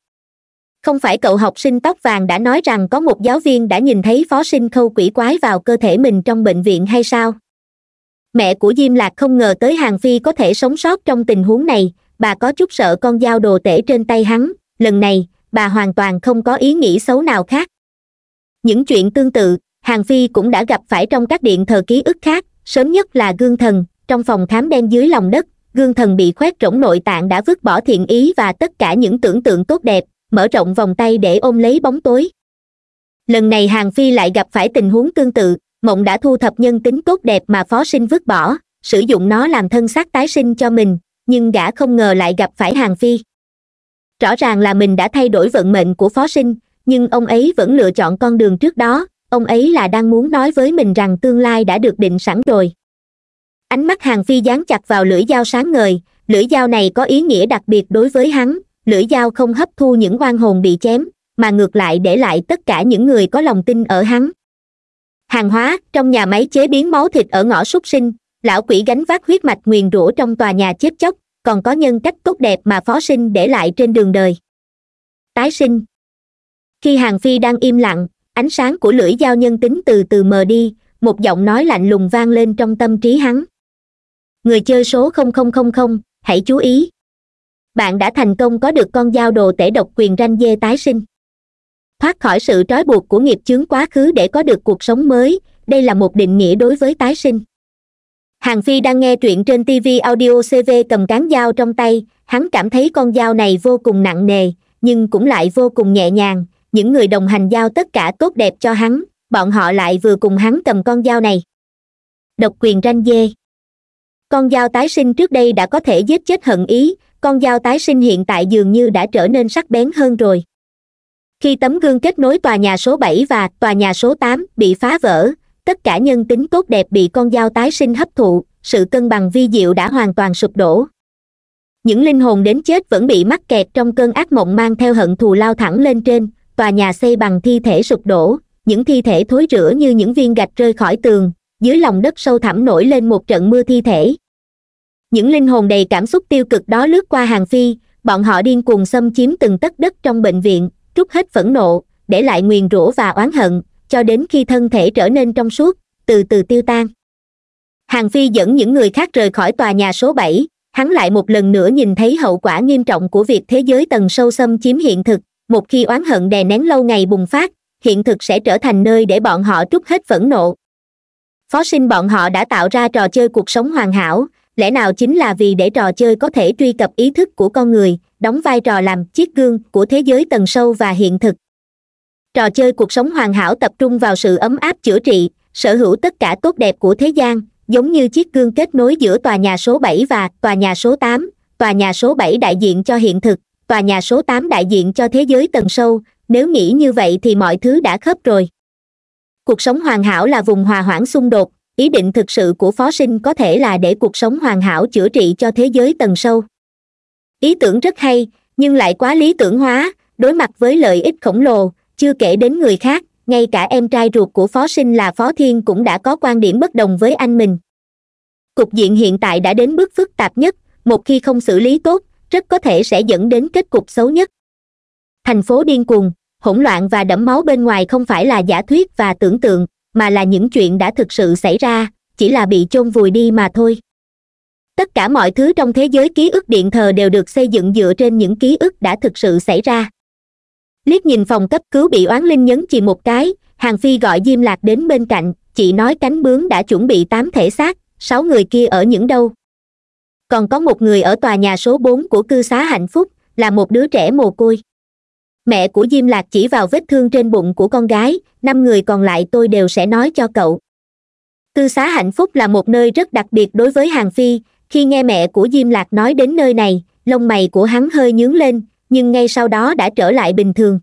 [SPEAKER 1] không phải cậu học sinh tóc vàng đã nói rằng có một giáo viên đã nhìn thấy phó sinh khâu quỷ quái vào cơ thể mình trong bệnh viện hay sao mẹ của diêm lạc không ngờ tới hàng phi có thể sống sót trong tình huống này bà có chút sợ con dao đồ tể trên tay hắn lần này bà hoàn toàn không có ý nghĩ xấu nào khác những chuyện tương tự hàng phi cũng đã gặp phải trong các điện thờ ký ức khác sớm nhất là gương thần trong phòng khám đen dưới lòng đất gương thần bị khoét rỗng nội tạng đã vứt bỏ thiện ý và tất cả những tưởng tượng tốt đẹp mở rộng vòng tay để ôm lấy bóng tối lần này hàng phi lại gặp phải tình huống tương tự mộng đã thu thập nhân tính tốt đẹp mà phó sinh vứt bỏ sử dụng nó làm thân xác tái sinh cho mình nhưng gã không ngờ lại gặp phải hàng phi rõ ràng là mình đã thay đổi vận mệnh của phó sinh nhưng ông ấy vẫn lựa chọn con đường trước đó ông ấy là đang muốn nói với mình rằng tương lai đã được định sẵn rồi ánh mắt hàng phi dán chặt vào lưỡi dao sáng ngời lưỡi dao này có ý nghĩa đặc biệt đối với hắn lưỡi dao không hấp thu những oan hồn bị chém mà ngược lại để lại tất cả những người có lòng tin ở hắn hàng hóa trong nhà máy chế biến máu thịt ở ngõ súc sinh lão quỷ gánh vác huyết mạch nguyền rủa trong tòa nhà chết chóc còn có nhân cách tốt đẹp mà phó sinh để lại trên đường đời tái sinh khi hàng phi đang im lặng ánh sáng của lưỡi dao nhân tính từ từ mờ đi một giọng nói lạnh lùng vang lên trong tâm trí hắn người chơi số hãy chú ý bạn đã thành công có được con dao đồ tể độc quyền ranh dê tái sinh thoát khỏi sự trói buộc của nghiệp chướng quá khứ để có được cuộc sống mới đây là một định nghĩa đối với tái sinh hàng phi đang nghe truyện trên tv audio cv cầm cán dao trong tay hắn cảm thấy con dao này vô cùng nặng nề nhưng cũng lại vô cùng nhẹ nhàng những người đồng hành giao tất cả tốt đẹp cho hắn bọn họ lại vừa cùng hắn cầm con dao này độc quyền ranh dê con dao tái sinh trước đây đã có thể giết chết hận ý con dao tái sinh hiện tại dường như đã trở nên sắc bén hơn rồi khi tấm gương kết nối tòa nhà số bảy và tòa nhà số tám bị phá vỡ tất cả nhân tính tốt đẹp bị con dao tái sinh hấp thụ sự cân bằng vi diệu đã hoàn toàn sụp đổ những linh hồn đến chết vẫn bị mắc kẹt trong cơn ác mộng mang theo hận thù lao thẳng lên trên tòa nhà xây bằng thi thể sụp đổ những thi thể thối rữa như những viên gạch rơi khỏi tường dưới lòng đất sâu thẳm nổi lên một trận mưa thi thể những linh hồn đầy cảm xúc tiêu cực đó lướt qua hàng phi bọn họ điên cuồng xâm chiếm từng tấc đất trong bệnh viện trút hết phẫn nộ để lại nguyền rủa và oán hận cho đến khi thân thể trở nên trong suốt từ từ tiêu tan hàng phi dẫn những người khác rời khỏi tòa nhà số bảy hắn lại một lần nữa nhìn thấy hậu quả nghiêm trọng của việc thế giới tầng sâu xâm chiếm hiện thực một khi oán hận đè nén lâu ngày bùng phát hiện thực sẽ trở thành nơi để bọn họ trút hết phẫn nộ phó sinh bọn họ đã tạo ra trò chơi cuộc sống hoàn hảo lẽ nào chính là vì để trò chơi có thể truy cập ý thức của con người đóng vai trò làm chiếc gương của thế giới tầng sâu và hiện thực trò chơi cuộc sống hoàn hảo tập trung vào sự ấm áp chữa trị sở hữu tất cả tốt đẹp của thế gian giống như chiếc gương kết nối giữa tòa nhà số 7 và tòa nhà số 8, tòa nhà số 7 đại diện cho hiện thực, tòa nhà số 8 đại diện cho thế giới tầng sâu, nếu nghĩ như vậy thì mọi thứ đã khớp rồi. Cuộc sống hoàn hảo là vùng hòa hoãn xung đột, ý định thực sự của phó sinh có thể là để cuộc sống hoàn hảo chữa trị cho thế giới tầng sâu. Ý tưởng rất hay, nhưng lại quá lý tưởng hóa, đối mặt với lợi ích khổng lồ, chưa kể đến người khác ngay cả em trai ruột của phó sinh là phó thiên cũng đã có quan điểm bất đồng với anh mình cục diện hiện tại đã đến bước phức tạp nhất một khi không xử lý tốt rất có thể sẽ dẫn đến kết cục xấu nhất thành phố điên cuồng hỗn loạn và đẫm máu bên ngoài không phải là giả thuyết và tưởng tượng mà là những chuyện đã thực sự xảy ra chỉ là bị chôn vùi đi mà thôi tất cả mọi thứ trong thế giới ký ức điện thờ đều được xây dựng dựa trên những ký ức đã thực sự xảy ra liếc nhìn phòng cấp cứu bị oán linh nhấn chìm một cái hàng phi gọi diêm lạc đến bên cạnh chị nói cánh bướm đã chuẩn bị tám thể xác sáu người kia ở những đâu còn có một người ở tòa nhà số bốn của cư xá hạnh phúc là một đứa trẻ mồ côi mẹ của diêm lạc chỉ vào vết thương trên bụng của con gái năm người còn lại tôi đều sẽ nói cho cậu cư xá hạnh phúc là một nơi rất đặc biệt đối với hàng phi khi nghe mẹ của diêm lạc nói đến nơi này lông mày của hắn hơi nhướng lên nhưng ngay sau đó đã trở lại bình thường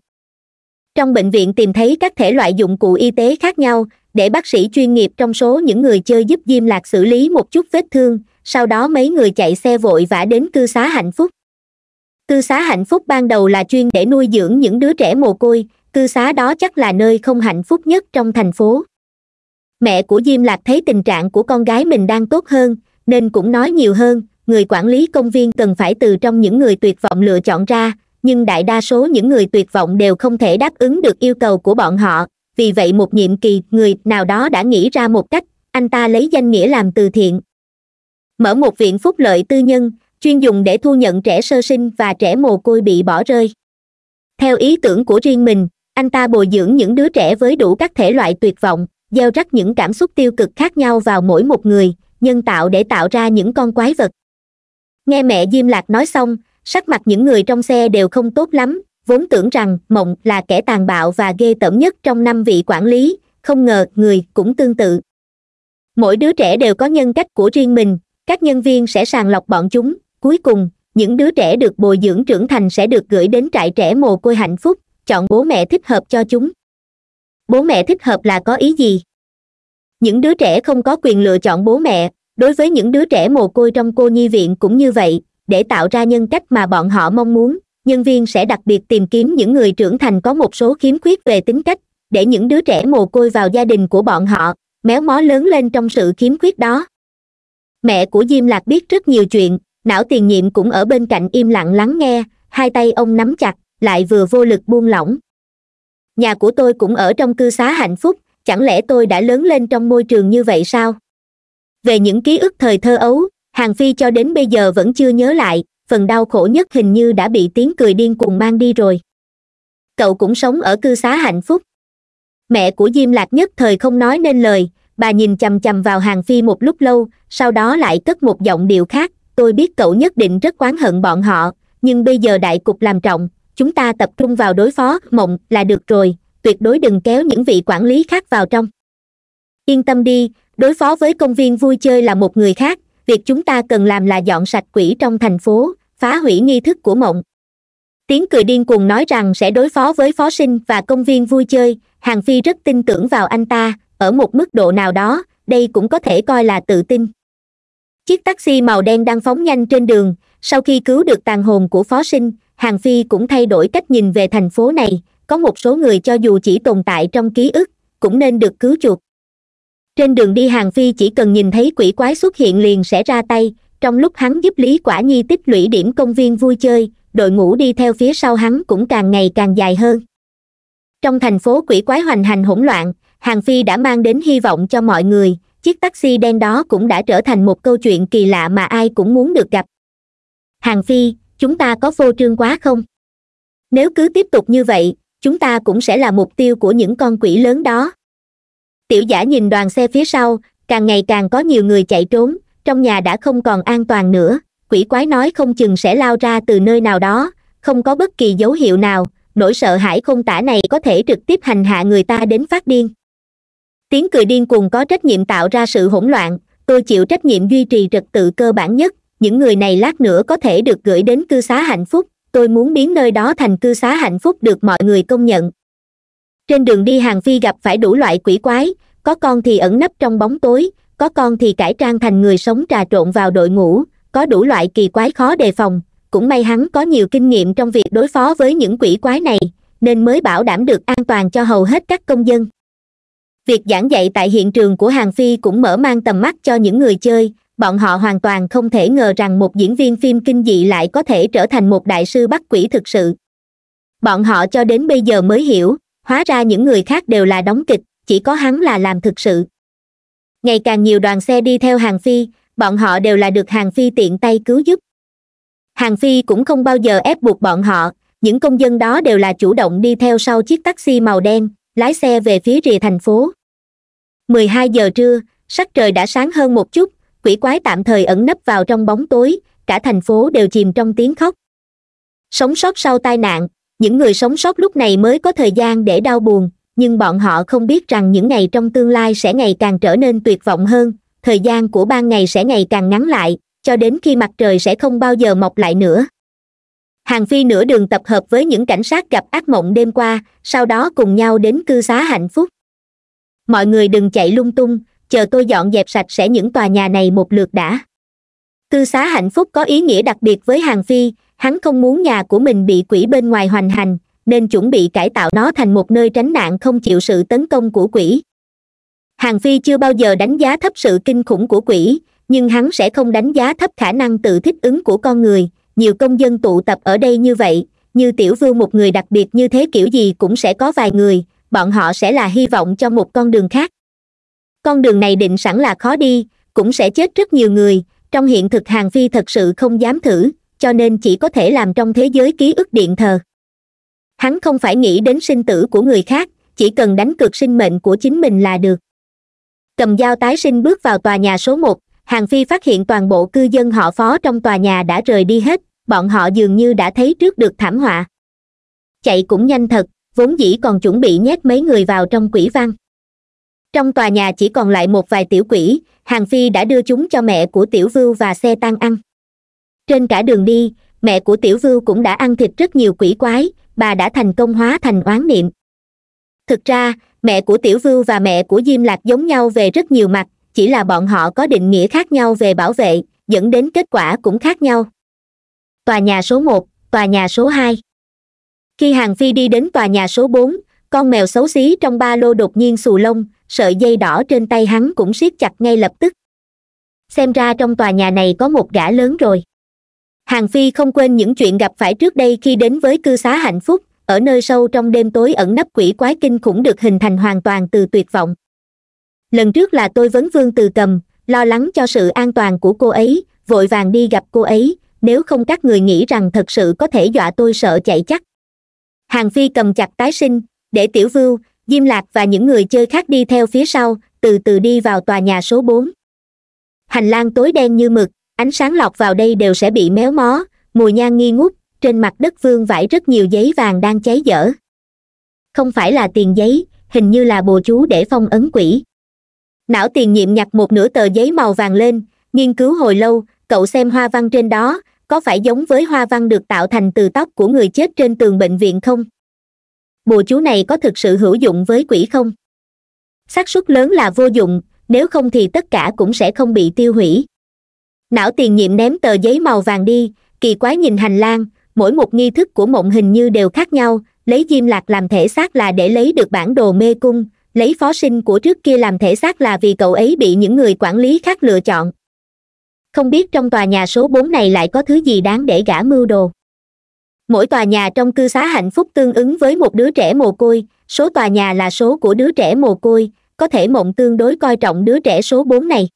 [SPEAKER 1] trong bệnh viện tìm thấy các thể loại dụng cụ y tế khác nhau để bác sĩ chuyên nghiệp trong số những người chơi giúp diêm lạc xử lý một chút vết thương sau đó mấy người chạy xe vội vã đến cư xá hạnh phúc cư xá hạnh phúc ban đầu là chuyên để nuôi dưỡng những đứa trẻ mồ côi cư xá đó chắc là nơi không hạnh phúc nhất trong thành phố mẹ của diêm lạc thấy tình trạng của con gái mình đang tốt hơn nên cũng nói nhiều hơn người quản lý công viên cần phải từ trong những người tuyệt vọng lựa chọn ra nhưng đại đa số những người tuyệt vọng đều không thể đáp ứng được yêu cầu của bọn họ vì vậy một nhiệm kỳ người nào đó đã nghĩ ra một cách anh ta lấy danh nghĩa làm từ thiện mở một viện phúc lợi tư nhân chuyên dùng để thu nhận trẻ sơ sinh và trẻ mồ côi bị bỏ rơi theo ý tưởng của riêng mình anh ta bồi dưỡng những đứa trẻ với đủ các thể loại tuyệt vọng gieo rắc những cảm xúc tiêu cực khác nhau vào mỗi một người nhân tạo để tạo ra những con quái vật nghe mẹ diêm lạc nói xong sắc mặt những người trong xe đều không tốt lắm vốn tưởng rằng mộng là kẻ tàn bạo và ghê tởm nhất trong năm vị quản lý không ngờ người cũng tương tự mỗi đứa trẻ đều có nhân cách của riêng mình các nhân viên sẽ sàng lọc bọn chúng cuối cùng những đứa trẻ được bồi dưỡng trưởng thành sẽ được gửi đến trại trẻ mồ côi hạnh phúc chọn bố mẹ thích hợp cho chúng bố mẹ thích hợp là có ý gì những đứa trẻ không có quyền lựa chọn bố mẹ đối với những đứa trẻ mồ côi trong cô nhi viện cũng như vậy để tạo ra nhân cách mà bọn họ mong muốn nhân viên sẽ đặc biệt tìm kiếm những người trưởng thành có một số khiếm khuyết về tính cách để những đứa trẻ mồ côi vào gia đình của bọn họ méo mó lớn lên trong sự khiếm khuyết đó mẹ của diêm lạc biết rất nhiều chuyện não tiền nhiệm cũng ở bên cạnh im lặng lắng nghe hai tay ông nắm chặt lại vừa vô lực buông lỏng nhà của tôi cũng ở trong cư xá hạnh phúc chẳng lẽ tôi đã lớn lên trong môi trường như vậy sao về những ký ức thời thơ ấu hàng phi cho đến bây giờ vẫn chưa nhớ lại phần đau khổ nhất hình như đã bị tiếng cười điên cuồng mang đi rồi cậu cũng sống ở cư xá hạnh phúc mẹ của diêm lạc nhất thời không nói nên lời bà nhìn chằm chằm vào hàng phi một lúc lâu sau đó lại cất một giọng điệu khác tôi biết cậu nhất định rất oán hận bọn họ nhưng bây giờ đại cục làm trọng chúng ta tập trung vào đối phó mộng là được rồi tuyệt đối đừng kéo những vị quản lý khác vào trong yên tâm đi đối phó với công viên vui chơi là một người khác việc chúng ta cần làm là dọn sạch quỷ trong thành phố phá hủy nghi thức của mộng tiếng cười điên cuồng nói rằng sẽ đối phó với phó sinh và công viên vui chơi hàng phi rất tin tưởng vào anh ta ở một mức độ nào đó đây cũng có thể coi là tự tin chiếc taxi màu đen đang phóng nhanh trên đường sau khi cứu được tàn hồn của phó sinh hàng phi cũng thay đổi cách nhìn về thành phố này có một số người cho dù chỉ tồn tại trong ký ức cũng nên được cứu chuộc trên đường đi hàng phi chỉ cần nhìn thấy quỷ quái xuất hiện liền sẽ ra tay trong lúc hắn giúp lý quả nhi tích lũy điểm công viên vui chơi đội ngũ đi theo phía sau hắn cũng càng ngày càng dài hơn trong thành phố quỷ quái hoành hành hỗn loạn hàng phi đã mang đến hy vọng cho mọi người chiếc taxi đen đó cũng đã trở thành một câu chuyện kỳ lạ mà ai cũng muốn được gặp hàng phi chúng ta có vô trương quá không nếu cứ tiếp tục như vậy chúng ta cũng sẽ là mục tiêu của những con quỷ lớn đó tiểu giả nhìn đoàn xe phía sau càng ngày càng có nhiều người chạy trốn trong nhà đã không còn an toàn nữa quỷ quái nói không chừng sẽ lao ra từ nơi nào đó không có bất kỳ dấu hiệu nào nỗi sợ hãi không tả này có thể trực tiếp hành hạ người ta đến phát điên tiếng cười điên cuồng có trách nhiệm tạo ra sự hỗn loạn tôi chịu trách nhiệm duy trì trật tự cơ bản nhất những người này lát nữa có thể được gửi đến cư xá hạnh phúc tôi muốn biến nơi đó thành cư xá hạnh phúc được mọi người công nhận trên đường đi hàng phi gặp phải đủ loại quỷ quái có con thì ẩn nấp trong bóng tối có con thì cải trang thành người sống trà trộn vào đội ngũ có đủ loại kỳ quái khó đề phòng cũng may hắn có nhiều kinh nghiệm trong việc đối phó với những quỷ quái này nên mới bảo đảm được an toàn cho hầu hết các công dân việc giảng dạy tại hiện trường của hàng phi cũng mở mang tầm mắt cho những người chơi bọn họ hoàn toàn không thể ngờ rằng một diễn viên phim kinh dị lại có thể trở thành một đại sư bắt quỷ thực sự bọn họ cho đến bây giờ mới hiểu hóa ra những người khác đều là đóng kịch chỉ có hắn là làm thực sự ngày càng nhiều đoàn xe đi theo hàng phi bọn họ đều là được hàng phi tiện tay cứu giúp hàng phi cũng không bao giờ ép buộc bọn họ những công dân đó đều là chủ động đi theo sau chiếc taxi màu đen lái xe về phía rìa thành phố 12 giờ trưa sắc trời đã sáng hơn một chút quỷ quái tạm thời ẩn nấp vào trong bóng tối cả thành phố đều chìm trong tiếng khóc sống sót sau tai nạn những người sống sót lúc này mới có thời gian để đau buồn nhưng bọn họ không biết rằng những ngày trong tương lai sẽ ngày càng trở nên tuyệt vọng hơn thời gian của ban ngày sẽ ngày càng ngắn lại cho đến khi mặt trời sẽ không bao giờ mọc lại nữa hàng phi nửa đường tập hợp với những cảnh sát gặp ác mộng đêm qua sau đó cùng nhau đến cư xá hạnh phúc mọi người đừng chạy lung tung chờ tôi dọn dẹp sạch sẽ những tòa nhà này một lượt đã cư xá hạnh phúc có ý nghĩa đặc biệt với hàng phi hắn không muốn nhà của mình bị quỷ bên ngoài hoành hành nên chuẩn bị cải tạo nó thành một nơi tránh nạn không chịu sự tấn công của quỷ hàng phi chưa bao giờ đánh giá thấp sự kinh khủng của quỷ nhưng hắn sẽ không đánh giá thấp khả năng tự thích ứng của con người nhiều công dân tụ tập ở đây như vậy như tiểu vương một người đặc biệt như thế kiểu gì cũng sẽ có vài người bọn họ sẽ là hy vọng cho một con đường khác con đường này định sẵn là khó đi cũng sẽ chết rất nhiều người trong hiện thực hàng phi thật sự không dám thử cho nên chỉ có thể làm trong thế giới ký ức điện thờ hắn không phải nghĩ đến sinh tử của người khác chỉ cần đánh cược sinh mệnh của chính mình là được cầm dao tái sinh bước vào tòa nhà số một hàng phi phát hiện toàn bộ cư dân họ phó trong tòa nhà đã rời đi hết bọn họ dường như đã thấy trước được thảm họa chạy cũng nhanh thật vốn dĩ còn chuẩn bị nhét mấy người vào trong quỷ văn trong tòa nhà chỉ còn lại một vài tiểu quỷ hàng phi đã đưa chúng cho mẹ của tiểu vưu và xe tan ăn trên cả đường đi mẹ của tiểu vưu cũng đã ăn thịt rất nhiều quỷ quái bà đã thành công hóa thành oán niệm thực ra mẹ của tiểu vưu và mẹ của diêm lạc giống nhau về rất nhiều mặt chỉ là bọn họ có định nghĩa khác nhau về bảo vệ dẫn đến kết quả cũng khác nhau tòa nhà số một tòa nhà số hai khi hàng phi đi đến tòa nhà số bốn con mèo xấu xí trong ba lô đột nhiên xù lông sợi dây đỏ trên tay hắn cũng siết chặt ngay lập tức xem ra trong tòa nhà này có một gã lớn rồi hàng phi không quên những chuyện gặp phải trước đây khi đến với cư xá hạnh phúc ở nơi sâu trong đêm tối ẩn nấp quỷ quái kinh khủng được hình thành hoàn toàn từ tuyệt vọng lần trước là tôi vấn vương từ cầm lo lắng cho sự an toàn của cô ấy vội vàng đi gặp cô ấy nếu không các người nghĩ rằng thật sự có thể dọa tôi sợ chạy chắc hàng phi cầm chặt tái sinh để tiểu vưu diêm lạc và những người chơi khác đi theo phía sau từ từ đi vào tòa nhà số bốn hành lang tối đen như mực ánh sáng lọt vào đây đều sẽ bị méo mó mùi nhang nghi ngút trên mặt đất vương vãi rất nhiều giấy vàng đang cháy dở không phải là tiền giấy hình như là bồ chú để phong ấn quỷ não tiền nhiệm nhặt một nửa tờ giấy màu vàng lên nghiên cứu hồi lâu cậu xem hoa văn trên đó có phải giống với hoa văn được tạo thành từ tóc của người chết trên tường bệnh viện không bùa chú này có thực sự hữu dụng với quỷ không xác suất lớn là vô dụng nếu không thì tất cả cũng sẽ không bị tiêu hủy não tiền nhiệm ném tờ giấy màu vàng đi kỳ quái nhìn hành lang mỗi một nghi thức của mộng hình như đều khác nhau lấy diêm lạc làm thể xác là để lấy được bản đồ mê cung lấy phó sinh của trước kia làm thể xác là vì cậu ấy bị những người quản lý khác lựa chọn không biết trong tòa nhà số bốn này lại có thứ gì đáng để gã mưu đồ mỗi tòa nhà trong cư xá hạnh phúc tương ứng với một đứa trẻ mồ côi số tòa nhà là số của đứa trẻ mồ côi có thể mộng tương đối coi trọng đứa trẻ số bốn này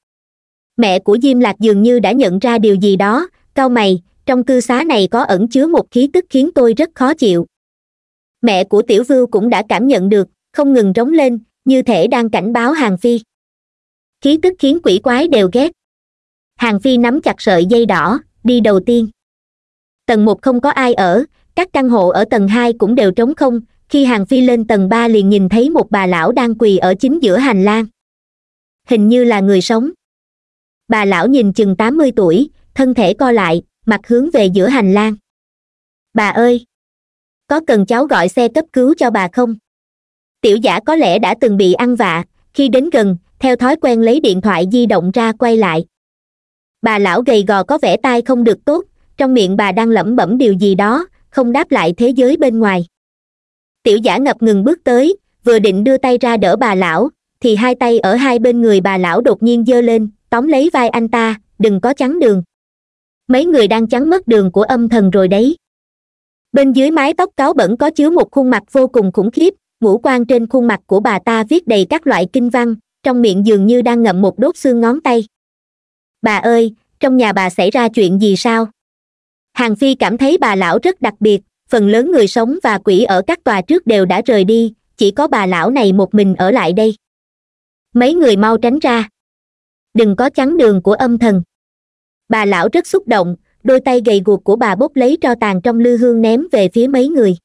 [SPEAKER 1] mẹ của diêm lạc dường như đã nhận ra điều gì đó cau mày trong cư xá này có ẩn chứa một khí tức khiến tôi rất khó chịu mẹ của tiểu vưu cũng đã cảm nhận được không ngừng trống lên như thể đang cảnh báo hàng phi khí tức khiến quỷ quái đều ghét hàng phi nắm chặt sợi dây đỏ đi đầu tiên tầng một không có ai ở các căn hộ ở tầng hai cũng đều trống không khi hàng phi lên tầng ba liền nhìn thấy một bà lão đang quỳ ở chính giữa hành lang hình như là người sống bà lão nhìn chừng tám mươi tuổi thân thể co lại mặt hướng về giữa hành lang bà ơi có cần cháu gọi xe cấp cứu cho bà không tiểu giả có lẽ đã từng bị ăn vạ khi đến gần theo thói quen lấy điện thoại di động ra quay lại bà lão gầy gò có vẻ tai không được tốt trong miệng bà đang lẩm bẩm điều gì đó không đáp lại thế giới bên ngoài tiểu giả ngập ngừng bước tới vừa định đưa tay ra đỡ bà lão thì hai tay ở hai bên người bà lão đột nhiên giơ lên tóm lấy vai anh ta đừng có chắn đường mấy người đang chắn mất đường của âm thần rồi đấy bên dưới mái tóc cáo bẩn có chứa một khuôn mặt vô cùng khủng khiếp ngũ quan trên khuôn mặt của bà ta viết đầy các loại kinh văn trong miệng dường như đang ngậm một đốt xương ngón tay bà ơi trong nhà bà xảy ra chuyện gì sao hàng phi cảm thấy bà lão rất đặc biệt phần lớn người sống và quỷ ở các tòa trước đều đã rời đi chỉ có bà lão này một mình ở lại đây mấy người mau tránh ra đừng có chắn đường của âm thần bà lão rất xúc động đôi tay gầy guộc của bà bốc lấy tro tàn trong lư hương ném về phía mấy người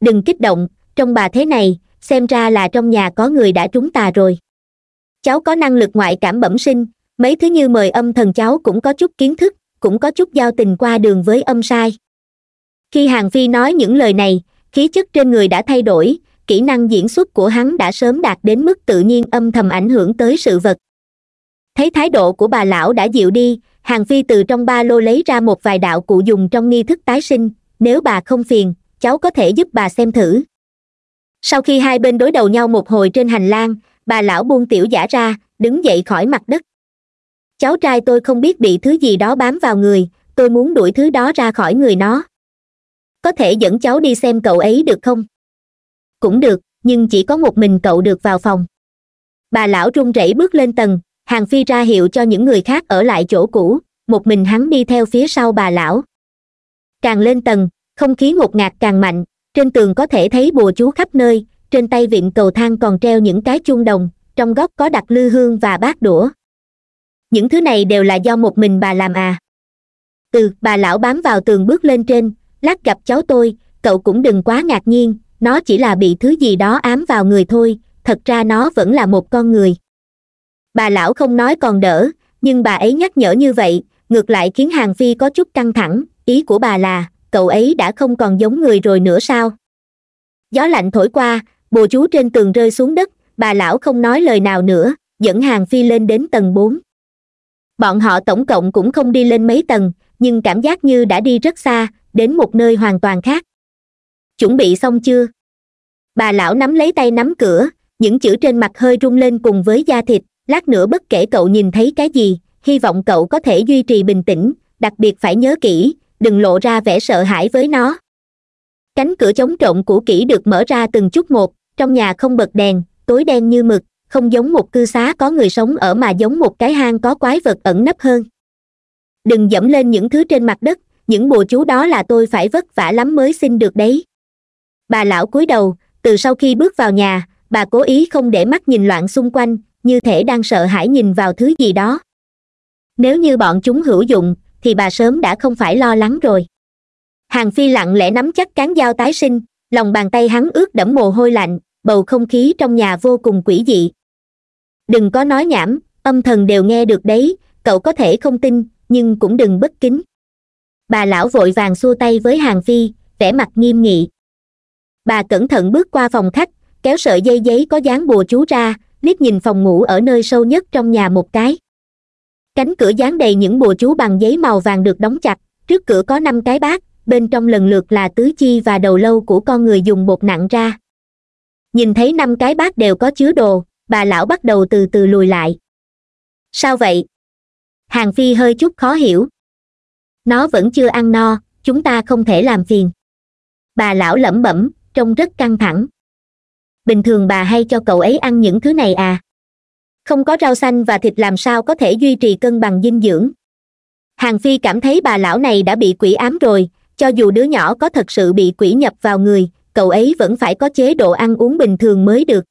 [SPEAKER 1] đừng kích động trong bà thế này xem ra là trong nhà có người đã trúng tà rồi cháu có năng lực ngoại cảm bẩm sinh mấy thứ như mời âm thần cháu cũng có chút kiến thức cũng có chút giao tình qua đường với âm sai khi hàng phi nói những lời này khí chất trên người đã thay đổi kỹ năng diễn xuất của hắn đã sớm đạt đến mức tự nhiên âm thầm ảnh hưởng tới sự vật thấy thái độ của bà lão đã dịu đi hàng phi từ trong ba lô lấy ra một vài đạo cụ dùng trong nghi thức tái sinh nếu bà không phiền cháu có thể giúp bà xem thử sau khi hai bên đối đầu nhau một hồi trên hành lang bà lão buông tiểu giả ra đứng dậy khỏi mặt đất cháu trai tôi không biết bị thứ gì đó bám vào người tôi muốn đuổi thứ đó ra khỏi người nó có thể dẫn cháu đi xem cậu ấy được không cũng được nhưng chỉ có một mình cậu được vào phòng bà lão run rẩy bước lên tầng hàng phi ra hiệu cho những người khác ở lại chỗ cũ một mình hắn đi theo phía sau bà lão càng lên tầng không khí ngột ngạt càng mạnh trên tường có thể thấy bùa chú khắp nơi trên tay vịn cầu thang còn treo những cái chuông đồng trong góc có đặt lư hương và bát đũa những thứ này đều là do một mình bà làm à ừ bà lão bám vào tường bước lên trên lát gặp cháu tôi cậu cũng đừng quá ngạc nhiên nó chỉ là bị thứ gì đó ám vào người thôi thật ra nó vẫn là một con người bà lão không nói còn đỡ nhưng bà ấy nhắc nhở như vậy ngược lại khiến hàng phi có chút căng thẳng ý của bà là cậu ấy đã không còn giống người rồi nữa sao gió lạnh thổi qua bồ chú trên tường rơi xuống đất bà lão không nói lời nào nữa dẫn hàng phi lên đến tầng bốn bọn họ tổng cộng cũng không đi lên mấy tầng nhưng cảm giác như đã đi rất xa đến một nơi hoàn toàn khác chuẩn bị xong chưa bà lão nắm lấy tay nắm cửa những chữ trên mặt hơi rung lên cùng với da thịt lát nữa bất kể cậu nhìn thấy cái gì hy vọng cậu có thể duy trì bình tĩnh đặc biệt phải nhớ kỹ đừng lộ ra vẻ sợ hãi với nó cánh cửa chống trộm của kỹ được mở ra từng chút một trong nhà không bật đèn tối đen như mực không giống một cư xá có người sống ở mà giống một cái hang có quái vật ẩn nấp hơn đừng dẫm lên những thứ trên mặt đất những bùa chú đó là tôi phải vất vả lắm mới xin được đấy bà lão cúi đầu từ sau khi bước vào nhà bà cố ý không để mắt nhìn loạn xung quanh như thể đang sợ hãi nhìn vào thứ gì đó nếu như bọn chúng hữu dụng thì bà sớm đã không phải lo lắng rồi hàng phi lặng lẽ nắm chắc cán dao tái sinh lòng bàn tay hắn ướt đẫm mồ hôi lạnh bầu không khí trong nhà vô cùng quỷ dị đừng có nói nhảm âm thần đều nghe được đấy cậu có thể không tin nhưng cũng đừng bất kính bà lão vội vàng xua tay với hàng phi vẻ mặt nghiêm nghị bà cẩn thận bước qua phòng khách kéo sợi dây giấy có dán bùa chú ra liếc nhìn phòng ngủ ở nơi sâu nhất trong nhà một cái cánh cửa dán đầy những bùa chú bằng giấy màu vàng được đóng chặt trước cửa có năm cái bát bên trong lần lượt là tứ chi và đầu lâu của con người dùng bột nặng ra nhìn thấy năm cái bát đều có chứa đồ bà lão bắt đầu từ từ lùi lại sao vậy hàng phi hơi chút khó hiểu nó vẫn chưa ăn no chúng ta không thể làm phiền bà lão lẩm bẩm trông rất căng thẳng bình thường bà hay cho cậu ấy ăn những thứ này à không có rau xanh và thịt làm sao có thể duy trì cân bằng dinh dưỡng hàng phi cảm thấy bà lão này đã bị quỷ ám rồi cho dù đứa nhỏ có thật sự bị quỷ nhập vào người cậu ấy vẫn phải có chế độ ăn uống bình thường mới được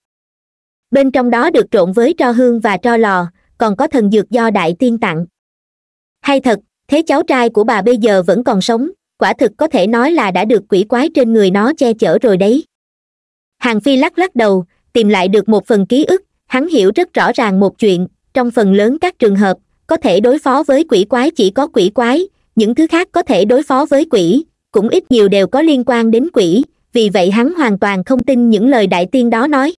[SPEAKER 1] bên trong đó được trộn với tro hương và tro lò còn có thần dược do đại tiên tặng hay thật thế cháu trai của bà bây giờ vẫn còn sống quả thực có thể nói là đã được quỷ quái trên người nó che chở rồi đấy hàng phi lắc lắc đầu tìm lại được một phần ký ức hắn hiểu rất rõ ràng một chuyện trong phần lớn các trường hợp có thể đối phó với quỷ quái chỉ có quỷ quái những thứ khác có thể đối phó với quỷ cũng ít nhiều đều có liên quan đến quỷ vì vậy hắn hoàn toàn không tin những lời đại tiên đó nói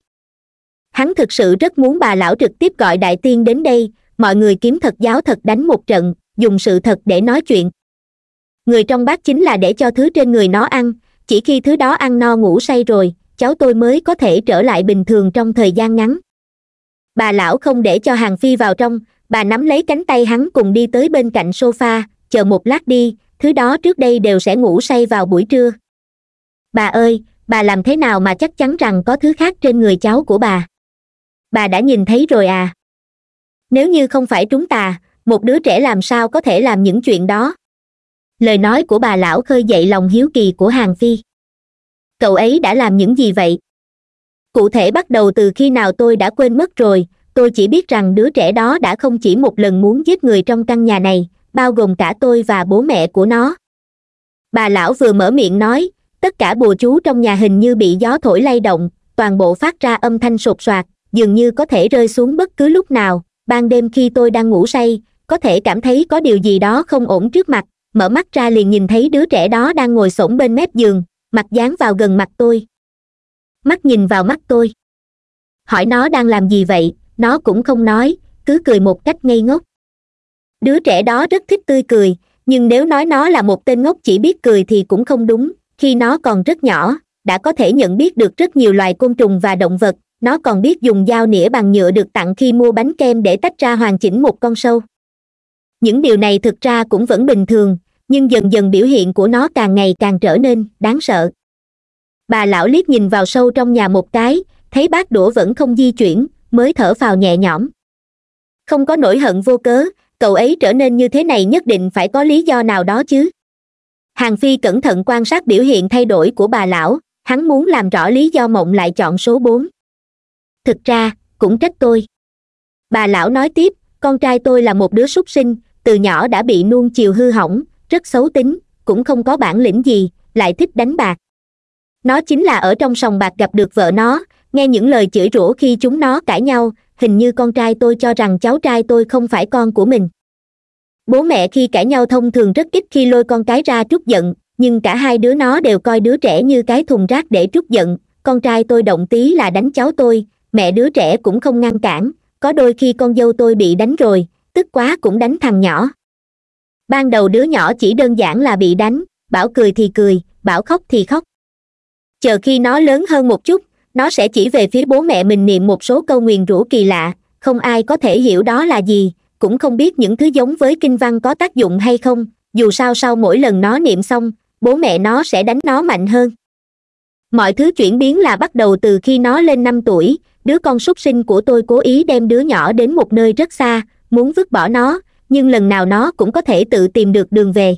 [SPEAKER 1] hắn thực sự rất muốn bà lão trực tiếp gọi đại tiên đến đây mọi người kiếm thật giáo thật đánh một trận dùng sự thật để nói chuyện người trong bát chính là để cho thứ trên người nó ăn chỉ khi thứ đó ăn no ngủ say rồi cháu tôi mới có thể trở lại bình thường trong thời gian ngắn bà lão không để cho hàng phi vào trong bà nắm lấy cánh tay hắn cùng đi tới bên cạnh sofa chờ một lát đi thứ đó trước đây đều sẽ ngủ say vào buổi trưa bà ơi bà làm thế nào mà chắc chắn rằng có thứ khác trên người cháu của bà bà đã nhìn thấy rồi à nếu như không phải chúng ta một đứa trẻ làm sao có thể làm những chuyện đó lời nói của bà lão khơi dậy lòng hiếu kỳ của hàng phi cậu ấy đã làm những gì vậy cụ thể bắt đầu từ khi nào tôi đã quên mất rồi tôi chỉ biết rằng đứa trẻ đó đã không chỉ một lần muốn giết người trong căn nhà này bao gồm cả tôi và bố mẹ của nó bà lão vừa mở miệng nói tất cả bùa chú trong nhà hình như bị gió thổi lay động toàn bộ phát ra âm thanh sột soạt dường như có thể rơi xuống bất cứ lúc nào ban đêm khi tôi đang ngủ say có thể cảm thấy có điều gì đó không ổn trước mặt mở mắt ra liền nhìn thấy đứa trẻ đó đang ngồi s bên mép giường mặt dán vào gần mặt tôi mắt nhìn vào mắt tôi hỏi nó đang làm gì vậy nó cũng không nói cứ cười một cách ngây ngốc đứa trẻ đó rất thích tươi cười nhưng nếu nói nó là một tên ngốc chỉ biết cười thì cũng không đúng khi nó còn rất nhỏ đã có thể nhận biết được rất nhiều loài côn trùng và động vật nó còn biết dùng dao nĩa bằng nhựa được tặng khi mua bánh kem để tách ra hoàn chỉnh một con sâu những điều này thực ra cũng vẫn bình thường nhưng dần dần biểu hiện của nó càng ngày càng trở nên đáng sợ bà lão liếc nhìn vào sâu trong nhà một cái thấy bát đũa vẫn không di chuyển mới thở phào nhẹ nhõm không có nỗi hận vô cớ cậu ấy trở nên như thế này nhất định phải có lý do nào đó chứ hàng phi cẩn thận quan sát biểu hiện thay đổi của bà lão hắn muốn làm rõ lý do mộng lại chọn số bốn thực ra cũng trách tôi bà lão nói tiếp con trai tôi là một đứa súc sinh từ nhỏ đã bị nuông chiều hư hỏng rất xấu tính cũng không có bản lĩnh gì lại thích đánh bạc nó chính là ở trong sòng bạc gặp được vợ nó nghe những lời chửi rủa khi chúng nó cãi nhau hình như con trai tôi cho rằng cháu trai tôi không phải con của mình bố mẹ khi cãi nhau thông thường rất ít khi lôi con cái ra trút giận nhưng cả hai đứa nó đều coi đứa trẻ như cái thùng rác để trút giận con trai tôi động tí là đánh cháu tôi mẹ đứa trẻ cũng không ngăn cản có đôi khi con dâu tôi bị đánh rồi tức quá cũng đánh thằng nhỏ ban đầu đứa nhỏ chỉ đơn giản là bị đánh bảo cười thì cười bảo khóc thì khóc chờ khi nó lớn hơn một chút nó sẽ chỉ về phía bố mẹ mình niệm một số câu nguyền rủa kỳ lạ không ai có thể hiểu đó là gì cũng không biết những thứ giống với kinh văn có tác dụng hay không dù sao sau mỗi lần nó niệm xong bố mẹ nó sẽ đánh nó mạnh hơn mọi thứ chuyển biến là bắt đầu từ khi nó lên năm tuổi đứa con súc sinh của tôi cố ý đem đứa nhỏ đến một nơi rất xa muốn vứt bỏ nó nhưng lần nào nó cũng có thể tự tìm được đường về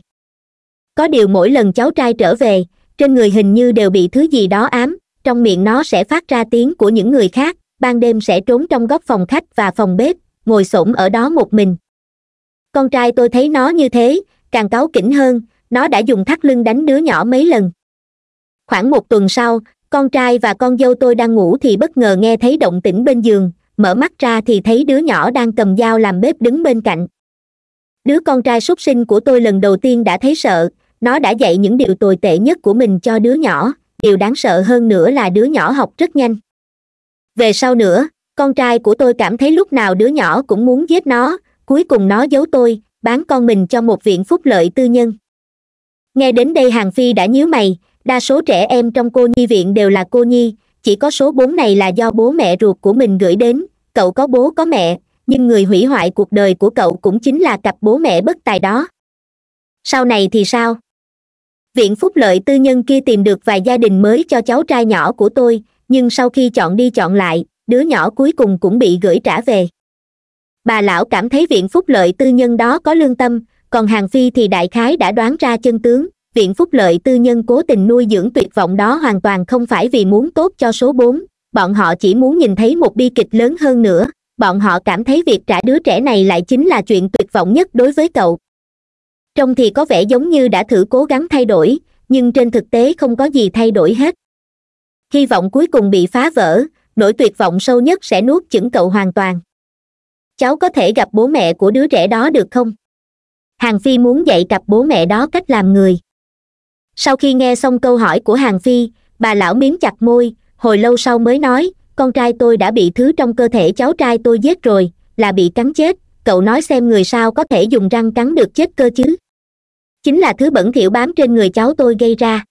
[SPEAKER 1] có điều mỗi lần cháu trai trở về trên người hình như đều bị thứ gì đó ám trong miệng nó sẽ phát ra tiếng của những người khác ban đêm sẽ trốn trong góc phòng khách và phòng bếp ngồi s ở đó một mình con trai tôi thấy nó như thế càng cáu kỉnh hơn nó đã dùng thắt lưng đánh đứa nhỏ mấy lần khoảng một tuần sau con trai và con dâu tôi đang ngủ thì bất ngờ nghe thấy động tĩnh bên giường mở mắt ra thì thấy đứa nhỏ đang cầm dao làm bếp đứng bên cạnh đứa con trai súc sinh của tôi lần đầu tiên đã thấy sợ nó đã dạy những điều tồi tệ nhất của mình cho đứa nhỏ điều đáng sợ hơn nữa là đứa nhỏ học rất nhanh về sau nữa con trai của tôi cảm thấy lúc nào đứa nhỏ cũng muốn giết nó cuối cùng nó giấu tôi bán con mình cho một viện phúc lợi tư nhân nghe đến đây hàng phi đã nhíu mày đa số trẻ em trong cô nhi viện đều là cô nhi chỉ có số bốn này là do bố mẹ ruột của mình gửi đến cậu có bố có mẹ nhưng người hủy hoại cuộc đời của cậu cũng chính là cặp bố mẹ bất tài đó sau này thì sao viện phúc lợi tư nhân kia tìm được vài gia đình mới cho cháu trai nhỏ của tôi nhưng sau khi chọn đi chọn lại đứa nhỏ cuối cùng cũng bị gửi trả về bà lão cảm thấy viện phúc lợi tư nhân đó có lương tâm còn hàng phi thì đại khái đã đoán ra chân tướng viện phúc lợi tư nhân cố tình nuôi dưỡng tuyệt vọng đó hoàn toàn không phải vì muốn tốt cho số bốn bọn họ chỉ muốn nhìn thấy một bi kịch lớn hơn nữa bọn họ cảm thấy việc trả đứa trẻ này lại chính là chuyện tuyệt vọng nhất đối với cậu trông thì có vẻ giống như đã thử cố gắng thay đổi nhưng trên thực tế không có gì thay đổi hết hy vọng cuối cùng bị phá vỡ nỗi tuyệt vọng sâu nhất sẽ nuốt chửng cậu hoàn toàn cháu có thể gặp bố mẹ của đứa trẻ đó được không hàng phi muốn dạy cặp bố mẹ đó cách làm người sau khi nghe xong câu hỏi của hàng phi bà lão miếng chặt môi hồi lâu sau mới nói con trai tôi đã bị thứ trong cơ thể cháu trai tôi giết rồi là bị cắn chết cậu nói xem người sao có thể dùng răng cắn được chết cơ chứ chính là thứ bẩn thỉu bám trên người cháu tôi gây ra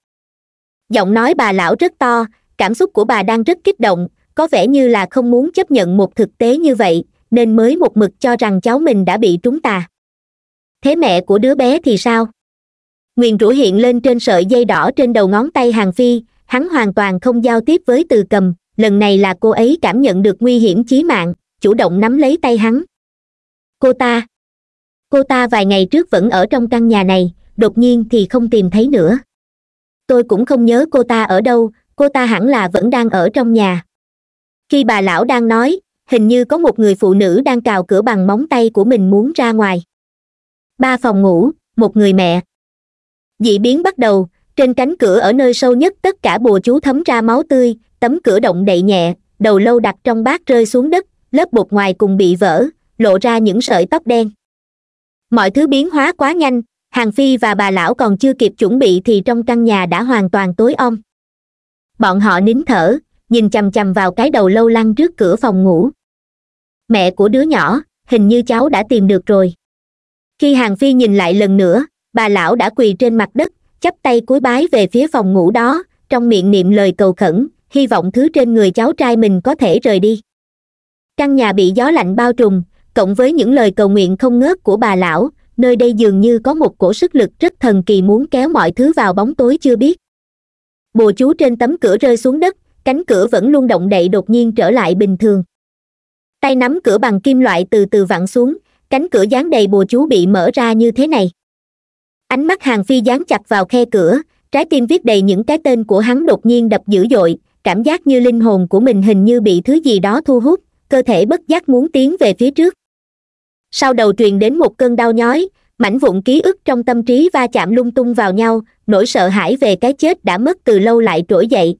[SPEAKER 1] giọng nói bà lão rất to cảm xúc của bà đang rất kích động có vẻ như là không muốn chấp nhận một thực tế như vậy nên mới một mực cho rằng cháu mình đã bị trúng tà thế mẹ của đứa bé thì sao nguyền rủ hiện lên trên sợi dây đỏ trên đầu ngón tay hàng phi hắn hoàn toàn không giao tiếp với từ cầm lần này là cô ấy cảm nhận được nguy hiểm chí mạng chủ động nắm lấy tay hắn cô ta cô ta vài ngày trước vẫn ở trong căn nhà này đột nhiên thì không tìm thấy nữa tôi cũng không nhớ cô ta ở đâu cô ta hẳn là vẫn đang ở trong nhà khi bà lão đang nói hình như có một người phụ nữ đang cào cửa bằng móng tay của mình muốn ra ngoài ba phòng ngủ một người mẹ dị biến bắt đầu trên cánh cửa ở nơi sâu nhất tất cả bùa chú thấm ra máu tươi tấm cửa động đậy nhẹ đầu lâu đặt trong bát rơi xuống đất lớp bột ngoài cùng bị vỡ lộ ra những sợi tóc đen mọi thứ biến hóa quá nhanh hàng phi và bà lão còn chưa kịp chuẩn bị thì trong căn nhà đã hoàn toàn tối om bọn họ nín thở nhìn chằm chằm vào cái đầu lâu lăn trước cửa phòng ngủ mẹ của đứa nhỏ hình như cháu đã tìm được rồi khi hàng phi nhìn lại lần nữa bà lão đã quỳ trên mặt đất chắp tay cúi bái về phía phòng ngủ đó trong miệng niệm lời cầu khẩn hy vọng thứ trên người cháu trai mình có thể rời đi căn nhà bị gió lạnh bao trùm cộng với những lời cầu nguyện không ngớt của bà lão nơi đây dường như có một cổ sức lực rất thần kỳ muốn kéo mọi thứ vào bóng tối chưa biết bùa chú trên tấm cửa rơi xuống đất cánh cửa vẫn luôn động đậy đột nhiên trở lại bình thường tay nắm cửa bằng kim loại từ từ vặn xuống cánh cửa dán đầy bùa chú bị mở ra như thế này ánh mắt hàng phi dán chặt vào khe cửa trái tim viết đầy những cái tên của hắn đột nhiên đập dữ dội cảm giác như linh hồn của mình hình như bị thứ gì đó thu hút cơ thể bất giác muốn tiến về phía trước sau đầu truyền đến một cơn đau nhói mảnh vụn ký ức trong tâm trí va chạm lung tung vào nhau nỗi sợ hãi về cái chết đã mất từ lâu lại trỗi dậy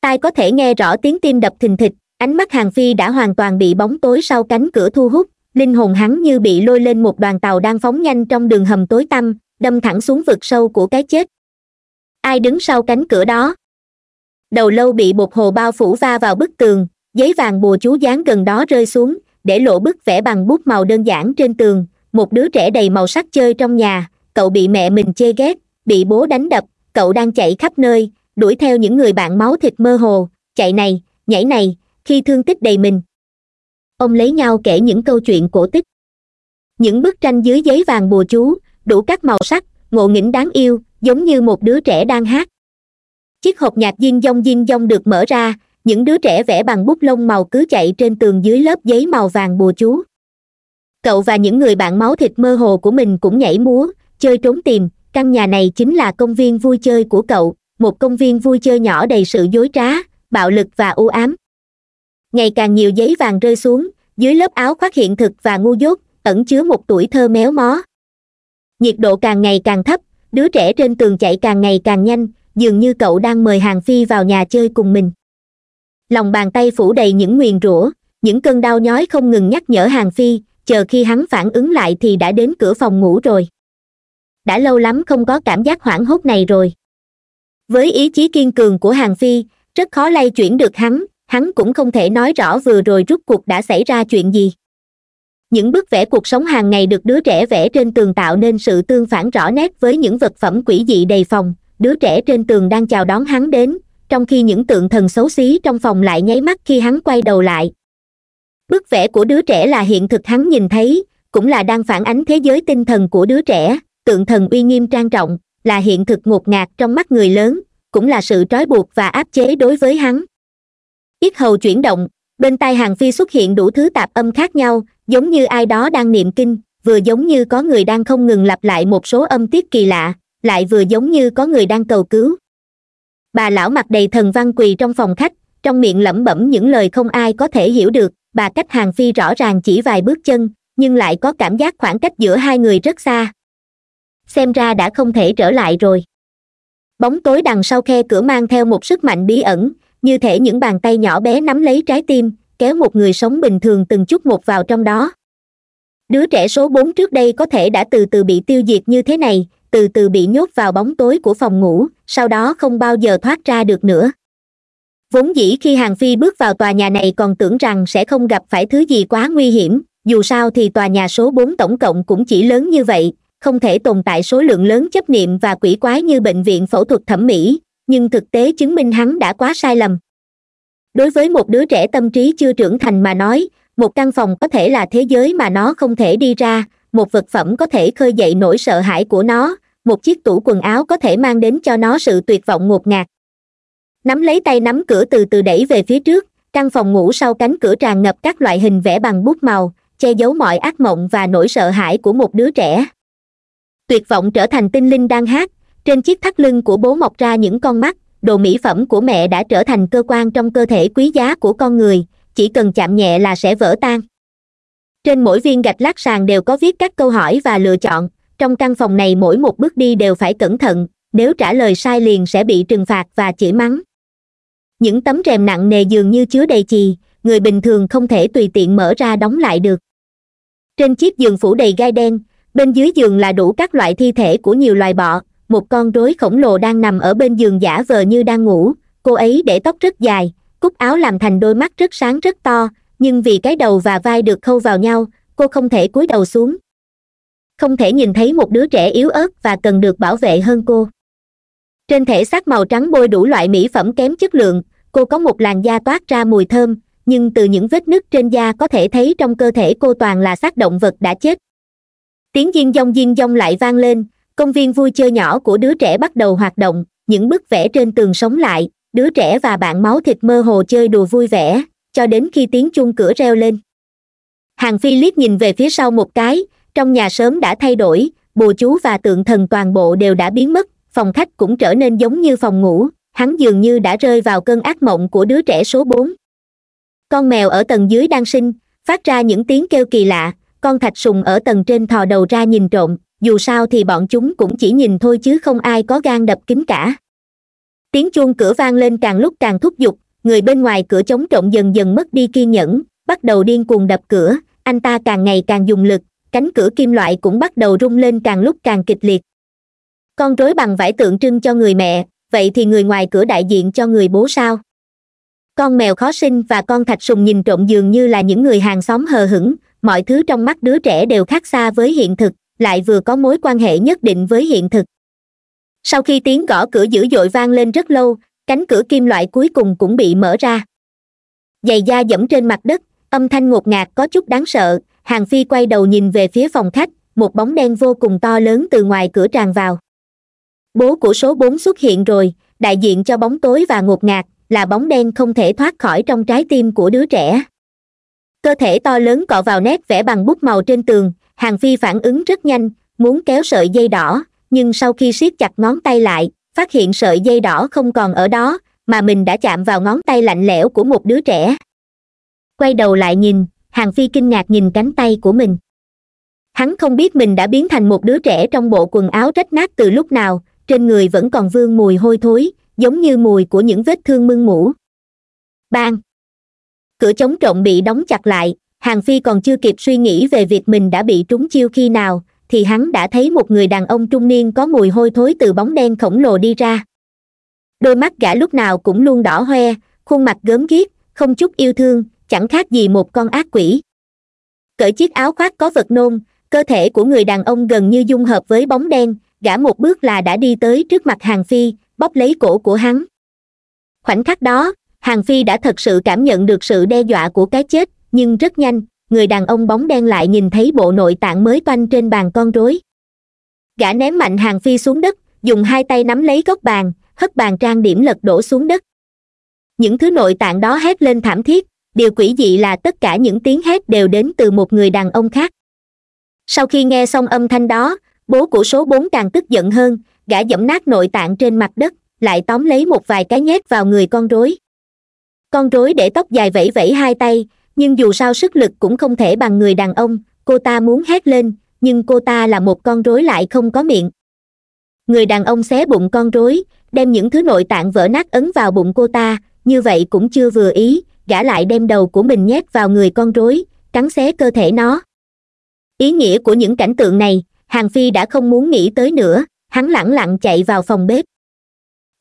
[SPEAKER 1] tai có thể nghe rõ tiếng tim đập thình thịch ánh mắt hàng phi đã hoàn toàn bị bóng tối sau cánh cửa thu hút linh hồn hắn như bị lôi lên một đoàn tàu đang phóng nhanh trong đường hầm tối tăm đâm thẳng xuống vực sâu của cái chết ai đứng sau cánh cửa đó đầu lâu bị bột hồ bao phủ va vào bức tường giấy vàng bùa chú dán gần đó rơi xuống để lộ bức vẽ bằng bút màu đơn giản trên tường một đứa trẻ đầy màu sắc chơi trong nhà cậu bị mẹ mình chê ghét bị bố đánh đập cậu đang chạy khắp nơi đuổi theo những người bạn máu thịt mơ hồ chạy này nhảy này khi thương tích đầy mình ông lấy nhau kể những câu chuyện cổ tích những bức tranh dưới giấy vàng bùa chú đủ các màu sắc ngộ nghĩnh đáng yêu giống như một đứa trẻ đang hát chiếc hộp nhạc diên dong diên dong được mở ra những đứa trẻ vẽ bằng bút lông màu cứ chạy trên tường dưới lớp giấy màu vàng bùa chú cậu và những người bạn máu thịt mơ hồ của mình cũng nhảy múa chơi trốn tìm căn nhà này chính là công viên vui chơi của cậu một công viên vui chơi nhỏ đầy sự dối trá bạo lực và u ám ngày càng nhiều giấy vàng rơi xuống dưới lớp áo khoác hiện thực và ngu dốt ẩn chứa một tuổi thơ méo mó nhiệt độ càng ngày càng thấp đứa trẻ trên tường chạy càng ngày càng nhanh dường như cậu đang mời hàng phi vào nhà chơi cùng mình lòng bàn tay phủ đầy những nguyền rủa những cơn đau nhói không ngừng nhắc nhở hàng phi chờ khi hắn phản ứng lại thì đã đến cửa phòng ngủ rồi đã lâu lắm không có cảm giác hoảng hốt này rồi với ý chí kiên cường của hàng phi rất khó lay chuyển được hắn hắn cũng không thể nói rõ vừa rồi rút cuộc đã xảy ra chuyện gì những bức vẽ cuộc sống hàng ngày được đứa trẻ vẽ trên tường tạo nên sự tương phản rõ nét với những vật phẩm quỷ dị đầy phòng đứa trẻ trên tường đang chào đón hắn đến trong khi những tượng thần xấu xí trong phòng lại nháy mắt khi hắn quay đầu lại bức vẽ của đứa trẻ là hiện thực hắn nhìn thấy cũng là đang phản ánh thế giới tinh thần của đứa trẻ tượng thần uy nghiêm trang trọng là hiện thực ngột ngạt trong mắt người lớn cũng là sự trói buộc và áp chế đối với hắn yết hầu chuyển động bên tai hàng phi xuất hiện đủ thứ tạp âm khác nhau giống như ai đó đang niệm kinh vừa giống như có người đang không ngừng lặp lại một số âm tiết kỳ lạ lại vừa giống như có người đang cầu cứu bà lão mặt đầy thần văn quỳ trong phòng khách trong miệng lẩm bẩm những lời không ai có thể hiểu được bà cách hàng phi rõ ràng chỉ vài bước chân nhưng lại có cảm giác khoảng cách giữa hai người rất xa xem ra đã không thể trở lại rồi bóng tối đằng sau khe cửa mang theo một sức mạnh bí ẩn như thể những bàn tay nhỏ bé nắm lấy trái tim kéo một người sống bình thường từng chút một vào trong đó đứa trẻ số bốn trước đây có thể đã từ từ bị tiêu diệt như thế này từ từ bị nhốt vào bóng tối của phòng ngủ sau đó không bao giờ thoát ra được nữa vốn dĩ khi hàng phi bước vào tòa nhà này còn tưởng rằng sẽ không gặp phải thứ gì quá nguy hiểm dù sao thì tòa nhà số bốn tổng cộng cũng chỉ lớn như vậy không thể tồn tại số lượng lớn chấp niệm và quỷ quái như bệnh viện phẫu thuật thẩm mỹ nhưng thực tế chứng minh hắn đã quá sai lầm đối với một đứa trẻ tâm trí chưa trưởng thành mà nói một căn phòng có thể là thế giới mà nó không thể đi ra một vật phẩm có thể khơi dậy nỗi sợ hãi của nó một chiếc tủ quần áo có thể mang đến cho nó sự tuyệt vọng ngột ngạt nắm lấy tay nắm cửa từ từ đẩy về phía trước căn phòng ngủ sau cánh cửa tràn ngập các loại hình vẽ bằng bút màu che giấu mọi ác mộng và nỗi sợ hãi của một đứa trẻ tuyệt vọng trở thành tinh linh đang hát trên chiếc thắt lưng của bố mọc ra những con mắt đồ mỹ phẩm của mẹ đã trở thành cơ quan trong cơ thể quý giá của con người chỉ cần chạm nhẹ là sẽ vỡ tan trên mỗi viên gạch lát sàn đều có viết các câu hỏi và lựa chọn trong căn phòng này mỗi một bước đi đều phải cẩn thận nếu trả lời sai liền sẽ bị trừng phạt và chỉ mắng những tấm rèm nặng nề dường như chứa đầy chì người bình thường không thể tùy tiện mở ra đóng lại được trên chiếc giường phủ đầy gai đen bên dưới giường là đủ các loại thi thể của nhiều loài bọ một con rối khổng lồ đang nằm ở bên giường giả vờ như đang ngủ cô ấy để tóc rất dài cúc áo làm thành đôi mắt rất sáng rất to nhưng vì cái đầu và vai được khâu vào nhau cô không thể cúi đầu xuống không thể nhìn thấy một đứa trẻ yếu ớt và cần được bảo vệ hơn cô trên thể xác màu trắng bôi đủ loại mỹ phẩm kém chất lượng cô có một làn da toát ra mùi thơm nhưng từ những vết nứt trên da có thể thấy trong cơ thể cô toàn là xác động vật đã chết tiếng diên dong diên dong lại vang lên công viên vui chơi nhỏ của đứa trẻ bắt đầu hoạt động những bức vẽ trên tường sống lại đứa trẻ và bạn máu thịt mơ hồ chơi đùa vui vẻ cho đến khi tiếng chuông cửa reo lên hàng phi liếc nhìn về phía sau một cái trong nhà sớm đã thay đổi Bồ chú và tượng thần toàn bộ đều đã biến mất phòng khách cũng trở nên giống như phòng ngủ hắn dường như đã rơi vào cơn ác mộng của đứa trẻ số bốn con mèo ở tầng dưới đang sinh phát ra những tiếng kêu kỳ lạ con thạch sùng ở tầng trên thò đầu ra nhìn trộm dù sao thì bọn chúng cũng chỉ nhìn thôi chứ không ai có gan đập kính cả tiếng chuông cửa vang lên càng lúc càng thúc giục người bên ngoài cửa chống trộn dần dần mất đi kiên nhẫn bắt đầu điên cuồng đập cửa anh ta càng ngày càng dùng lực cánh cửa kim loại cũng bắt đầu rung lên càng lúc càng kịch liệt con rối bằng vải tượng trưng cho người mẹ vậy thì người ngoài cửa đại diện cho người bố sao con mèo khó sinh và con thạch sùng nhìn trộm dường như là những người hàng xóm hờ hững mọi thứ trong mắt đứa trẻ đều khác xa với hiện thực lại vừa có mối quan hệ nhất định với hiện thực sau khi tiếng gõ cửa dữ dội vang lên rất lâu cánh cửa kim loại cuối cùng cũng bị mở ra giày da dẫm trên mặt đất âm thanh ngột ngạt có chút đáng sợ hàng phi quay đầu nhìn về phía phòng khách một bóng đen vô cùng to lớn từ ngoài cửa tràn vào bố của số bốn xuất hiện rồi đại diện cho bóng tối và ngột ngạt là bóng đen không thể thoát khỏi trong trái tim của đứa trẻ cơ thể to lớn cọ vào nét vẽ bằng bút màu trên tường hàng Phi phản ứng rất nhanh muốn kéo sợi dây đỏ nhưng sau khi siết chặt ngón tay lại phát hiện sợi dây đỏ không còn ở đó mà mình đã chạm vào ngón tay lạnh lẽo của một đứa trẻ quay đầu lại nhìn hàng phi kinh ngạc nhìn cánh tay của mình hắn không biết mình đã biến thành một đứa trẻ trong bộ quần áo rách nát từ lúc nào trên người vẫn còn vương mùi hôi thối giống như mùi của những vết thương mưng mủ. bang cửa chống trộm bị đóng chặt lại hàng phi còn chưa kịp suy nghĩ về việc mình đã bị trúng chiêu khi nào thì hắn đã thấy một người đàn ông trung niên có mùi hôi thối từ bóng đen khổng lồ đi ra đôi mắt gã lúc nào cũng luôn đỏ hoe khuôn mặt gớm ghiếc không chút yêu thương chẳng khác gì một con ác quỷ cởi chiếc áo khoác có vật nôn cơ thể của người đàn ông gần như dung hợp với bóng đen gã một bước là đã đi tới trước mặt hàng phi bóp lấy cổ của hắn khoảnh khắc đó hàng phi đã thật sự cảm nhận được sự đe dọa của cái chết nhưng rất nhanh người đàn ông bóng đen lại nhìn thấy bộ nội tạng mới toanh trên bàn con rối gã ném mạnh hàng phi xuống đất dùng hai tay nắm lấy góc bàn hất bàn trang điểm lật đổ xuống đất những thứ nội tạng đó hét lên thảm thiết điều quỷ dị là tất cả những tiếng hét đều đến từ một người đàn ông khác sau khi nghe xong âm thanh đó bố của số bốn càng tức giận hơn gã dẫm nát nội tạng trên mặt đất lại tóm lấy một vài cái nhét vào người con rối con rối để tóc dài vẫy vẫy hai tay nhưng dù sao sức lực cũng không thể bằng người đàn ông cô ta muốn hét lên nhưng cô ta là một con rối lại không có miệng người đàn ông xé bụng con rối đem những thứ nội tạng vỡ nát ấn vào bụng cô ta như vậy cũng chưa vừa ý gã lại đem đầu của mình nhét vào người con rối cắn xé cơ thể nó ý nghĩa của những cảnh tượng này hàng phi đã không muốn nghĩ tới nữa hắn lẳng lặng chạy vào phòng bếp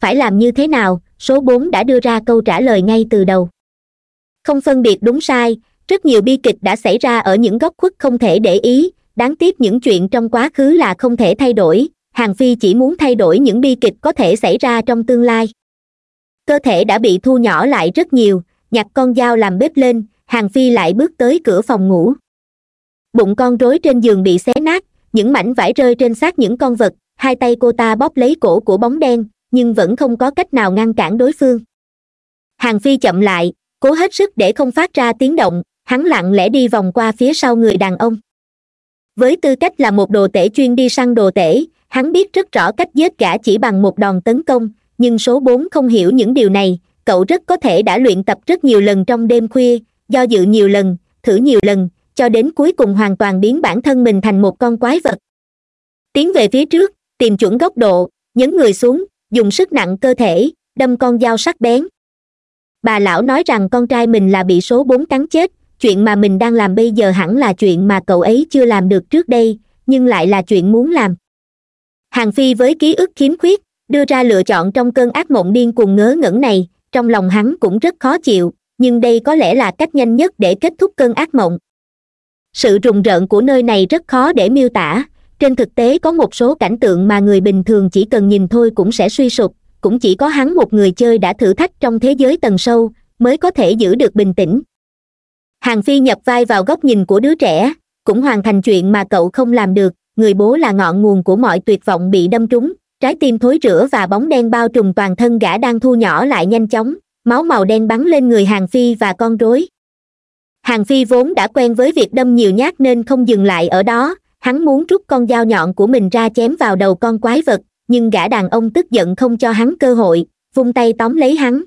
[SPEAKER 1] phải làm như thế nào số bốn đã đưa ra câu trả lời ngay từ đầu không phân biệt đúng sai rất nhiều bi kịch đã xảy ra ở những góc khuất không thể để ý đáng tiếc những chuyện trong quá khứ là không thể thay đổi hàng phi chỉ muốn thay đổi những bi kịch có thể xảy ra trong tương lai cơ thể đã bị thu nhỏ lại rất nhiều nhặt con dao làm bếp lên hàng phi lại bước tới cửa phòng ngủ bụng con rối trên giường bị xé nát những mảnh vải rơi trên xác những con vật hai tay cô ta bóp lấy cổ của bóng đen nhưng vẫn không có cách nào ngăn cản đối phương hàng phi chậm lại cố hết sức để không phát ra tiếng động hắn lặng lẽ đi vòng qua phía sau người đàn ông với tư cách là một đồ tể chuyên đi săn đồ tể hắn biết rất rõ cách giết gã chỉ bằng một đòn tấn công nhưng số bốn không hiểu những điều này cậu rất có thể đã luyện tập rất nhiều lần trong đêm khuya do dự nhiều lần thử nhiều lần cho đến cuối cùng hoàn toàn biến bản thân mình thành một con quái vật tiến về phía trước tìm chuẩn góc độ nhấn người xuống dùng sức nặng cơ thể đâm con dao sắc bén bà lão nói rằng con trai mình là bị số bốn cắn chết chuyện mà mình đang làm bây giờ hẳn là chuyện mà cậu ấy chưa làm được trước đây nhưng lại là chuyện muốn làm hàng phi với ký ức khiếm khuyết đưa ra lựa chọn trong cơn ác mộng điên cuồng ngớ ngẩn này trong lòng hắn cũng rất khó chịu nhưng đây có lẽ là cách nhanh nhất để kết thúc cơn ác mộng sự rùng rợn của nơi này rất khó để miêu tả trên thực tế có một số cảnh tượng mà người bình thường chỉ cần nhìn thôi cũng sẽ suy sụp cũng chỉ có hắn một người chơi đã thử thách trong thế giới tầng sâu mới có thể giữ được bình tĩnh hàng phi nhập vai vào góc nhìn của đứa trẻ cũng hoàn thành chuyện mà cậu không làm được người bố là ngọn nguồn của mọi tuyệt vọng bị đâm trúng trái tim thối rữa và bóng đen bao trùm toàn thân gã đang thu nhỏ lại nhanh chóng máu màu đen bắn lên người hàng phi và con rối hàng phi vốn đã quen với việc đâm nhiều nhát nên không dừng lại ở đó hắn muốn rút con dao nhọn của mình ra chém vào đầu con quái vật nhưng gã đàn ông tức giận không cho hắn cơ hội vung tay tóm lấy hắn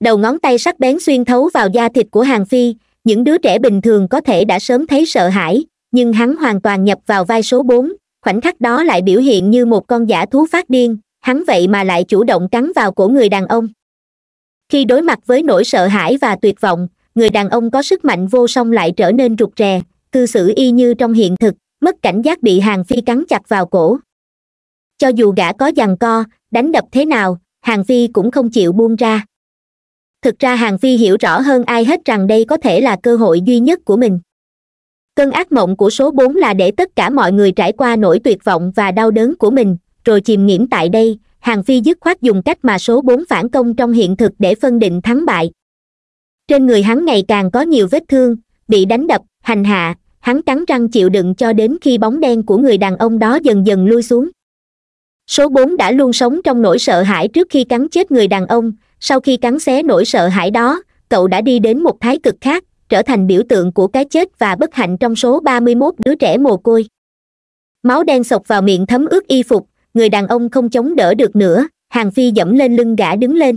[SPEAKER 1] đầu ngón tay sắc bén xuyên thấu vào da thịt của hàng phi những đứa trẻ bình thường có thể đã sớm thấy sợ hãi nhưng hắn hoàn toàn nhập vào vai số bốn khoảnh khắc đó lại biểu hiện như một con giả thú phát điên hắn vậy mà lại chủ động cắn vào cổ người đàn ông khi đối mặt với nỗi sợ hãi và tuyệt vọng người đàn ông có sức mạnh vô song lại trở nên rụt rè cư xử y như trong hiện thực mất cảnh giác bị hàng phi cắn chặt vào cổ cho dù gã có giằng co đánh đập thế nào hàng phi cũng không chịu buông ra thực ra hàng phi hiểu rõ hơn ai hết rằng đây có thể là cơ hội duy nhất của mình cơn ác mộng của số bốn là để tất cả mọi người trải qua nỗi tuyệt vọng và đau đớn của mình rồi chìm nghiễm tại đây hàng phi dứt khoát dùng cách mà số bốn phản công trong hiện thực để phân định thắng bại trên người hắn ngày càng có nhiều vết thương bị đánh đập hành hạ hắn cắn răng chịu đựng cho đến khi bóng đen của người đàn ông đó dần dần lui xuống số bốn đã luôn sống trong nỗi sợ hãi trước khi cắn chết người đàn ông sau khi cắn xé nỗi sợ hãi đó cậu đã đi đến một thái cực khác trở thành biểu tượng của cái chết và bất hạnh trong số 31 đứa trẻ mồ côi máu đen sộc vào miệng thấm ướt y phục người đàn ông không chống đỡ được nữa hàng phi dẫm lên lưng gã đứng lên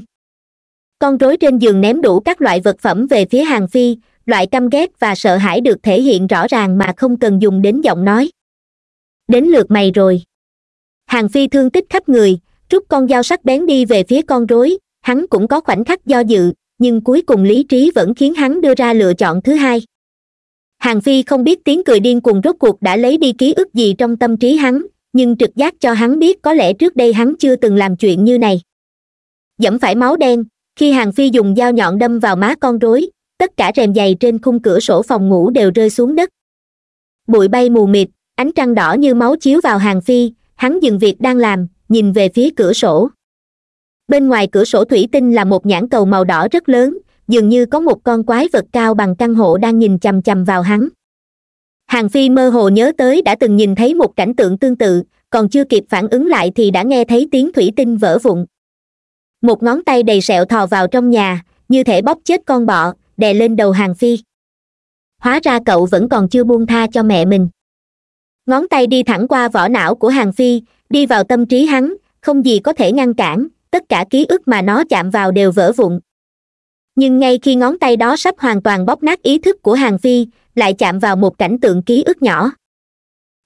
[SPEAKER 1] con rối trên giường ném đủ các loại vật phẩm về phía hàng phi loại căm ghét và sợ hãi được thể hiện rõ ràng mà không cần dùng đến giọng nói đến lượt mày rồi hàng phi thương tích khắp người rút con dao sắc bén đi về phía con rối hắn cũng có khoảnh khắc do dự nhưng cuối cùng lý trí vẫn khiến hắn đưa ra lựa chọn thứ hai hàng phi không biết tiếng cười điên cuồng rốt cuộc đã lấy đi ký ức gì trong tâm trí hắn nhưng trực giác cho hắn biết có lẽ trước đây hắn chưa từng làm chuyện như này dẫm phải máu đen khi hàng phi dùng dao nhọn đâm vào má con rối tất cả rèm giày trên khung cửa sổ phòng ngủ đều rơi xuống đất bụi bay mù mịt ánh trăng đỏ như máu chiếu vào hàng phi hắn dừng việc đang làm nhìn về phía cửa sổ bên ngoài cửa sổ thủy tinh là một nhãn cầu màu đỏ rất lớn dường như có một con quái vật cao bằng căn hộ đang nhìn chằm chằm vào hắn hàng phi mơ hồ nhớ tới đã từng nhìn thấy một cảnh tượng tương tự còn chưa kịp phản ứng lại thì đã nghe thấy tiếng thủy tinh vỡ vụn một ngón tay đầy sẹo thò vào trong nhà như thể bóp chết con bọ đè lên đầu hàng phi hóa ra cậu vẫn còn chưa buông tha cho mẹ mình ngón tay đi thẳng qua vỏ não của hàng phi đi vào tâm trí hắn không gì có thể ngăn cản tất cả ký ức mà nó chạm vào đều vỡ vụn nhưng ngay khi ngón tay đó sắp hoàn toàn bóp nát ý thức của hàng phi lại chạm vào một cảnh tượng ký ức nhỏ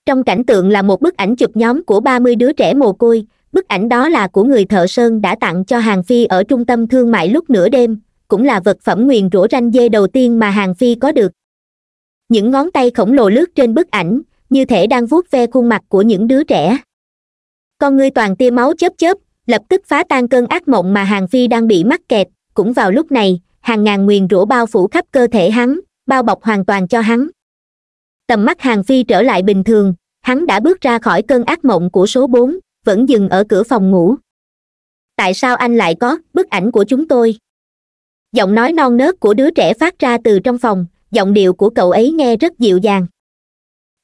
[SPEAKER 1] trong cảnh tượng là một bức ảnh chụp nhóm của ba mươi đứa trẻ mồ côi bức ảnh đó là của người thợ sơn đã tặng cho hàng phi ở trung tâm thương mại lúc nửa đêm cũng là vật phẩm nguyền rủa ranh dê đầu tiên mà hàng phi có được những ngón tay khổng lồ lướt trên bức ảnh như thể đang vuốt ve khuôn mặt của những đứa trẻ con ngươi toàn tia máu chớp chớp lập tức phá tan cơn ác mộng mà hàng phi đang bị mắc kẹt cũng vào lúc này hàng ngàn nguyền rủa bao phủ khắp cơ thể hắn bao bọc hoàn toàn cho hắn tầm mắt hàng phi trở lại bình thường hắn đã bước ra khỏi cơn ác mộng của số bốn vẫn dừng ở cửa phòng ngủ tại sao anh lại có bức ảnh của chúng tôi giọng nói non nớt của đứa trẻ phát ra từ trong phòng giọng điệu của cậu ấy nghe rất dịu dàng